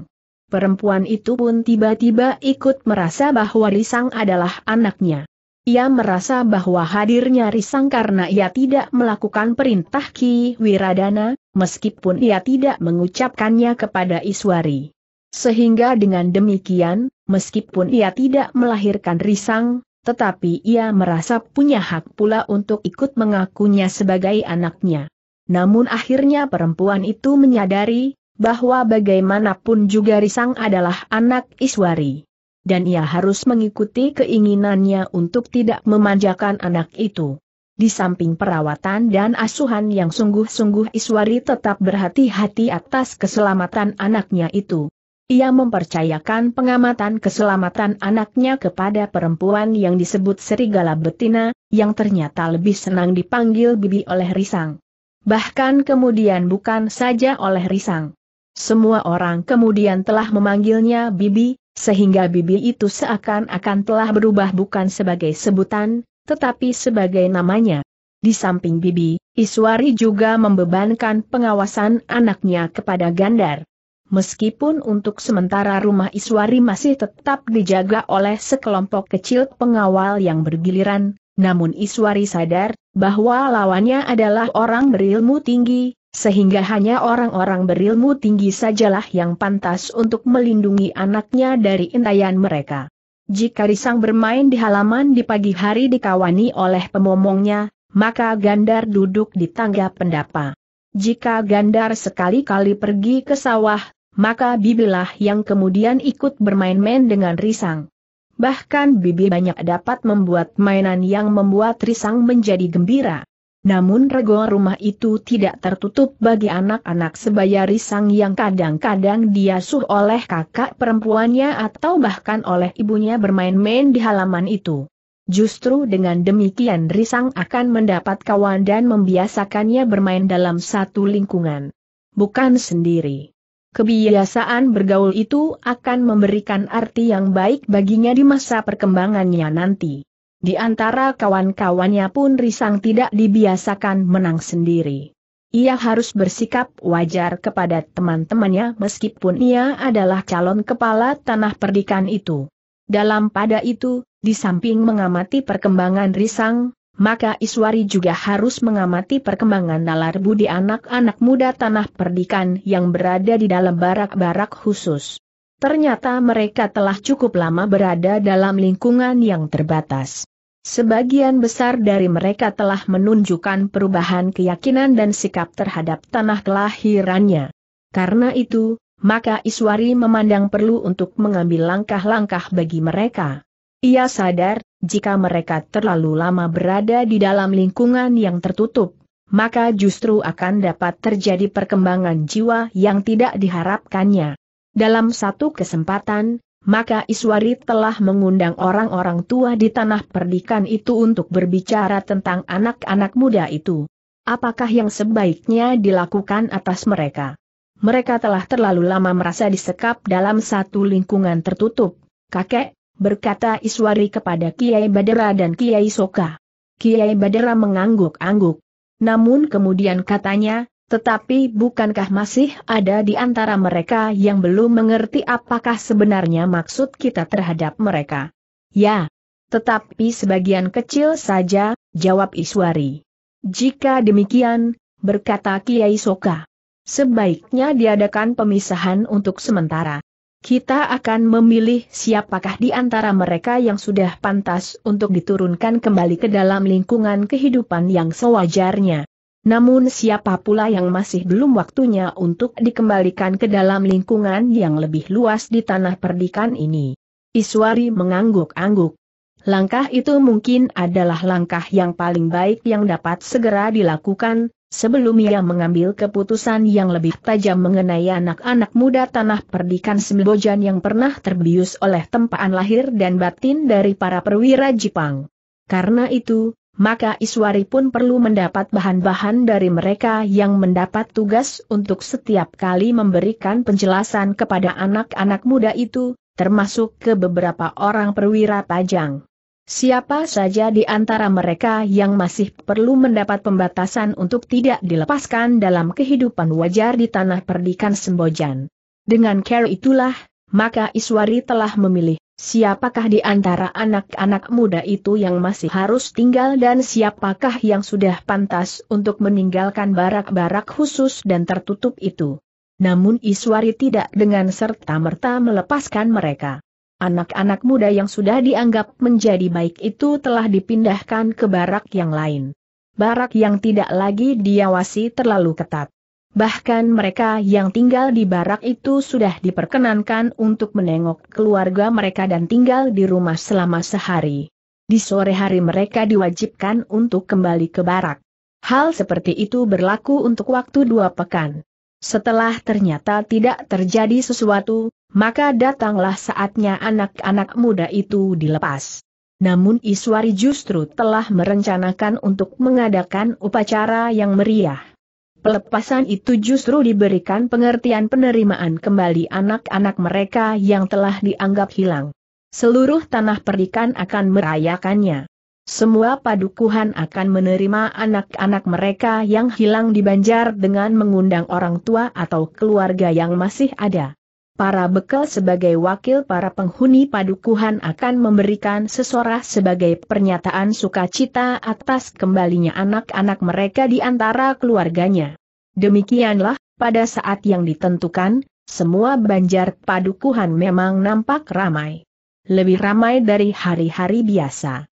Perempuan itu pun tiba-tiba ikut merasa bahwa Risang adalah anaknya. Ia merasa bahwa hadirnya Risang karena ia tidak melakukan perintah Ki Wiradana, meskipun ia tidak mengucapkannya kepada Iswari. Sehingga dengan demikian, meskipun ia tidak melahirkan Risang, tetapi ia merasa punya hak pula untuk ikut mengakunya sebagai anaknya. Namun akhirnya perempuan itu menyadari, bahwa bagaimanapun juga Risang adalah anak Iswari. Dan ia harus mengikuti keinginannya untuk tidak memanjakan anak itu. Di samping perawatan dan asuhan yang sungguh-sungguh Iswari tetap berhati-hati atas keselamatan anaknya itu. Ia mempercayakan pengamatan keselamatan anaknya kepada perempuan yang disebut serigala betina, yang ternyata lebih senang dipanggil bibi oleh Risang. Bahkan kemudian bukan saja oleh Risang. Semua orang kemudian telah memanggilnya bibi, sehingga bibi itu seakan-akan telah berubah bukan sebagai sebutan, tetapi sebagai namanya. Di samping bibi, Iswari juga membebankan pengawasan anaknya kepada Gandar. Meskipun untuk sementara rumah Iswari masih tetap dijaga oleh sekelompok kecil pengawal yang bergiliran, namun Iswari sadar bahwa lawannya adalah orang berilmu tinggi, sehingga hanya orang-orang berilmu tinggi sajalah yang pantas untuk melindungi anaknya dari intayan mereka. Jika Risang bermain di halaman di pagi hari dikawani oleh pemomongnya, maka Gandar duduk di tangga pendapa. Jika Gandar sekali-kali pergi ke sawah, maka bibilah yang kemudian ikut bermain-main dengan risang. Bahkan bibi banyak dapat membuat mainan yang membuat risang menjadi gembira. Namun rego rumah itu tidak tertutup bagi anak-anak sebaya risang yang kadang-kadang diasuh oleh kakak perempuannya atau bahkan oleh ibunya bermain-main di halaman itu. Justru dengan demikian risang akan mendapat kawan dan membiasakannya bermain dalam satu lingkungan. Bukan sendiri. Kebiasaan bergaul itu akan memberikan arti yang baik baginya di masa perkembangannya nanti. Di antara kawan-kawannya pun Risang tidak dibiasakan menang sendiri. Ia harus bersikap wajar kepada teman-temannya meskipun ia adalah calon kepala tanah perdikan itu. Dalam pada itu, di samping mengamati perkembangan Risang, maka Iswari juga harus mengamati perkembangan nalar budi anak-anak muda tanah perdikan yang berada di dalam barak-barak khusus. Ternyata mereka telah cukup lama berada dalam lingkungan yang terbatas. Sebagian besar dari mereka telah menunjukkan perubahan keyakinan dan sikap terhadap tanah kelahirannya. Karena itu, maka Iswari memandang perlu untuk mengambil langkah-langkah bagi mereka. Ia sadar, jika mereka terlalu lama berada di dalam lingkungan yang tertutup, maka justru akan dapat terjadi perkembangan jiwa yang tidak diharapkannya. Dalam satu kesempatan, maka Iswari telah mengundang orang-orang tua di tanah perdikan itu untuk berbicara tentang anak-anak muda itu. Apakah yang sebaiknya dilakukan atas mereka? Mereka telah terlalu lama merasa disekap dalam satu lingkungan tertutup. Kakek, berkata Iswari kepada Kiai Badera dan Kiai Soka. Kiai Badera mengangguk-angguk. Namun kemudian katanya, tetapi bukankah masih ada di antara mereka yang belum mengerti apakah sebenarnya maksud kita terhadap mereka? Ya. Tetapi sebagian kecil saja, jawab Iswari. Jika demikian, berkata Kiai Soka. Sebaiknya diadakan pemisahan untuk sementara. Kita akan memilih siapakah di antara mereka yang sudah pantas untuk diturunkan kembali ke dalam lingkungan kehidupan yang sewajarnya. Namun siapa pula yang masih belum waktunya untuk dikembalikan ke dalam lingkungan yang lebih luas di tanah perdikan ini. Iswari mengangguk-angguk. Langkah itu mungkin adalah langkah yang paling baik yang dapat segera dilakukan, Sebelum ia mengambil keputusan yang lebih tajam mengenai anak-anak muda tanah perdikan Sembojan yang pernah terbius oleh tempaan lahir dan batin dari para perwira Jepang. Karena itu, maka Iswari pun perlu mendapat bahan-bahan dari mereka yang mendapat tugas untuk setiap kali memberikan penjelasan kepada anak-anak muda itu, termasuk ke beberapa orang perwira Pajang. Siapa saja di antara mereka yang masih perlu mendapat pembatasan untuk tidak dilepaskan dalam kehidupan wajar di tanah perdikan Sembojan. Dengan care itulah, maka Iswari telah memilih siapakah di antara anak-anak muda itu yang masih harus tinggal dan siapakah yang sudah pantas untuk meninggalkan barak-barak khusus dan tertutup itu. Namun Iswari tidak dengan serta-merta melepaskan mereka. Anak-anak muda yang sudah dianggap menjadi baik itu telah dipindahkan ke barak yang lain. Barak yang tidak lagi diawasi terlalu ketat. Bahkan mereka yang tinggal di barak itu sudah diperkenankan untuk menengok keluarga mereka dan tinggal di rumah selama sehari. Di sore hari mereka diwajibkan untuk kembali ke barak. Hal seperti itu berlaku untuk waktu dua pekan. Setelah ternyata tidak terjadi sesuatu, maka datanglah saatnya anak-anak muda itu dilepas. Namun Iswari justru telah merencanakan untuk mengadakan upacara yang meriah. Pelepasan itu justru diberikan pengertian penerimaan kembali anak-anak mereka yang telah dianggap hilang. Seluruh tanah perikan akan merayakannya. Semua padukuhan akan menerima anak-anak mereka yang hilang di Banjar dengan mengundang orang tua atau keluarga yang masih ada para bekal sebagai wakil para penghuni padukuhan akan memberikan sesorah sebagai pernyataan sukacita atas kembalinya anak-anak mereka di antara keluarganya. Demikianlah, pada saat yang ditentukan, semua banjar padukuhan memang nampak ramai. Lebih ramai dari hari-hari biasa.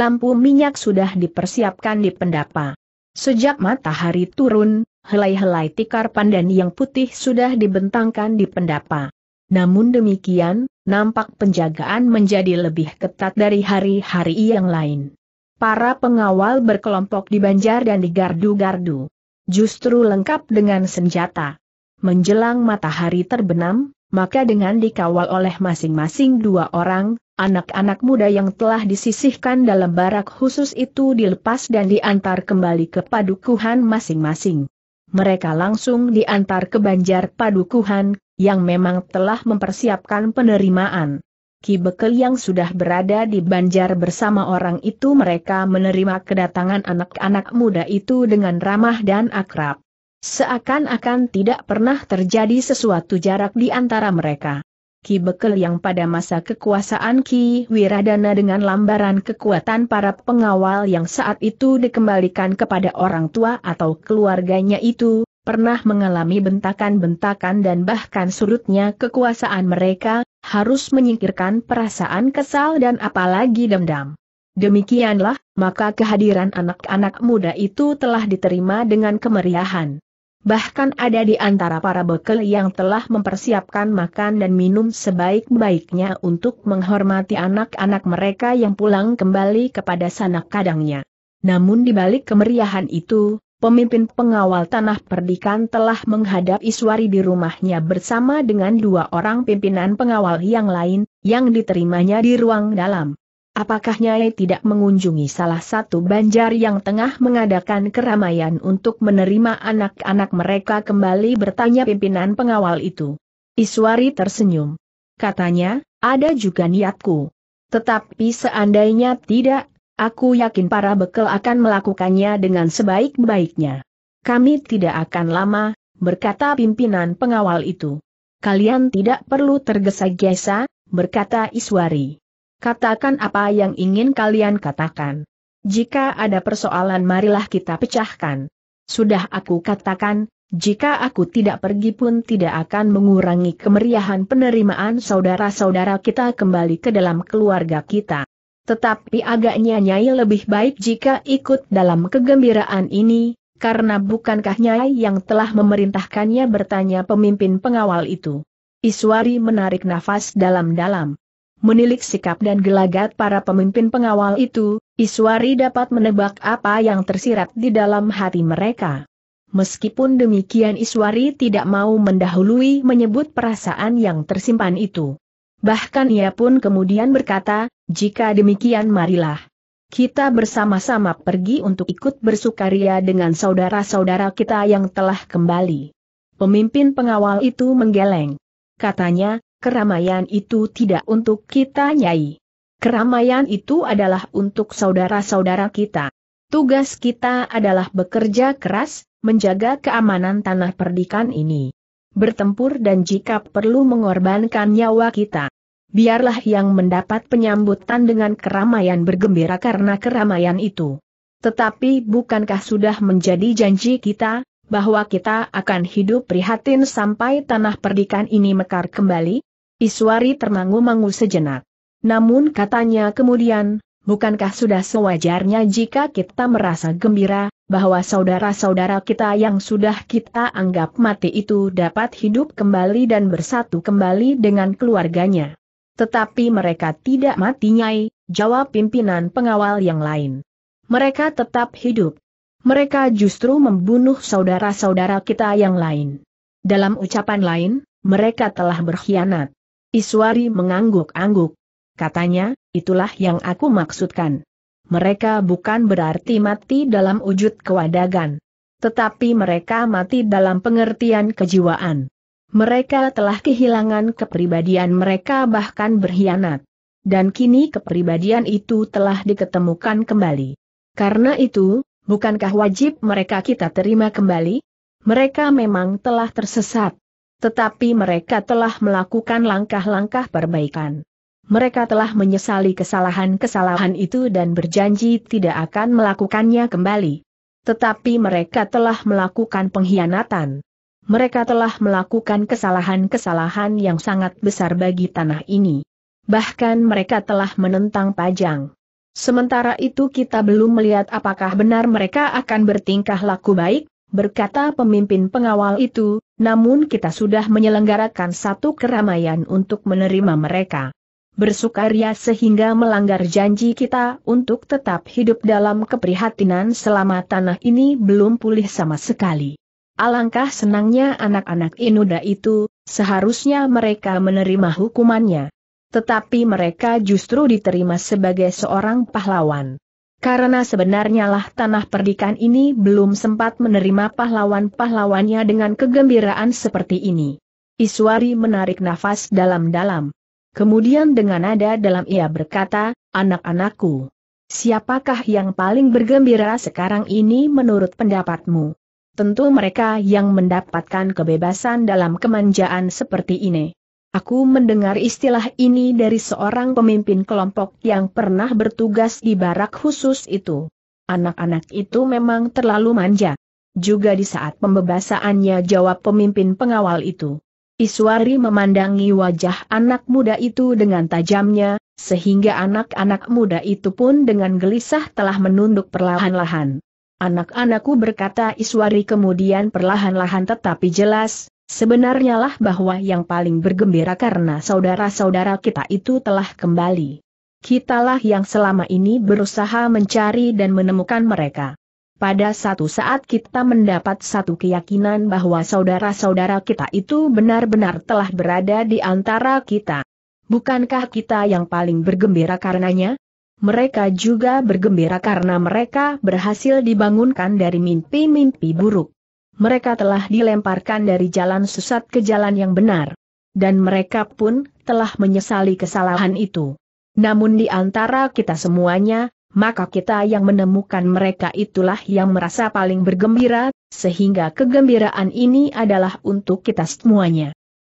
Lampu minyak sudah dipersiapkan di pendapa. Sejak matahari turun, helai-helai tikar pandan yang putih sudah dibentangkan di pendapa. Namun demikian, nampak penjagaan menjadi lebih ketat dari hari-hari yang lain. Para pengawal berkelompok di banjar dan di gardu-gardu. Justru lengkap dengan senjata. Menjelang matahari terbenam, maka dengan dikawal oleh masing-masing dua orang, anak-anak muda yang telah disisihkan dalam barak khusus itu dilepas dan diantar kembali ke padukuhan masing-masing. Mereka langsung diantar ke banjar padukuhan, yang memang telah mempersiapkan penerimaan. Ki Bekel yang sudah berada di banjar bersama orang itu mereka menerima kedatangan anak-anak muda itu dengan ramah dan akrab. Seakan-akan tidak pernah terjadi sesuatu jarak di antara mereka. Ki Bekel yang pada masa kekuasaan Ki Wiradana dengan lambaran kekuatan para pengawal yang saat itu dikembalikan kepada orang tua atau keluarganya itu, pernah mengalami bentakan-bentakan dan bahkan surutnya kekuasaan mereka, harus menyingkirkan perasaan kesal dan apalagi dendam. Demikianlah, maka kehadiran anak-anak muda itu telah diterima dengan kemeriahan. Bahkan ada di antara para bekel yang telah mempersiapkan makan dan minum sebaik-baiknya untuk menghormati anak-anak mereka yang pulang kembali kepada sanak kadangnya. Namun di balik kemeriahan itu, pemimpin pengawal tanah perdikan telah menghadap Iswari di rumahnya bersama dengan dua orang pimpinan pengawal yang lain, yang diterimanya di ruang dalam. Apakah Nyai tidak mengunjungi salah satu banjar yang tengah mengadakan keramaian untuk menerima anak-anak mereka kembali bertanya pimpinan pengawal itu. Iswari tersenyum. Katanya, ada juga niatku. Tetapi seandainya tidak, aku yakin para bekel akan melakukannya dengan sebaik-baiknya. Kami tidak akan lama, berkata pimpinan pengawal itu. Kalian tidak perlu tergesa-gesa, berkata Iswari. Katakan apa yang ingin kalian katakan. Jika ada persoalan marilah kita pecahkan. Sudah aku katakan, jika aku tidak pergi pun tidak akan mengurangi kemeriahan penerimaan saudara-saudara kita kembali ke dalam keluarga kita. Tetapi agaknya Nyai lebih baik jika ikut dalam kegembiraan ini, karena bukankah Nyai yang telah memerintahkannya bertanya pemimpin pengawal itu. Iswari menarik nafas dalam-dalam. Menilik sikap dan gelagat para pemimpin pengawal itu, Iswari dapat menebak apa yang tersirat di dalam hati mereka. Meskipun demikian Iswari tidak mau mendahului menyebut perasaan yang tersimpan itu. Bahkan ia pun kemudian berkata, jika demikian marilah. Kita bersama-sama pergi untuk ikut bersukaria dengan saudara-saudara kita yang telah kembali. Pemimpin pengawal itu menggeleng. Katanya, keramaian itu tidak untuk kita nyai. Keramaian itu adalah untuk saudara-saudara kita. Tugas kita adalah bekerja keras, menjaga keamanan tanah perdikan ini. Bertempur dan jika perlu mengorbankan nyawa kita. Biarlah yang mendapat penyambutan dengan keramaian bergembira karena keramaian itu. Tetapi bukankah sudah menjadi janji kita, bahwa kita akan hidup prihatin sampai tanah perdikan ini mekar kembali? Iswari termangu-mangu sejenak. Namun katanya kemudian, bukankah sudah sewajarnya jika kita merasa gembira, bahwa saudara-saudara kita yang sudah kita anggap mati itu dapat hidup kembali dan bersatu kembali dengan keluarganya. Tetapi mereka tidak mati nyai, jawab pimpinan pengawal yang lain. Mereka tetap hidup. Mereka justru membunuh saudara-saudara kita yang lain. Dalam ucapan lain, mereka telah berkhianat. Iswari mengangguk-angguk. Katanya, itulah yang aku maksudkan. Mereka bukan berarti mati dalam wujud kewadagan. Tetapi mereka mati dalam pengertian kejiwaan. Mereka telah kehilangan kepribadian mereka bahkan berkhianat. Dan kini kepribadian itu telah diketemukan kembali. Karena itu, bukankah wajib mereka kita terima kembali? Mereka memang telah tersesat, tetapi mereka telah melakukan langkah-langkah perbaikan. Mereka telah menyesali kesalahan-kesalahan itu dan berjanji tidak akan melakukannya kembali. Tetapi mereka telah melakukan pengkhianatan. Mereka telah melakukan kesalahan-kesalahan yang sangat besar bagi tanah ini. Bahkan mereka telah menentang pajang. Sementara itu kita belum melihat apakah benar mereka akan bertingkah laku baik, berkata pemimpin pengawal itu, namun kita sudah menyelenggarakan satu keramaian untuk menerima mereka. Bersukaria sehingga melanggar janji kita untuk tetap hidup dalam keprihatinan selama tanah ini belum pulih sama sekali. Alangkah senangnya anak-anak Inuda itu, seharusnya mereka menerima hukumannya. Tetapi mereka justru diterima sebagai seorang pahlawan. Karena sebenarnya lah tanah perdikan ini belum sempat menerima pahlawan-pahlawannya dengan kegembiraan seperti ini. Iswari menarik nafas dalam-dalam. Kemudian dengan nada dalam ia berkata, anak-anakku. Siapakah yang paling bergembira sekarang ini menurut pendapatmu? Tentu mereka yang mendapatkan kebebasan dalam kemanjaan seperti ini. Aku mendengar istilah ini dari seorang pemimpin kelompok yang pernah bertugas di barak khusus itu. Anak-anak itu memang terlalu manja. Juga di saat pembebasannya, jawab pemimpin pengawal itu. Iswari memandangi wajah anak muda itu dengan tajamnya, sehingga anak-anak muda itu pun dengan gelisah telah menunduk perlahan-lahan. Anak-anakku berkata Iswari kemudian perlahan-lahan tetapi jelas, Sebenarnya lah bahwa yang paling bergembira karena saudara-saudara kita itu telah kembali. Kitalah yang selama ini berusaha mencari dan menemukan mereka. Pada satu saat kita mendapat satu keyakinan bahwa saudara-saudara kita itu benar-benar telah berada di antara kita. Bukankah kita yang paling bergembira karenanya? Mereka juga bergembira karena mereka berhasil dibangunkan dari mimpi-mimpi buruk mereka telah dilemparkan dari jalan sesat ke jalan yang benar. Dan mereka pun telah menyesali kesalahan itu. Namun di antara kita semuanya, maka kita yang menemukan mereka itulah yang merasa paling bergembira, sehingga kegembiraan ini adalah untuk kita semuanya.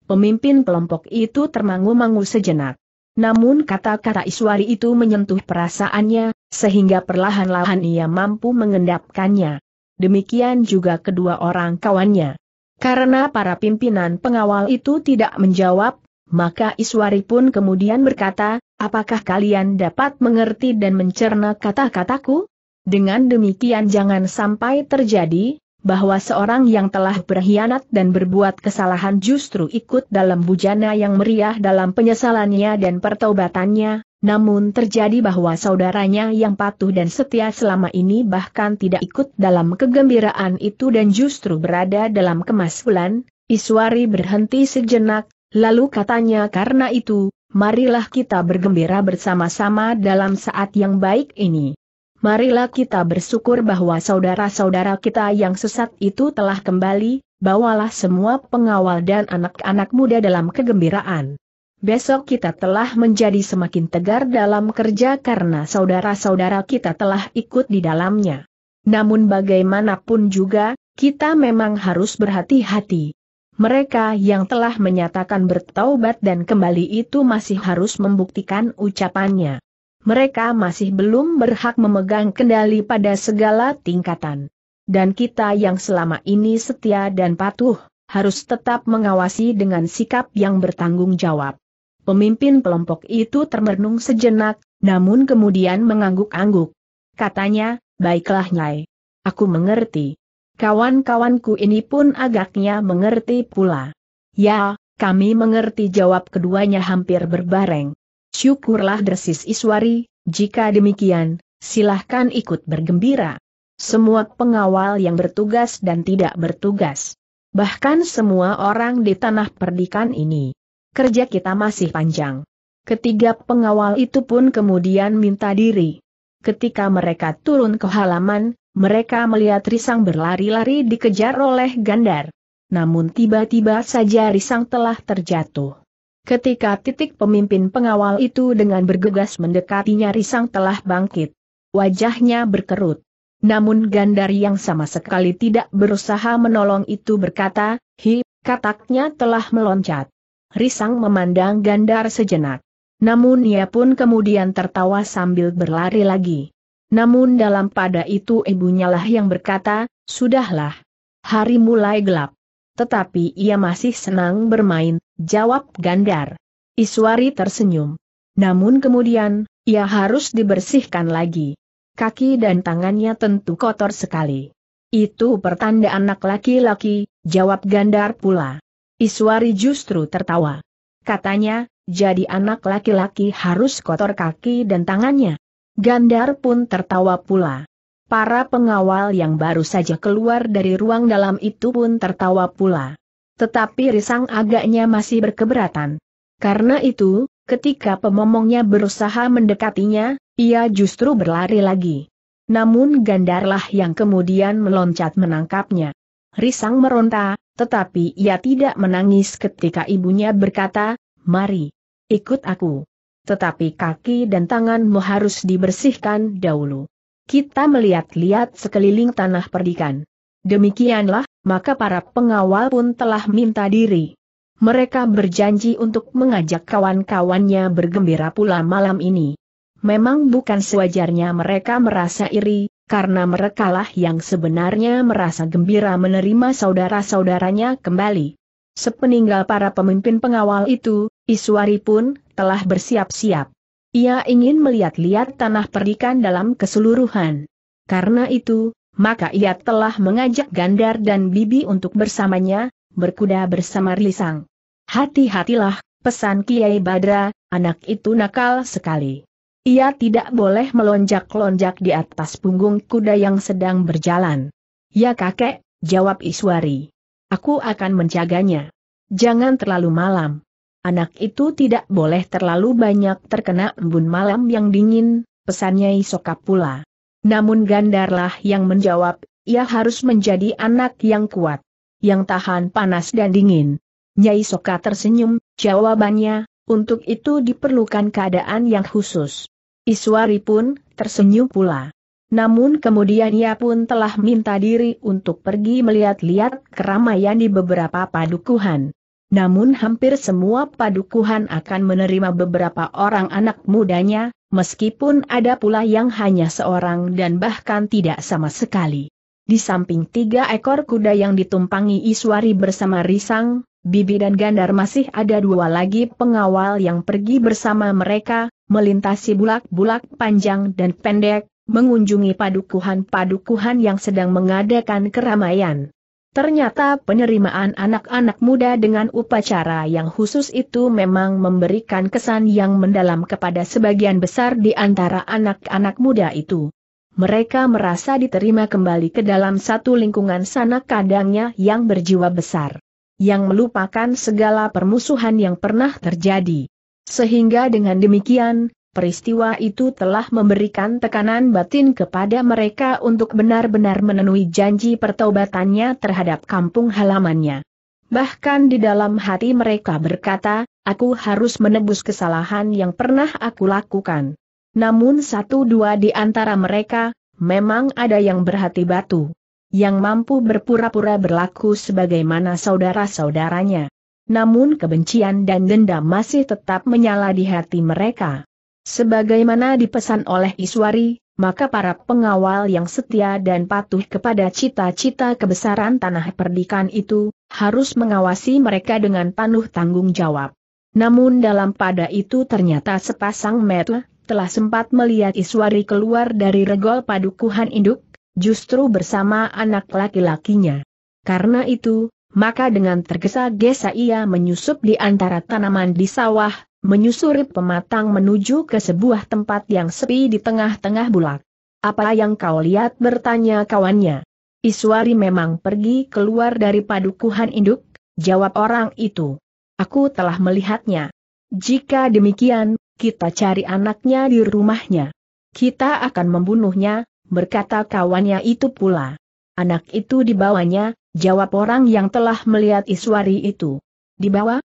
Pemimpin kelompok itu termangu-mangu sejenak. Namun kata-kata Iswari itu menyentuh perasaannya, sehingga perlahan-lahan ia mampu mengendapkannya demikian juga kedua orang kawannya. Karena para pimpinan pengawal itu tidak menjawab, maka Iswari pun kemudian berkata, apakah kalian dapat mengerti dan mencerna kata-kataku? Dengan demikian jangan sampai terjadi, bahwa seorang yang telah berkhianat dan berbuat kesalahan justru ikut dalam bujana yang meriah dalam penyesalannya dan pertobatannya, namun terjadi bahwa saudaranya yang patuh dan setia selama ini bahkan tidak ikut dalam kegembiraan itu dan justru berada dalam kemasulan, Iswari berhenti sejenak, lalu katanya karena itu, marilah kita bergembira bersama-sama dalam saat yang baik ini. Marilah kita bersyukur bahwa saudara-saudara kita yang sesat itu telah kembali, bawalah semua pengawal dan anak-anak muda dalam kegembiraan. Besok kita telah menjadi semakin tegar dalam kerja karena saudara-saudara kita telah ikut di dalamnya. Namun bagaimanapun juga, kita memang harus berhati-hati. Mereka yang telah menyatakan bertaubat dan kembali itu masih harus membuktikan ucapannya. Mereka masih belum berhak memegang kendali pada segala tingkatan. Dan kita yang selama ini setia dan patuh, harus tetap mengawasi dengan sikap yang bertanggung jawab. Pemimpin kelompok itu termenung sejenak, namun kemudian mengangguk-angguk. Katanya, baiklah Nyai. Aku mengerti. Kawan-kawanku ini pun agaknya mengerti pula. Ya, kami mengerti jawab keduanya hampir berbareng. Syukurlah Dresis Iswari, jika demikian, silahkan ikut bergembira. Semua pengawal yang bertugas dan tidak bertugas. Bahkan semua orang di tanah perdikan ini kerja kita masih panjang. Ketiga pengawal itu pun kemudian minta diri. Ketika mereka turun ke halaman, mereka melihat Risang berlari-lari dikejar oleh Gandar. Namun tiba-tiba saja Risang telah terjatuh. Ketika titik pemimpin pengawal itu dengan bergegas mendekatinya Risang telah bangkit. Wajahnya berkerut. Namun Gandar yang sama sekali tidak berusaha menolong itu berkata, Hi, kataknya telah meloncat risang memandang Gandar sejenak. Namun ia pun kemudian tertawa sambil berlari lagi. Namun dalam pada itu ibunya lah yang berkata, Sudahlah. Hari mulai gelap. Tetapi ia masih senang bermain, jawab Gandar. Iswari tersenyum. Namun kemudian, ia harus dibersihkan lagi. Kaki dan tangannya tentu kotor sekali. Itu pertanda anak laki-laki, jawab Gandar pula. Iswari justru tertawa. Katanya, jadi anak laki-laki harus kotor kaki dan tangannya. Gandar pun tertawa pula. Para pengawal yang baru saja keluar dari ruang dalam itu pun tertawa pula. Tetapi Risang agaknya masih berkeberatan. Karena itu, ketika pemomongnya berusaha mendekatinya, ia justru berlari lagi. Namun Gandarlah yang kemudian meloncat menangkapnya. Risang meronta, tetapi ia tidak menangis ketika ibunya berkata, mari, ikut aku. Tetapi kaki dan tanganmu harus dibersihkan dahulu. Kita melihat-lihat sekeliling tanah perdikan. Demikianlah, maka para pengawal pun telah minta diri. Mereka berjanji untuk mengajak kawan-kawannya bergembira pula malam ini. Memang bukan sewajarnya mereka merasa iri, karena merekalah yang sebenarnya merasa gembira menerima saudara-saudaranya kembali. Sepeninggal para pemimpin pengawal itu, Iswari pun telah bersiap-siap. Ia ingin melihat-lihat tanah perdikan dalam keseluruhan. Karena itu, maka ia telah mengajak Gandar dan Bibi untuk bersamanya, berkuda bersama Rilisang. Hati-hatilah, pesan Kiai Badra, anak itu nakal sekali. Ia tidak boleh melonjak-lonjak di atas punggung kuda yang sedang berjalan. Ya kakek, jawab Iswari. Aku akan menjaganya. Jangan terlalu malam. Anak itu tidak boleh terlalu banyak terkena embun malam yang dingin, pesannya Isoka pula. Namun Gandarlah yang menjawab, ia harus menjadi anak yang kuat, yang tahan panas dan dingin. Nyai Soka tersenyum, jawabannya, untuk itu diperlukan keadaan yang khusus. Iswari pun tersenyum pula. Namun kemudian ia pun telah minta diri untuk pergi melihat-lihat keramaian di beberapa padukuhan. Namun hampir semua padukuhan akan menerima beberapa orang anak mudanya, meskipun ada pula yang hanya seorang dan bahkan tidak sama sekali. Di samping tiga ekor kuda yang ditumpangi Iswari bersama Risang, Bibi dan Gandar masih ada dua lagi pengawal yang pergi bersama mereka, melintasi bulak-bulak panjang dan pendek, mengunjungi padukuhan-padukuhan yang sedang mengadakan keramaian. Ternyata penerimaan anak-anak muda dengan upacara yang khusus itu memang memberikan kesan yang mendalam kepada sebagian besar di antara anak-anak muda itu. Mereka merasa diterima kembali ke dalam satu lingkungan sanak kadangnya yang berjiwa besar yang melupakan segala permusuhan yang pernah terjadi. Sehingga dengan demikian, peristiwa itu telah memberikan tekanan batin kepada mereka untuk benar-benar menenuhi janji pertobatannya terhadap kampung halamannya. Bahkan di dalam hati mereka berkata, aku harus menebus kesalahan yang pernah aku lakukan. Namun satu dua di antara mereka, memang ada yang berhati batu yang mampu berpura-pura berlaku sebagaimana saudara-saudaranya. Namun kebencian dan dendam masih tetap menyala di hati mereka. Sebagaimana dipesan oleh Iswari, maka para pengawal yang setia dan patuh kepada cita-cita kebesaran tanah perdikan itu, harus mengawasi mereka dengan penuh tanggung jawab. Namun dalam pada itu ternyata sepasang mata telah sempat melihat Iswari keluar dari regol padukuhan induk, justru bersama anak laki-lakinya. Karena itu, maka dengan tergesa-gesa ia menyusup di antara tanaman di sawah, menyusuri pematang menuju ke sebuah tempat yang sepi di tengah-tengah bulak. Apa yang kau lihat bertanya kawannya. Iswari memang pergi keluar dari padukuhan induk, jawab orang itu. Aku telah melihatnya. Jika demikian, kita cari anaknya di rumahnya. Kita akan membunuhnya, berkata kawannya itu pula. Anak itu dibawanya, jawab orang yang telah melihat Iswari itu. Dibawa?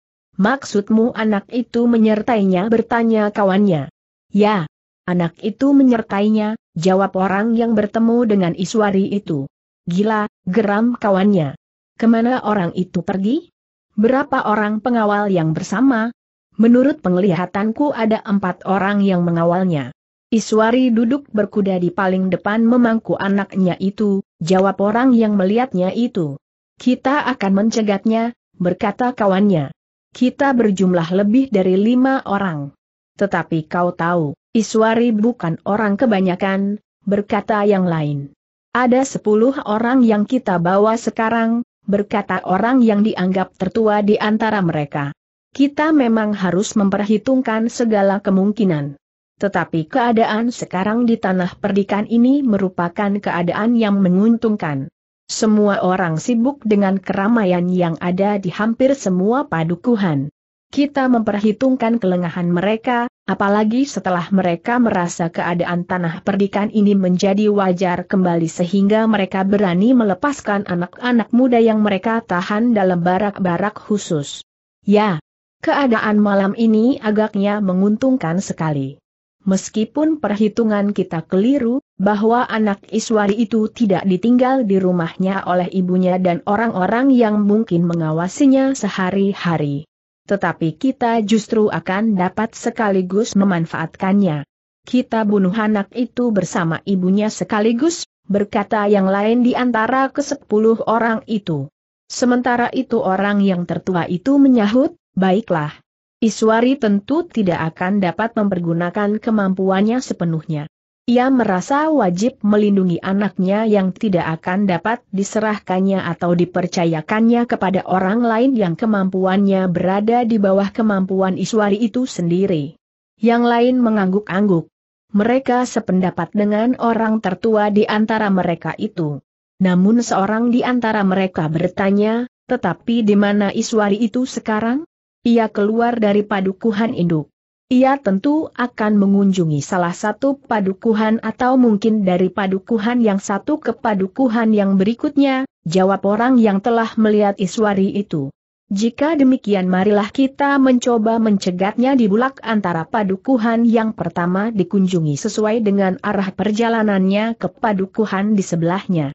Maksudmu anak itu menyertainya bertanya kawannya. Ya, anak itu menyertainya, jawab orang yang bertemu dengan Iswari itu. Gila, geram kawannya. Kemana orang itu pergi? Berapa orang pengawal yang bersama? Menurut penglihatanku ada empat orang yang mengawalnya. Iswari duduk berkuda di paling depan memangku anaknya itu, jawab orang yang melihatnya itu. Kita akan mencegatnya, berkata kawannya. Kita berjumlah lebih dari lima orang. Tetapi kau tahu, Iswari bukan orang kebanyakan, berkata yang lain. Ada sepuluh orang yang kita bawa sekarang, berkata orang yang dianggap tertua di antara mereka. Kita memang harus memperhitungkan segala kemungkinan. Tetapi keadaan sekarang di tanah perdikan ini merupakan keadaan yang menguntungkan. Semua orang sibuk dengan keramaian yang ada di hampir semua padukuhan. Kita memperhitungkan kelengahan mereka, apalagi setelah mereka merasa keadaan tanah perdikan ini menjadi wajar kembali sehingga mereka berani melepaskan anak-anak muda yang mereka tahan dalam barak-barak khusus. Ya, keadaan malam ini agaknya menguntungkan sekali meskipun perhitungan kita keliru, bahwa anak Iswari itu tidak ditinggal di rumahnya oleh ibunya dan orang-orang yang mungkin mengawasinya sehari-hari. Tetapi kita justru akan dapat sekaligus memanfaatkannya. Kita bunuh anak itu bersama ibunya sekaligus, berkata yang lain di antara kesepuluh orang itu. Sementara itu orang yang tertua itu menyahut, baiklah, Iswari tentu tidak akan dapat mempergunakan kemampuannya sepenuhnya. Ia merasa wajib melindungi anaknya yang tidak akan dapat diserahkannya atau dipercayakannya kepada orang lain yang kemampuannya berada di bawah kemampuan Iswari itu sendiri. Yang lain mengangguk-angguk. Mereka sependapat dengan orang tertua di antara mereka itu. Namun seorang di antara mereka bertanya, tetapi di mana Iswari itu sekarang? Ia keluar dari padukuhan induk. Ia tentu akan mengunjungi salah satu padukuhan atau mungkin dari padukuhan yang satu ke padukuhan yang berikutnya, jawab orang yang telah melihat Iswari itu. Jika demikian marilah kita mencoba mencegatnya di bulak antara padukuhan yang pertama dikunjungi sesuai dengan arah perjalanannya ke padukuhan di sebelahnya.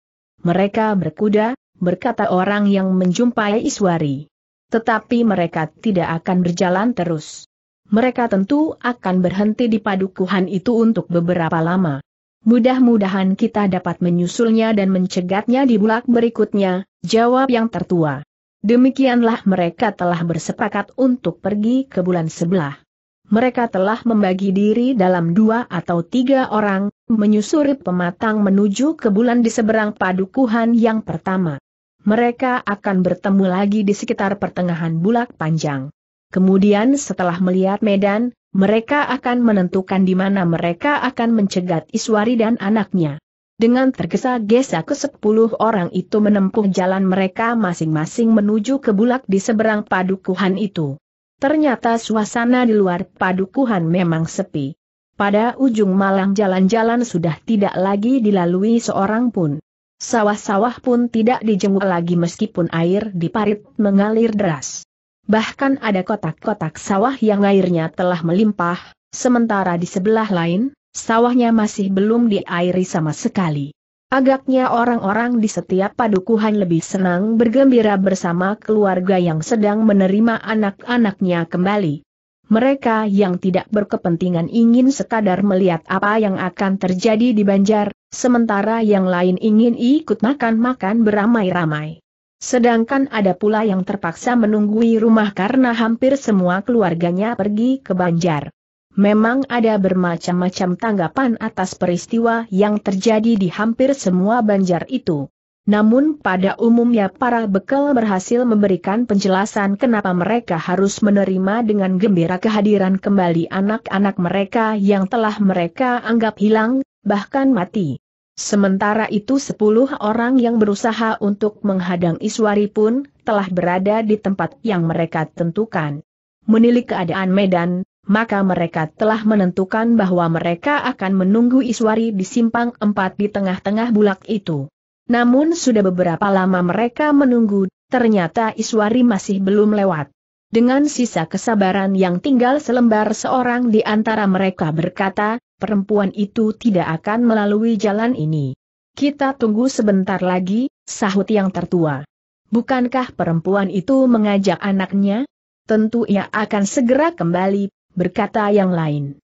Mereka berkuda, berkata orang yang menjumpai Iswari tetapi mereka tidak akan berjalan terus. Mereka tentu akan berhenti di padukuhan itu untuk beberapa lama. Mudah-mudahan kita dapat menyusulnya dan mencegatnya di bulak berikutnya, jawab yang tertua. Demikianlah mereka telah bersepakat untuk pergi ke bulan sebelah. Mereka telah membagi diri dalam dua atau tiga orang, menyusuri pematang menuju ke bulan di seberang padukuhan yang pertama mereka akan bertemu lagi di sekitar pertengahan bulak panjang. Kemudian setelah melihat medan, mereka akan menentukan di mana mereka akan mencegat Iswari dan anaknya. Dengan tergesa-gesa ke sepuluh orang itu menempuh jalan mereka masing-masing menuju ke bulak di seberang padukuhan itu. Ternyata suasana di luar padukuhan memang sepi. Pada ujung malang jalan-jalan sudah tidak lagi dilalui seorang pun sawah-sawah pun tidak dijemur lagi meskipun air di parit mengalir deras. Bahkan ada kotak-kotak sawah yang airnya telah melimpah, sementara di sebelah lain, sawahnya masih belum diairi sama sekali. Agaknya orang-orang di setiap padukuhan lebih senang bergembira bersama keluarga yang sedang menerima anak-anaknya kembali. Mereka yang tidak berkepentingan ingin sekadar melihat apa yang akan terjadi di Banjar, sementara yang lain ingin ikut makan-makan beramai-ramai. Sedangkan ada pula yang terpaksa menunggui rumah karena hampir semua keluarganya pergi ke Banjar. Memang ada bermacam-macam tanggapan atas peristiwa yang terjadi di hampir semua Banjar itu. Namun pada umumnya para bekel berhasil memberikan penjelasan kenapa mereka harus menerima dengan gembira kehadiran kembali anak-anak mereka yang telah mereka anggap hilang, bahkan mati. Sementara itu sepuluh orang yang berusaha untuk menghadang Iswari pun telah berada di tempat yang mereka tentukan. Menilik keadaan medan, maka mereka telah menentukan bahwa mereka akan menunggu Iswari di simpang empat di tengah-tengah bulak itu. Namun sudah beberapa lama mereka menunggu, ternyata Iswari masih belum lewat. Dengan sisa kesabaran yang tinggal selembar seorang di antara mereka berkata, perempuan itu tidak akan melalui jalan ini. Kita tunggu sebentar lagi, sahut yang tertua. Bukankah perempuan itu mengajak anaknya? Tentu ia akan segera kembali, berkata yang lain.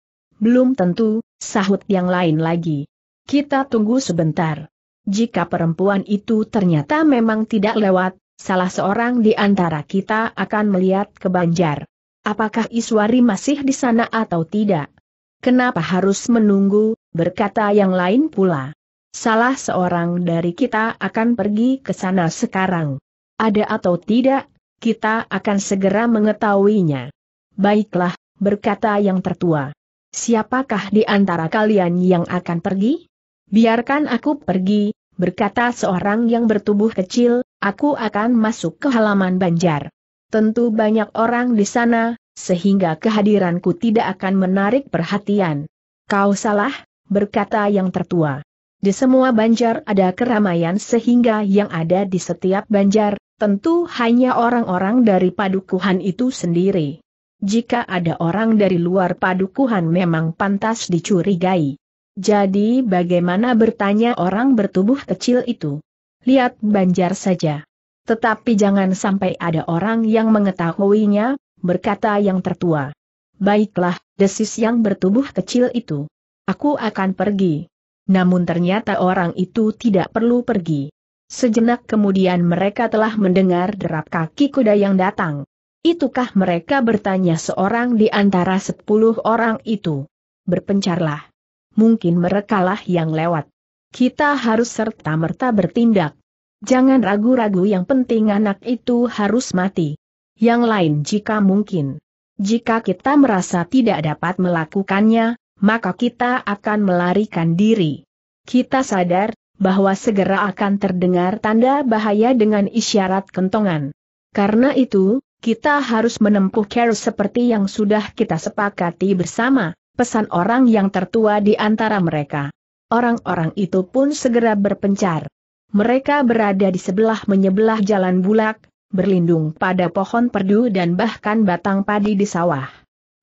Belum tentu, sahut yang lain lagi. Kita tunggu sebentar. Jika perempuan itu ternyata memang tidak lewat, salah seorang di antara kita akan melihat ke Banjar. Apakah Iswari masih di sana atau tidak? Kenapa harus menunggu, berkata yang lain pula. Salah seorang dari kita akan pergi ke sana sekarang. Ada atau tidak, kita akan segera mengetahuinya. Baiklah, berkata yang tertua. Siapakah di antara kalian yang akan pergi? Biarkan aku pergi, berkata seorang yang bertubuh kecil, aku akan masuk ke halaman banjar. Tentu banyak orang di sana, sehingga kehadiranku tidak akan menarik perhatian. Kau salah, berkata yang tertua. Di semua banjar ada keramaian sehingga yang ada di setiap banjar, tentu hanya orang-orang dari padukuhan itu sendiri. Jika ada orang dari luar padukuhan memang pantas dicurigai. Jadi bagaimana bertanya orang bertubuh kecil itu? Lihat banjar saja. Tetapi jangan sampai ada orang yang mengetahuinya, berkata yang tertua. Baiklah, desis yang bertubuh kecil itu. Aku akan pergi. Namun ternyata orang itu tidak perlu pergi. Sejenak kemudian mereka telah mendengar derap kaki kuda yang datang. Itukah mereka bertanya seorang di antara sepuluh orang itu. Berpencarlah mungkin merekalah yang lewat. Kita harus serta-merta bertindak. Jangan ragu-ragu yang penting anak itu harus mati. Yang lain jika mungkin. Jika kita merasa tidak dapat melakukannya, maka kita akan melarikan diri. Kita sadar bahwa segera akan terdengar tanda bahaya dengan isyarat kentongan. Karena itu, kita harus menempuh care seperti yang sudah kita sepakati bersama pesan orang yang tertua di antara mereka. Orang-orang itu pun segera berpencar. Mereka berada di sebelah menyebelah jalan bulak, berlindung pada pohon perdu dan bahkan batang padi di sawah.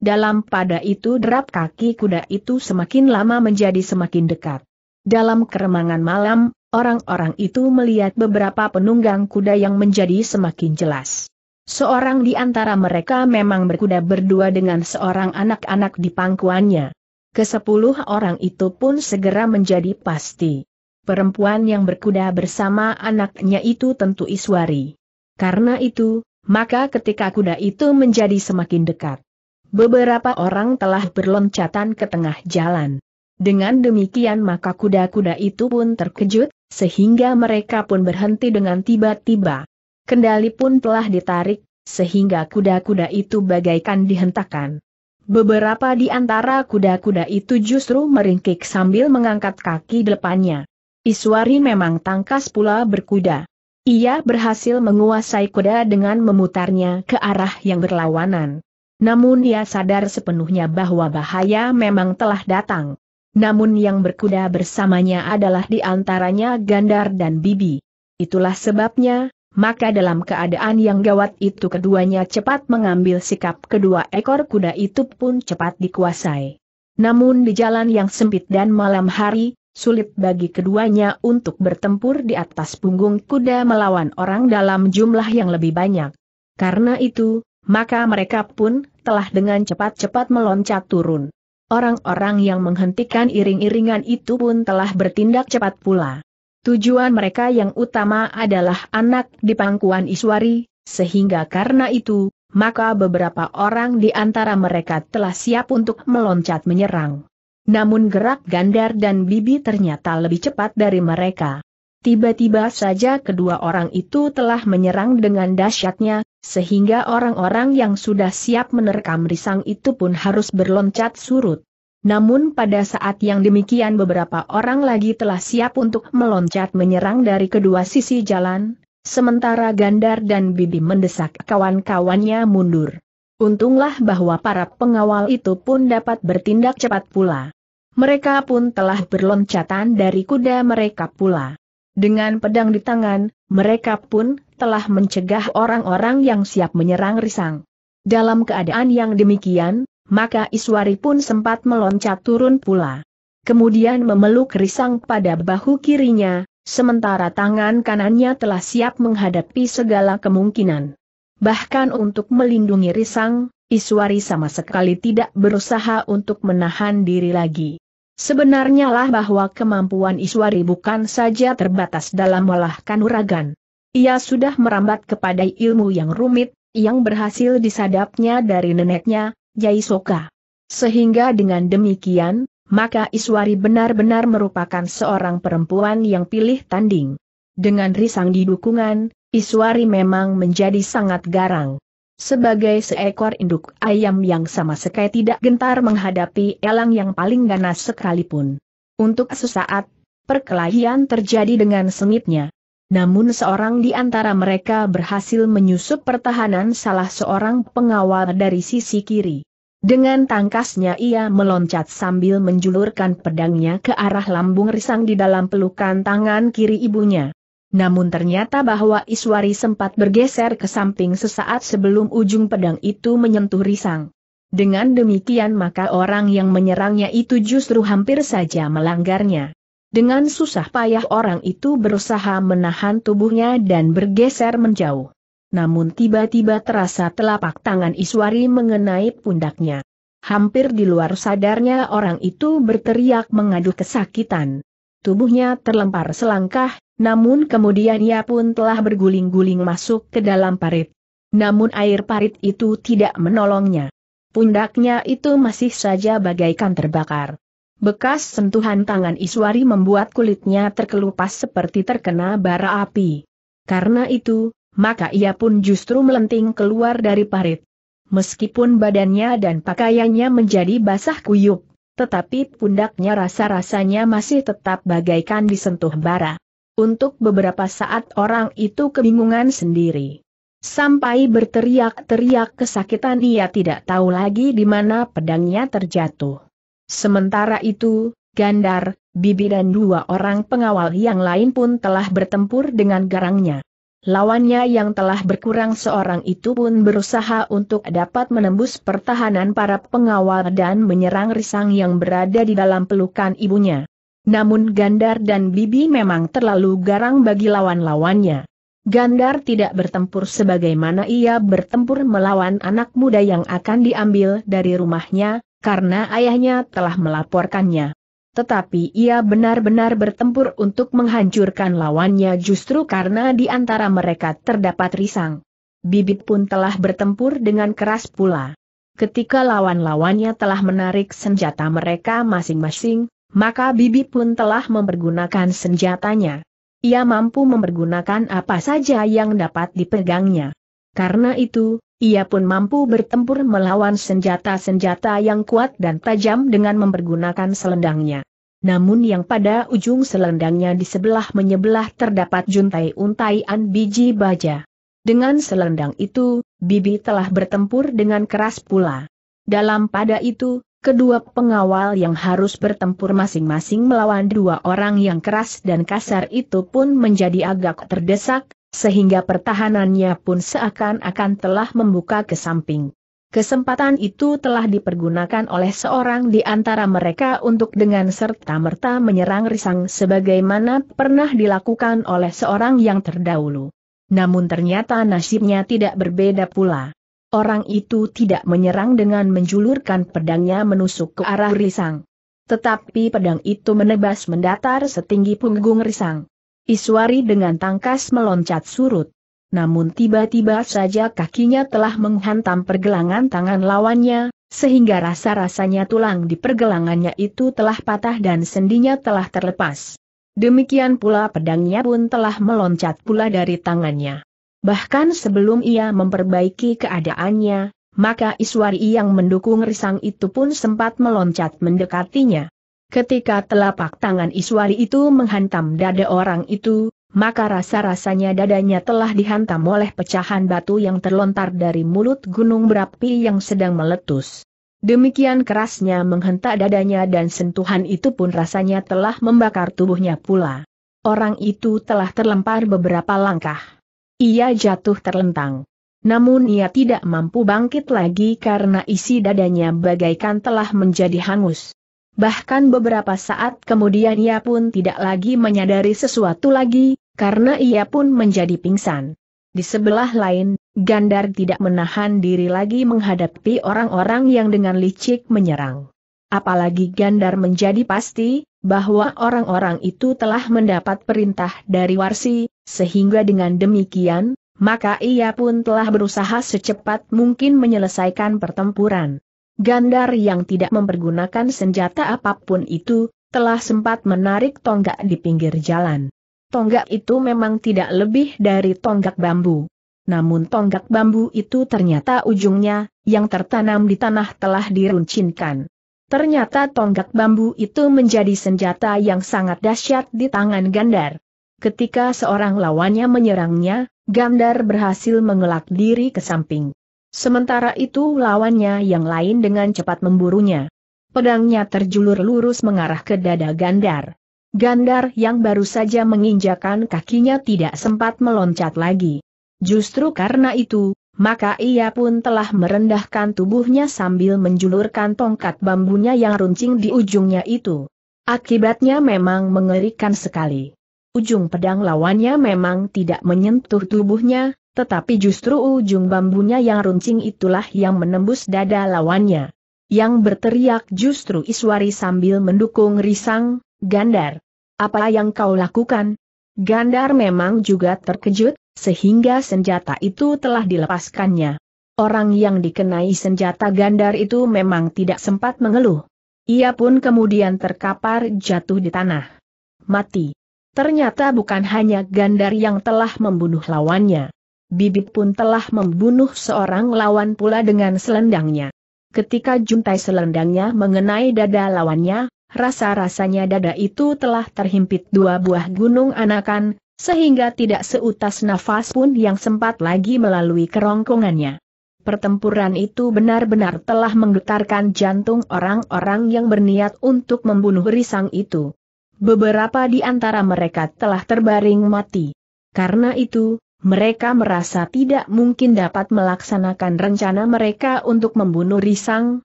Dalam pada itu derap kaki kuda itu semakin lama menjadi semakin dekat. Dalam keremangan malam, orang-orang itu melihat beberapa penunggang kuda yang menjadi semakin jelas. Seorang di antara mereka memang berkuda berdua dengan seorang anak-anak di pangkuannya. Kesepuluh orang itu pun segera menjadi pasti. Perempuan yang berkuda bersama anaknya itu tentu Iswari. Karena itu, maka ketika kuda itu menjadi semakin dekat. Beberapa orang telah berloncatan ke tengah jalan. Dengan demikian maka kuda-kuda itu pun terkejut, sehingga mereka pun berhenti dengan tiba-tiba. Kendali pun telah ditarik, sehingga kuda-kuda itu bagaikan dihentakkan. Beberapa di antara kuda-kuda itu justru meringkik sambil mengangkat kaki depannya. Iswari memang tangkas pula berkuda. Ia berhasil menguasai kuda dengan memutarnya ke arah yang berlawanan. Namun ia sadar sepenuhnya bahwa bahaya memang telah datang. Namun yang berkuda bersamanya adalah di antaranya Gandar dan Bibi. Itulah sebabnya, maka dalam keadaan yang gawat itu keduanya cepat mengambil sikap kedua ekor kuda itu pun cepat dikuasai. Namun di jalan yang sempit dan malam hari, sulit bagi keduanya untuk bertempur di atas punggung kuda melawan orang dalam jumlah yang lebih banyak. Karena itu, maka mereka pun telah dengan cepat-cepat meloncat turun. Orang-orang yang menghentikan iring-iringan itu pun telah bertindak cepat pula. Tujuan mereka yang utama adalah anak di pangkuan Iswari, sehingga karena itu, maka beberapa orang di antara mereka telah siap untuk meloncat menyerang. Namun gerak Gandar dan Bibi ternyata lebih cepat dari mereka. Tiba-tiba saja kedua orang itu telah menyerang dengan dahsyatnya, sehingga orang-orang yang sudah siap menerkam risang itu pun harus berloncat surut. Namun pada saat yang demikian beberapa orang lagi telah siap untuk meloncat menyerang dari kedua sisi jalan, sementara Gandar dan Bibi mendesak kawan-kawannya mundur. Untunglah bahwa para pengawal itu pun dapat bertindak cepat pula. Mereka pun telah berloncatan dari kuda mereka pula. Dengan pedang di tangan, mereka pun telah mencegah orang-orang yang siap menyerang risang. Dalam keadaan yang demikian, maka Iswari pun sempat meloncat turun pula. Kemudian memeluk risang pada bahu kirinya, sementara tangan kanannya telah siap menghadapi segala kemungkinan. Bahkan untuk melindungi risang, Iswari sama sekali tidak berusaha untuk menahan diri lagi. Sebenarnya lah bahwa kemampuan Iswari bukan saja terbatas dalam melahkan uragan. Ia sudah merambat kepada ilmu yang rumit, yang berhasil disadapnya dari neneknya, Jaisoka. Sehingga dengan demikian, maka Iswari benar-benar merupakan seorang perempuan yang pilih tanding. Dengan risang di dukungan, Iswari memang menjadi sangat garang. Sebagai seekor induk ayam yang sama sekali tidak gentar menghadapi elang yang paling ganas sekalipun. Untuk sesaat, perkelahian terjadi dengan sengitnya. Namun seorang di antara mereka berhasil menyusup pertahanan salah seorang pengawal dari sisi kiri. Dengan tangkasnya ia meloncat sambil menjulurkan pedangnya ke arah lambung risang di dalam pelukan tangan kiri ibunya. Namun ternyata bahwa Iswari sempat bergeser ke samping sesaat sebelum ujung pedang itu menyentuh risang. Dengan demikian maka orang yang menyerangnya itu justru hampir saja melanggarnya. Dengan susah payah orang itu berusaha menahan tubuhnya dan bergeser menjauh. Namun tiba-tiba terasa telapak tangan Iswari mengenai pundaknya. Hampir di luar sadarnya orang itu berteriak mengadu kesakitan. Tubuhnya terlempar selangkah, namun kemudian ia pun telah berguling-guling masuk ke dalam parit. Namun air parit itu tidak menolongnya. Pundaknya itu masih saja bagaikan terbakar. Bekas sentuhan tangan Iswari membuat kulitnya terkelupas seperti terkena bara api. Karena itu, maka ia pun justru melenting keluar dari parit. Meskipun badannya dan pakaiannya menjadi basah kuyup, tetapi pundaknya rasa-rasanya masih tetap bagaikan disentuh bara. Untuk beberapa saat orang itu kebingungan sendiri. Sampai berteriak-teriak kesakitan ia tidak tahu lagi di mana pedangnya terjatuh. Sementara itu, Gandar, Bibi dan dua orang pengawal yang lain pun telah bertempur dengan garangnya. Lawannya yang telah berkurang seorang itu pun berusaha untuk dapat menembus pertahanan para pengawal dan menyerang risang yang berada di dalam pelukan ibunya. Namun Gandar dan Bibi memang terlalu garang bagi lawan-lawannya. Gandar tidak bertempur sebagaimana ia bertempur melawan anak muda yang akan diambil dari rumahnya, karena ayahnya telah melaporkannya. Tetapi ia benar-benar bertempur untuk menghancurkan lawannya justru karena di antara mereka terdapat risang. Bibit pun telah bertempur dengan keras pula. Ketika lawan-lawannya telah menarik senjata mereka masing-masing, maka Bibit pun telah mempergunakan senjatanya. Ia mampu mempergunakan apa saja yang dapat dipegangnya. Karena itu, ia pun mampu bertempur melawan senjata-senjata yang kuat dan tajam dengan mempergunakan selendangnya. Namun yang pada ujung selendangnya di sebelah menyebelah terdapat juntai-untaian biji baja. Dengan selendang itu, Bibi telah bertempur dengan keras pula. Dalam pada itu, kedua pengawal yang harus bertempur masing-masing melawan dua orang yang keras dan kasar itu pun menjadi agak terdesak, sehingga pertahanannya pun seakan-akan telah membuka ke samping. Kesempatan itu telah dipergunakan oleh seorang di antara mereka untuk dengan serta-merta menyerang Risang sebagaimana pernah dilakukan oleh seorang yang terdahulu. Namun ternyata nasibnya tidak berbeda pula. Orang itu tidak menyerang dengan menjulurkan pedangnya menusuk ke arah Risang. Tetapi pedang itu menebas mendatar setinggi punggung Risang. Iswari dengan tangkas meloncat surut. Namun tiba-tiba saja kakinya telah menghantam pergelangan tangan lawannya, sehingga rasa-rasanya tulang di pergelangannya itu telah patah dan sendinya telah terlepas. Demikian pula pedangnya pun telah meloncat pula dari tangannya. Bahkan sebelum ia memperbaiki keadaannya, maka Iswari yang mendukung Risang itu pun sempat meloncat mendekatinya. Ketika telapak tangan Iswari itu menghantam dada orang itu, maka rasa-rasanya dadanya telah dihantam oleh pecahan batu yang terlontar dari mulut gunung berapi yang sedang meletus. Demikian kerasnya menghentak dadanya dan sentuhan itu pun rasanya telah membakar tubuhnya pula. Orang itu telah terlempar beberapa langkah. Ia jatuh terlentang. Namun ia tidak mampu bangkit lagi karena isi dadanya bagaikan telah menjadi hangus. Bahkan beberapa saat kemudian ia pun tidak lagi menyadari sesuatu lagi, karena ia pun menjadi pingsan. Di sebelah lain, Gandar tidak menahan diri lagi menghadapi orang-orang yang dengan licik menyerang. Apalagi Gandar menjadi pasti, bahwa orang-orang itu telah mendapat perintah dari Warsi, sehingga dengan demikian, maka ia pun telah berusaha secepat mungkin menyelesaikan pertempuran. Gandar yang tidak mempergunakan senjata apapun itu, telah sempat menarik tonggak di pinggir jalan. Tonggak itu memang tidak lebih dari tonggak bambu. Namun tonggak bambu itu ternyata ujungnya, yang tertanam di tanah telah diruncinkan. Ternyata tonggak bambu itu menjadi senjata yang sangat dahsyat di tangan Gandar. Ketika seorang lawannya menyerangnya, Gandar berhasil mengelak diri ke samping. Sementara itu lawannya yang lain dengan cepat memburunya. Pedangnya terjulur lurus mengarah ke dada Gandar. Gandar yang baru saja menginjakan kakinya tidak sempat meloncat lagi. Justru karena itu, maka ia pun telah merendahkan tubuhnya sambil menjulurkan tongkat bambunya yang runcing di ujungnya itu. Akibatnya memang mengerikan sekali. Ujung pedang lawannya memang tidak menyentuh tubuhnya, tetapi justru ujung bambunya yang runcing itulah yang menembus dada lawannya. Yang berteriak justru Iswari sambil mendukung risang, Gandar. Apa yang kau lakukan? Gandar memang juga terkejut, sehingga senjata itu telah dilepaskannya. Orang yang dikenai senjata Gandar itu memang tidak sempat mengeluh. Ia pun kemudian terkapar jatuh di tanah. Mati. Ternyata bukan hanya Gandar yang telah membunuh lawannya. Bibit pun telah membunuh seorang lawan pula dengan selendangnya. Ketika juntai selendangnya mengenai dada lawannya, rasa-rasanya dada itu telah terhimpit dua buah gunung anakan, sehingga tidak seutas nafas pun yang sempat lagi melalui kerongkongannya. Pertempuran itu benar-benar telah menggetarkan jantung orang-orang yang berniat untuk membunuh risang itu. Beberapa di antara mereka telah terbaring mati. Karena itu, mereka merasa tidak mungkin dapat melaksanakan rencana mereka untuk membunuh Risang,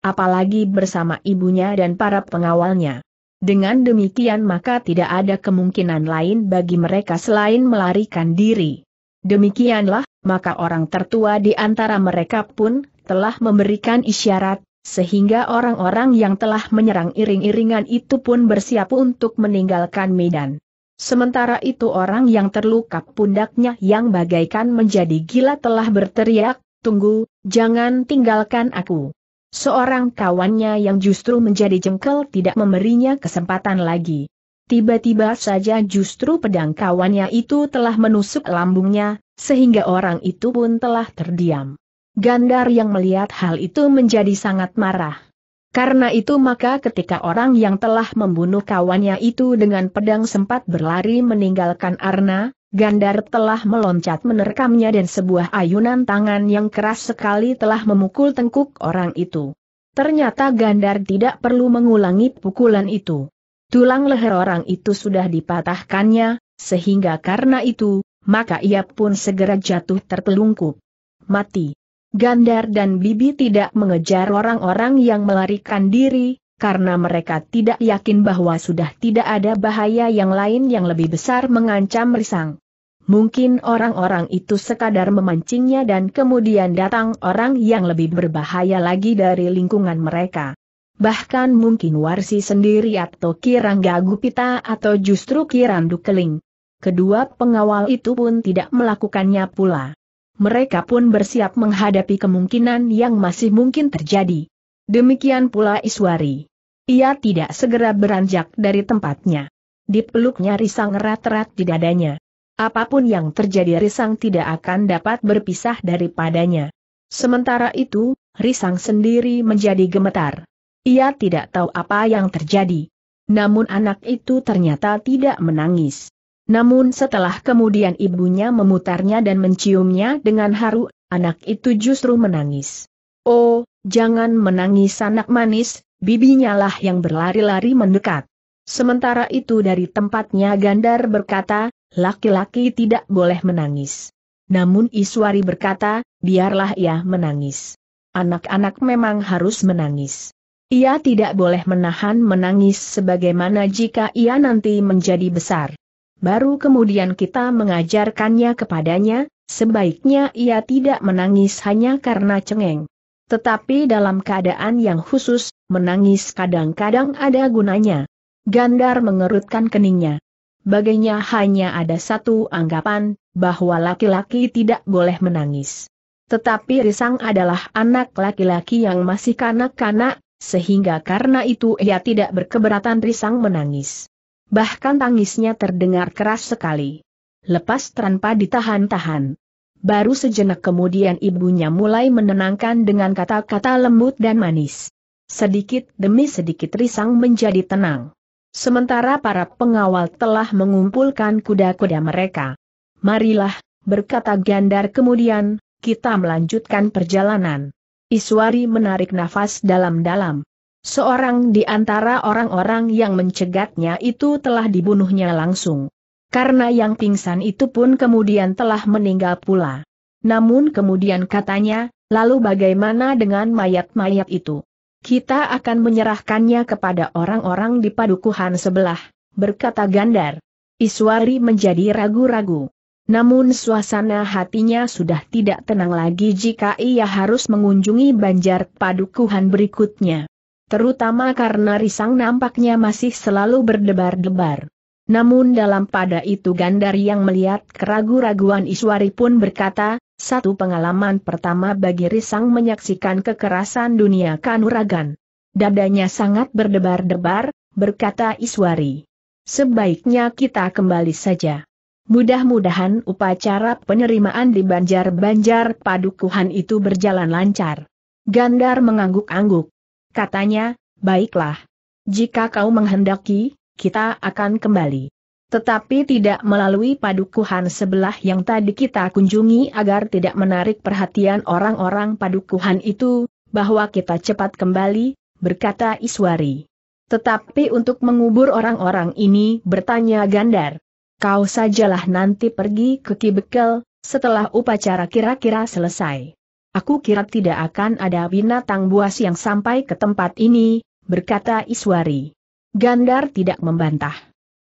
apalagi bersama ibunya dan para pengawalnya. Dengan demikian maka tidak ada kemungkinan lain bagi mereka selain melarikan diri. Demikianlah, maka orang tertua di antara mereka pun telah memberikan isyarat, sehingga orang-orang yang telah menyerang iring-iringan itu pun bersiap untuk meninggalkan medan. Sementara itu orang yang terluka pundaknya yang bagaikan menjadi gila telah berteriak, tunggu, jangan tinggalkan aku. Seorang kawannya yang justru menjadi jengkel tidak memberinya kesempatan lagi. Tiba-tiba saja justru pedang kawannya itu telah menusuk lambungnya, sehingga orang itu pun telah terdiam. Gandar yang melihat hal itu menjadi sangat marah. Karena itu maka ketika orang yang telah membunuh kawannya itu dengan pedang sempat berlari meninggalkan Arna, Gandar telah meloncat menerkamnya dan sebuah ayunan tangan yang keras sekali telah memukul tengkuk orang itu. Ternyata Gandar tidak perlu mengulangi pukulan itu. Tulang leher orang itu sudah dipatahkannya, sehingga karena itu, maka ia pun segera jatuh tertelungkup. Mati. Gandar dan Bibi tidak mengejar orang-orang yang melarikan diri, karena mereka tidak yakin bahwa sudah tidak ada bahaya yang lain yang lebih besar mengancam Risang. Mungkin orang-orang itu sekadar memancingnya dan kemudian datang orang yang lebih berbahaya lagi dari lingkungan mereka. Bahkan mungkin Warsi sendiri atau Kirang Gupita atau justru Kirandu Keling. Kedua pengawal itu pun tidak melakukannya pula mereka pun bersiap menghadapi kemungkinan yang masih mungkin terjadi. Demikian pula Iswari. Ia tidak segera beranjak dari tempatnya. Dipeluknya Risang erat-erat di dadanya. Apapun yang terjadi Risang tidak akan dapat berpisah daripadanya. Sementara itu, Risang sendiri menjadi gemetar. Ia tidak tahu apa yang terjadi. Namun anak itu ternyata tidak menangis. Namun setelah kemudian ibunya memutarnya dan menciumnya dengan haru, anak itu justru menangis. Oh, jangan menangis anak manis, bibinya lah yang berlari-lari mendekat. Sementara itu dari tempatnya Gandar berkata, laki-laki tidak boleh menangis. Namun Iswari berkata, biarlah ia menangis. Anak-anak memang harus menangis. Ia tidak boleh menahan menangis sebagaimana jika ia nanti menjadi besar. Baru kemudian kita mengajarkannya kepadanya, sebaiknya ia tidak menangis hanya karena cengeng. Tetapi dalam keadaan yang khusus, menangis kadang-kadang ada gunanya. Gandar mengerutkan keningnya. Baginya hanya ada satu anggapan, bahwa laki-laki tidak boleh menangis. Tetapi Risang adalah anak laki-laki yang masih kanak-kanak, sehingga karena itu ia tidak berkeberatan Risang menangis. Bahkan tangisnya terdengar keras sekali. Lepas tanpa ditahan-tahan. Baru sejenak kemudian ibunya mulai menenangkan dengan kata-kata lembut dan manis. Sedikit demi sedikit Risang menjadi tenang. Sementara para pengawal telah mengumpulkan kuda-kuda mereka. Marilah, berkata Gandar kemudian, kita melanjutkan perjalanan. Iswari menarik nafas dalam-dalam. Seorang di antara orang-orang yang mencegatnya itu telah dibunuhnya langsung. Karena yang pingsan itu pun kemudian telah meninggal pula. Namun kemudian katanya, lalu bagaimana dengan mayat-mayat itu? Kita akan menyerahkannya kepada orang-orang di padukuhan sebelah, berkata Gandar. Iswari menjadi ragu-ragu. Namun suasana hatinya sudah tidak tenang lagi jika ia harus mengunjungi banjar padukuhan berikutnya terutama karena Risang nampaknya masih selalu berdebar-debar. Namun dalam pada itu Gandar yang melihat keragu-raguan Iswari pun berkata, satu pengalaman pertama bagi Risang menyaksikan kekerasan dunia kanuragan. Dadanya sangat berdebar-debar, berkata Iswari. Sebaiknya kita kembali saja. Mudah-mudahan upacara penerimaan di Banjar-Banjar Padukuhan itu berjalan lancar. Gandar mengangguk-angguk. Katanya, baiklah. Jika kau menghendaki, kita akan kembali. Tetapi tidak melalui padukuhan sebelah yang tadi kita kunjungi agar tidak menarik perhatian orang-orang padukuhan itu, bahwa kita cepat kembali, berkata Iswari. Tetapi untuk mengubur orang-orang ini bertanya Gandar. Kau sajalah nanti pergi ke Kibekel, setelah upacara kira-kira selesai. Aku kira tidak akan ada binatang buas yang sampai ke tempat ini, berkata Iswari. Gandar tidak membantah.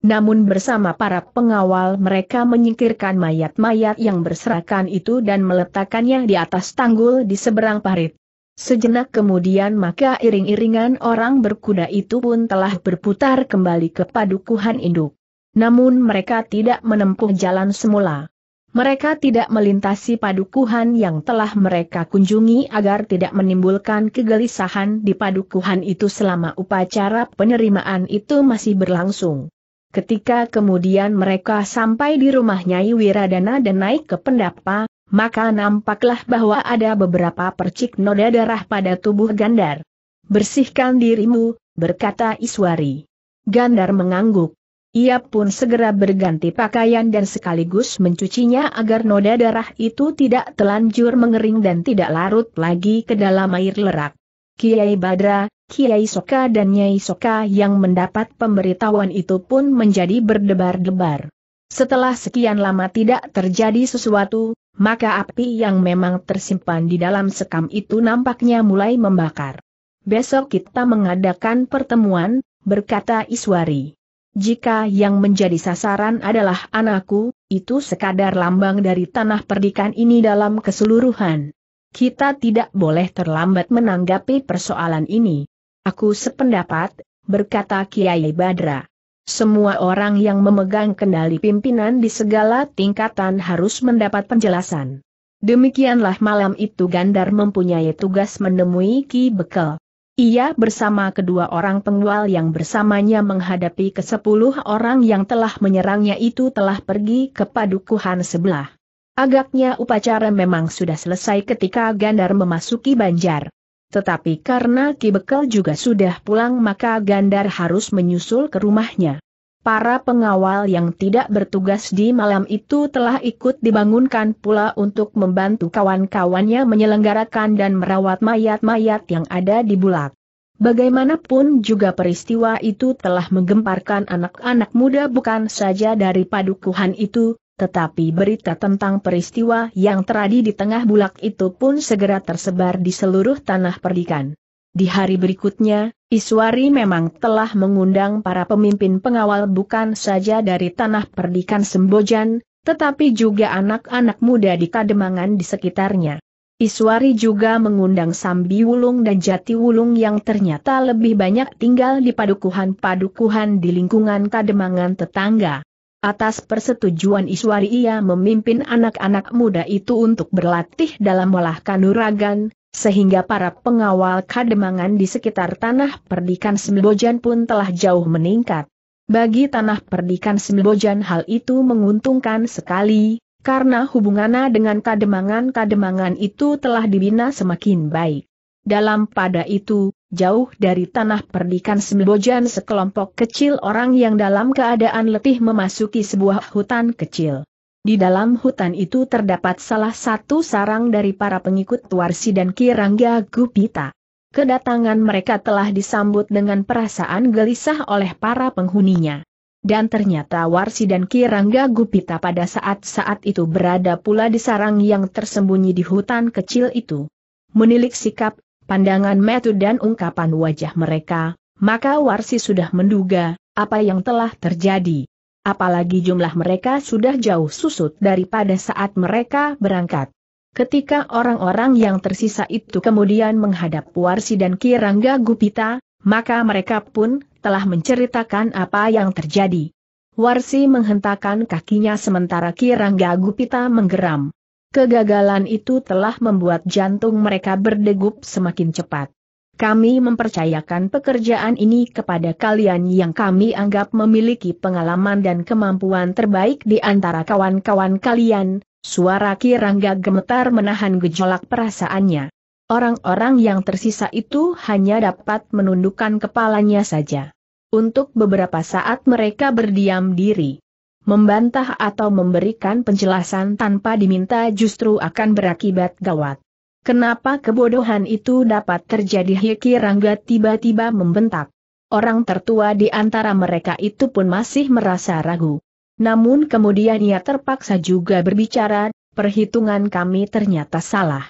Namun bersama para pengawal mereka menyingkirkan mayat-mayat yang berserakan itu dan meletakkannya di atas tanggul di seberang parit. Sejenak kemudian maka iring-iringan orang berkuda itu pun telah berputar kembali ke padukuhan induk. Namun mereka tidak menempuh jalan semula. Mereka tidak melintasi padukuhan yang telah mereka kunjungi agar tidak menimbulkan kegelisahan di padukuhan itu selama upacara penerimaan itu masih berlangsung. Ketika kemudian mereka sampai di rumah Nyai Wiradana dan naik ke pendapa, maka nampaklah bahwa ada beberapa percik noda darah pada tubuh Gandar. Bersihkan dirimu, berkata Iswari. Gandar mengangguk. Ia pun segera berganti pakaian dan sekaligus mencucinya agar noda darah itu tidak telanjur mengering dan tidak larut lagi ke dalam air lerak. Kiai Badra, Kiai Soka dan Nyai Soka yang mendapat pemberitahuan itu pun menjadi berdebar-debar. Setelah sekian lama tidak terjadi sesuatu, maka api yang memang tersimpan di dalam sekam itu nampaknya mulai membakar. Besok kita mengadakan pertemuan, berkata Iswari. Jika yang menjadi sasaran adalah anakku, itu sekadar lambang dari tanah perdikan ini dalam keseluruhan. Kita tidak boleh terlambat menanggapi persoalan ini. Aku sependapat, berkata Kiai Badra. Semua orang yang memegang kendali pimpinan di segala tingkatan harus mendapat penjelasan. Demikianlah malam itu Gandar mempunyai tugas menemui Ki Bekel. Ia bersama kedua orang pengual yang bersamanya menghadapi ke sepuluh orang yang telah menyerangnya itu telah pergi ke padukuhan sebelah. Agaknya upacara memang sudah selesai ketika Gandar memasuki banjar. Tetapi karena Ki Bekal juga sudah pulang maka Gandar harus menyusul ke rumahnya para pengawal yang tidak bertugas di malam itu telah ikut dibangunkan pula untuk membantu kawan-kawannya menyelenggarakan dan merawat mayat-mayat yang ada di bulak. Bagaimanapun juga peristiwa itu telah menggemparkan anak-anak muda bukan saja dari padukuhan itu, tetapi berita tentang peristiwa yang terjadi di tengah bulak itu pun segera tersebar di seluruh tanah perdikan. Di hari berikutnya, Iswari memang telah mengundang para pemimpin pengawal bukan saja dari tanah perdikan Sembojan, tetapi juga anak-anak muda di Kademangan di sekitarnya. Iswari juga mengundang Sambi Wulung dan Jati Wulung yang ternyata lebih banyak tinggal di padukuhan-padukuhan di lingkungan Kademangan tetangga. Atas persetujuan Iswari ia memimpin anak-anak muda itu untuk berlatih dalam olah kanuragan, sehingga para pengawal kademangan di sekitar tanah perdikan Sembojan pun telah jauh meningkat. Bagi tanah perdikan Sembojan hal itu menguntungkan sekali, karena hubungannya dengan kademangan-kademangan itu telah dibina semakin baik. Dalam pada itu, jauh dari tanah perdikan Sembojan sekelompok kecil orang yang dalam keadaan letih memasuki sebuah hutan kecil. Di dalam hutan itu terdapat salah satu sarang dari para pengikut Warsi dan Kirangga Gupita. Kedatangan mereka telah disambut dengan perasaan gelisah oleh para penghuninya. Dan ternyata Warsi dan Kirangga Gupita pada saat-saat itu berada pula di sarang yang tersembunyi di hutan kecil itu. Menilik sikap, pandangan metu dan ungkapan wajah mereka, maka Warsi sudah menduga apa yang telah terjadi apalagi jumlah mereka sudah jauh susut daripada saat mereka berangkat. Ketika orang-orang yang tersisa itu kemudian menghadap Warsi dan Kirangga Gupita, maka mereka pun telah menceritakan apa yang terjadi. Warsi menghentakkan kakinya sementara Kirangga Gupita menggeram. Kegagalan itu telah membuat jantung mereka berdegup semakin cepat. Kami mempercayakan pekerjaan ini kepada kalian yang kami anggap memiliki pengalaman dan kemampuan terbaik di antara kawan-kawan kalian, Suara Kirangga gemetar menahan gejolak perasaannya. Orang-orang yang tersisa itu hanya dapat menundukkan kepalanya saja. Untuk beberapa saat mereka berdiam diri. Membantah atau memberikan penjelasan tanpa diminta justru akan berakibat gawat. Kenapa kebodohan itu dapat terjadi Hiki Rangga tiba-tiba membentak. Orang tertua di antara mereka itu pun masih merasa ragu. Namun kemudian ia terpaksa juga berbicara, perhitungan kami ternyata salah.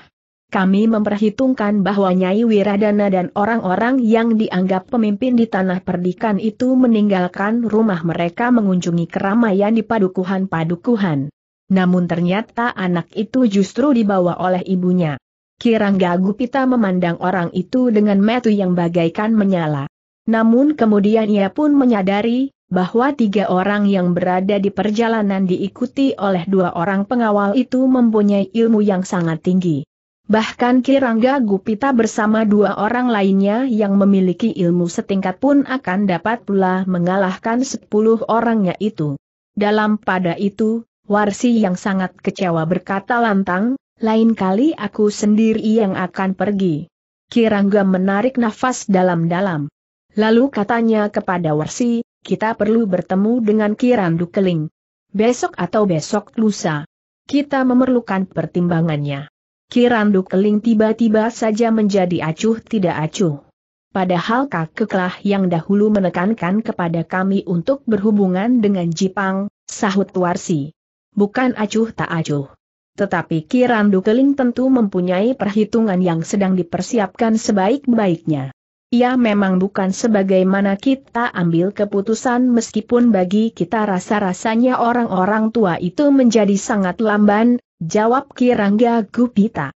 Kami memperhitungkan bahwa Nyai Wiradana dan orang-orang yang dianggap pemimpin di tanah perdikan itu meninggalkan rumah mereka mengunjungi keramaian di padukuhan-padukuhan. Namun ternyata anak itu justru dibawa oleh ibunya. Kirangga Gupita memandang orang itu dengan metu yang bagaikan menyala. Namun kemudian ia pun menyadari, bahwa tiga orang yang berada di perjalanan diikuti oleh dua orang pengawal itu mempunyai ilmu yang sangat tinggi. Bahkan Kirangga Gupita bersama dua orang lainnya yang memiliki ilmu setingkat pun akan dapat pula mengalahkan sepuluh orangnya itu. Dalam pada itu, Warsi yang sangat kecewa berkata lantang, lain kali aku sendiri yang akan pergi. Kirangga menarik nafas dalam-dalam. Lalu katanya kepada Warsi, kita perlu bertemu dengan Kirandu Keling. Besok atau besok lusa. Kita memerlukan pertimbangannya. Kirandu Keling tiba-tiba saja menjadi acuh tidak acuh. Padahal kakeklah yang dahulu menekankan kepada kami untuk berhubungan dengan Jipang, sahut Warsi. Bukan acuh tak acuh tetapi Kirandu Keling tentu mempunyai perhitungan yang sedang dipersiapkan sebaik-baiknya. Ia memang bukan sebagaimana kita ambil keputusan meskipun bagi kita rasa-rasanya orang-orang tua itu menjadi sangat lamban, jawab Kirangga Gupita.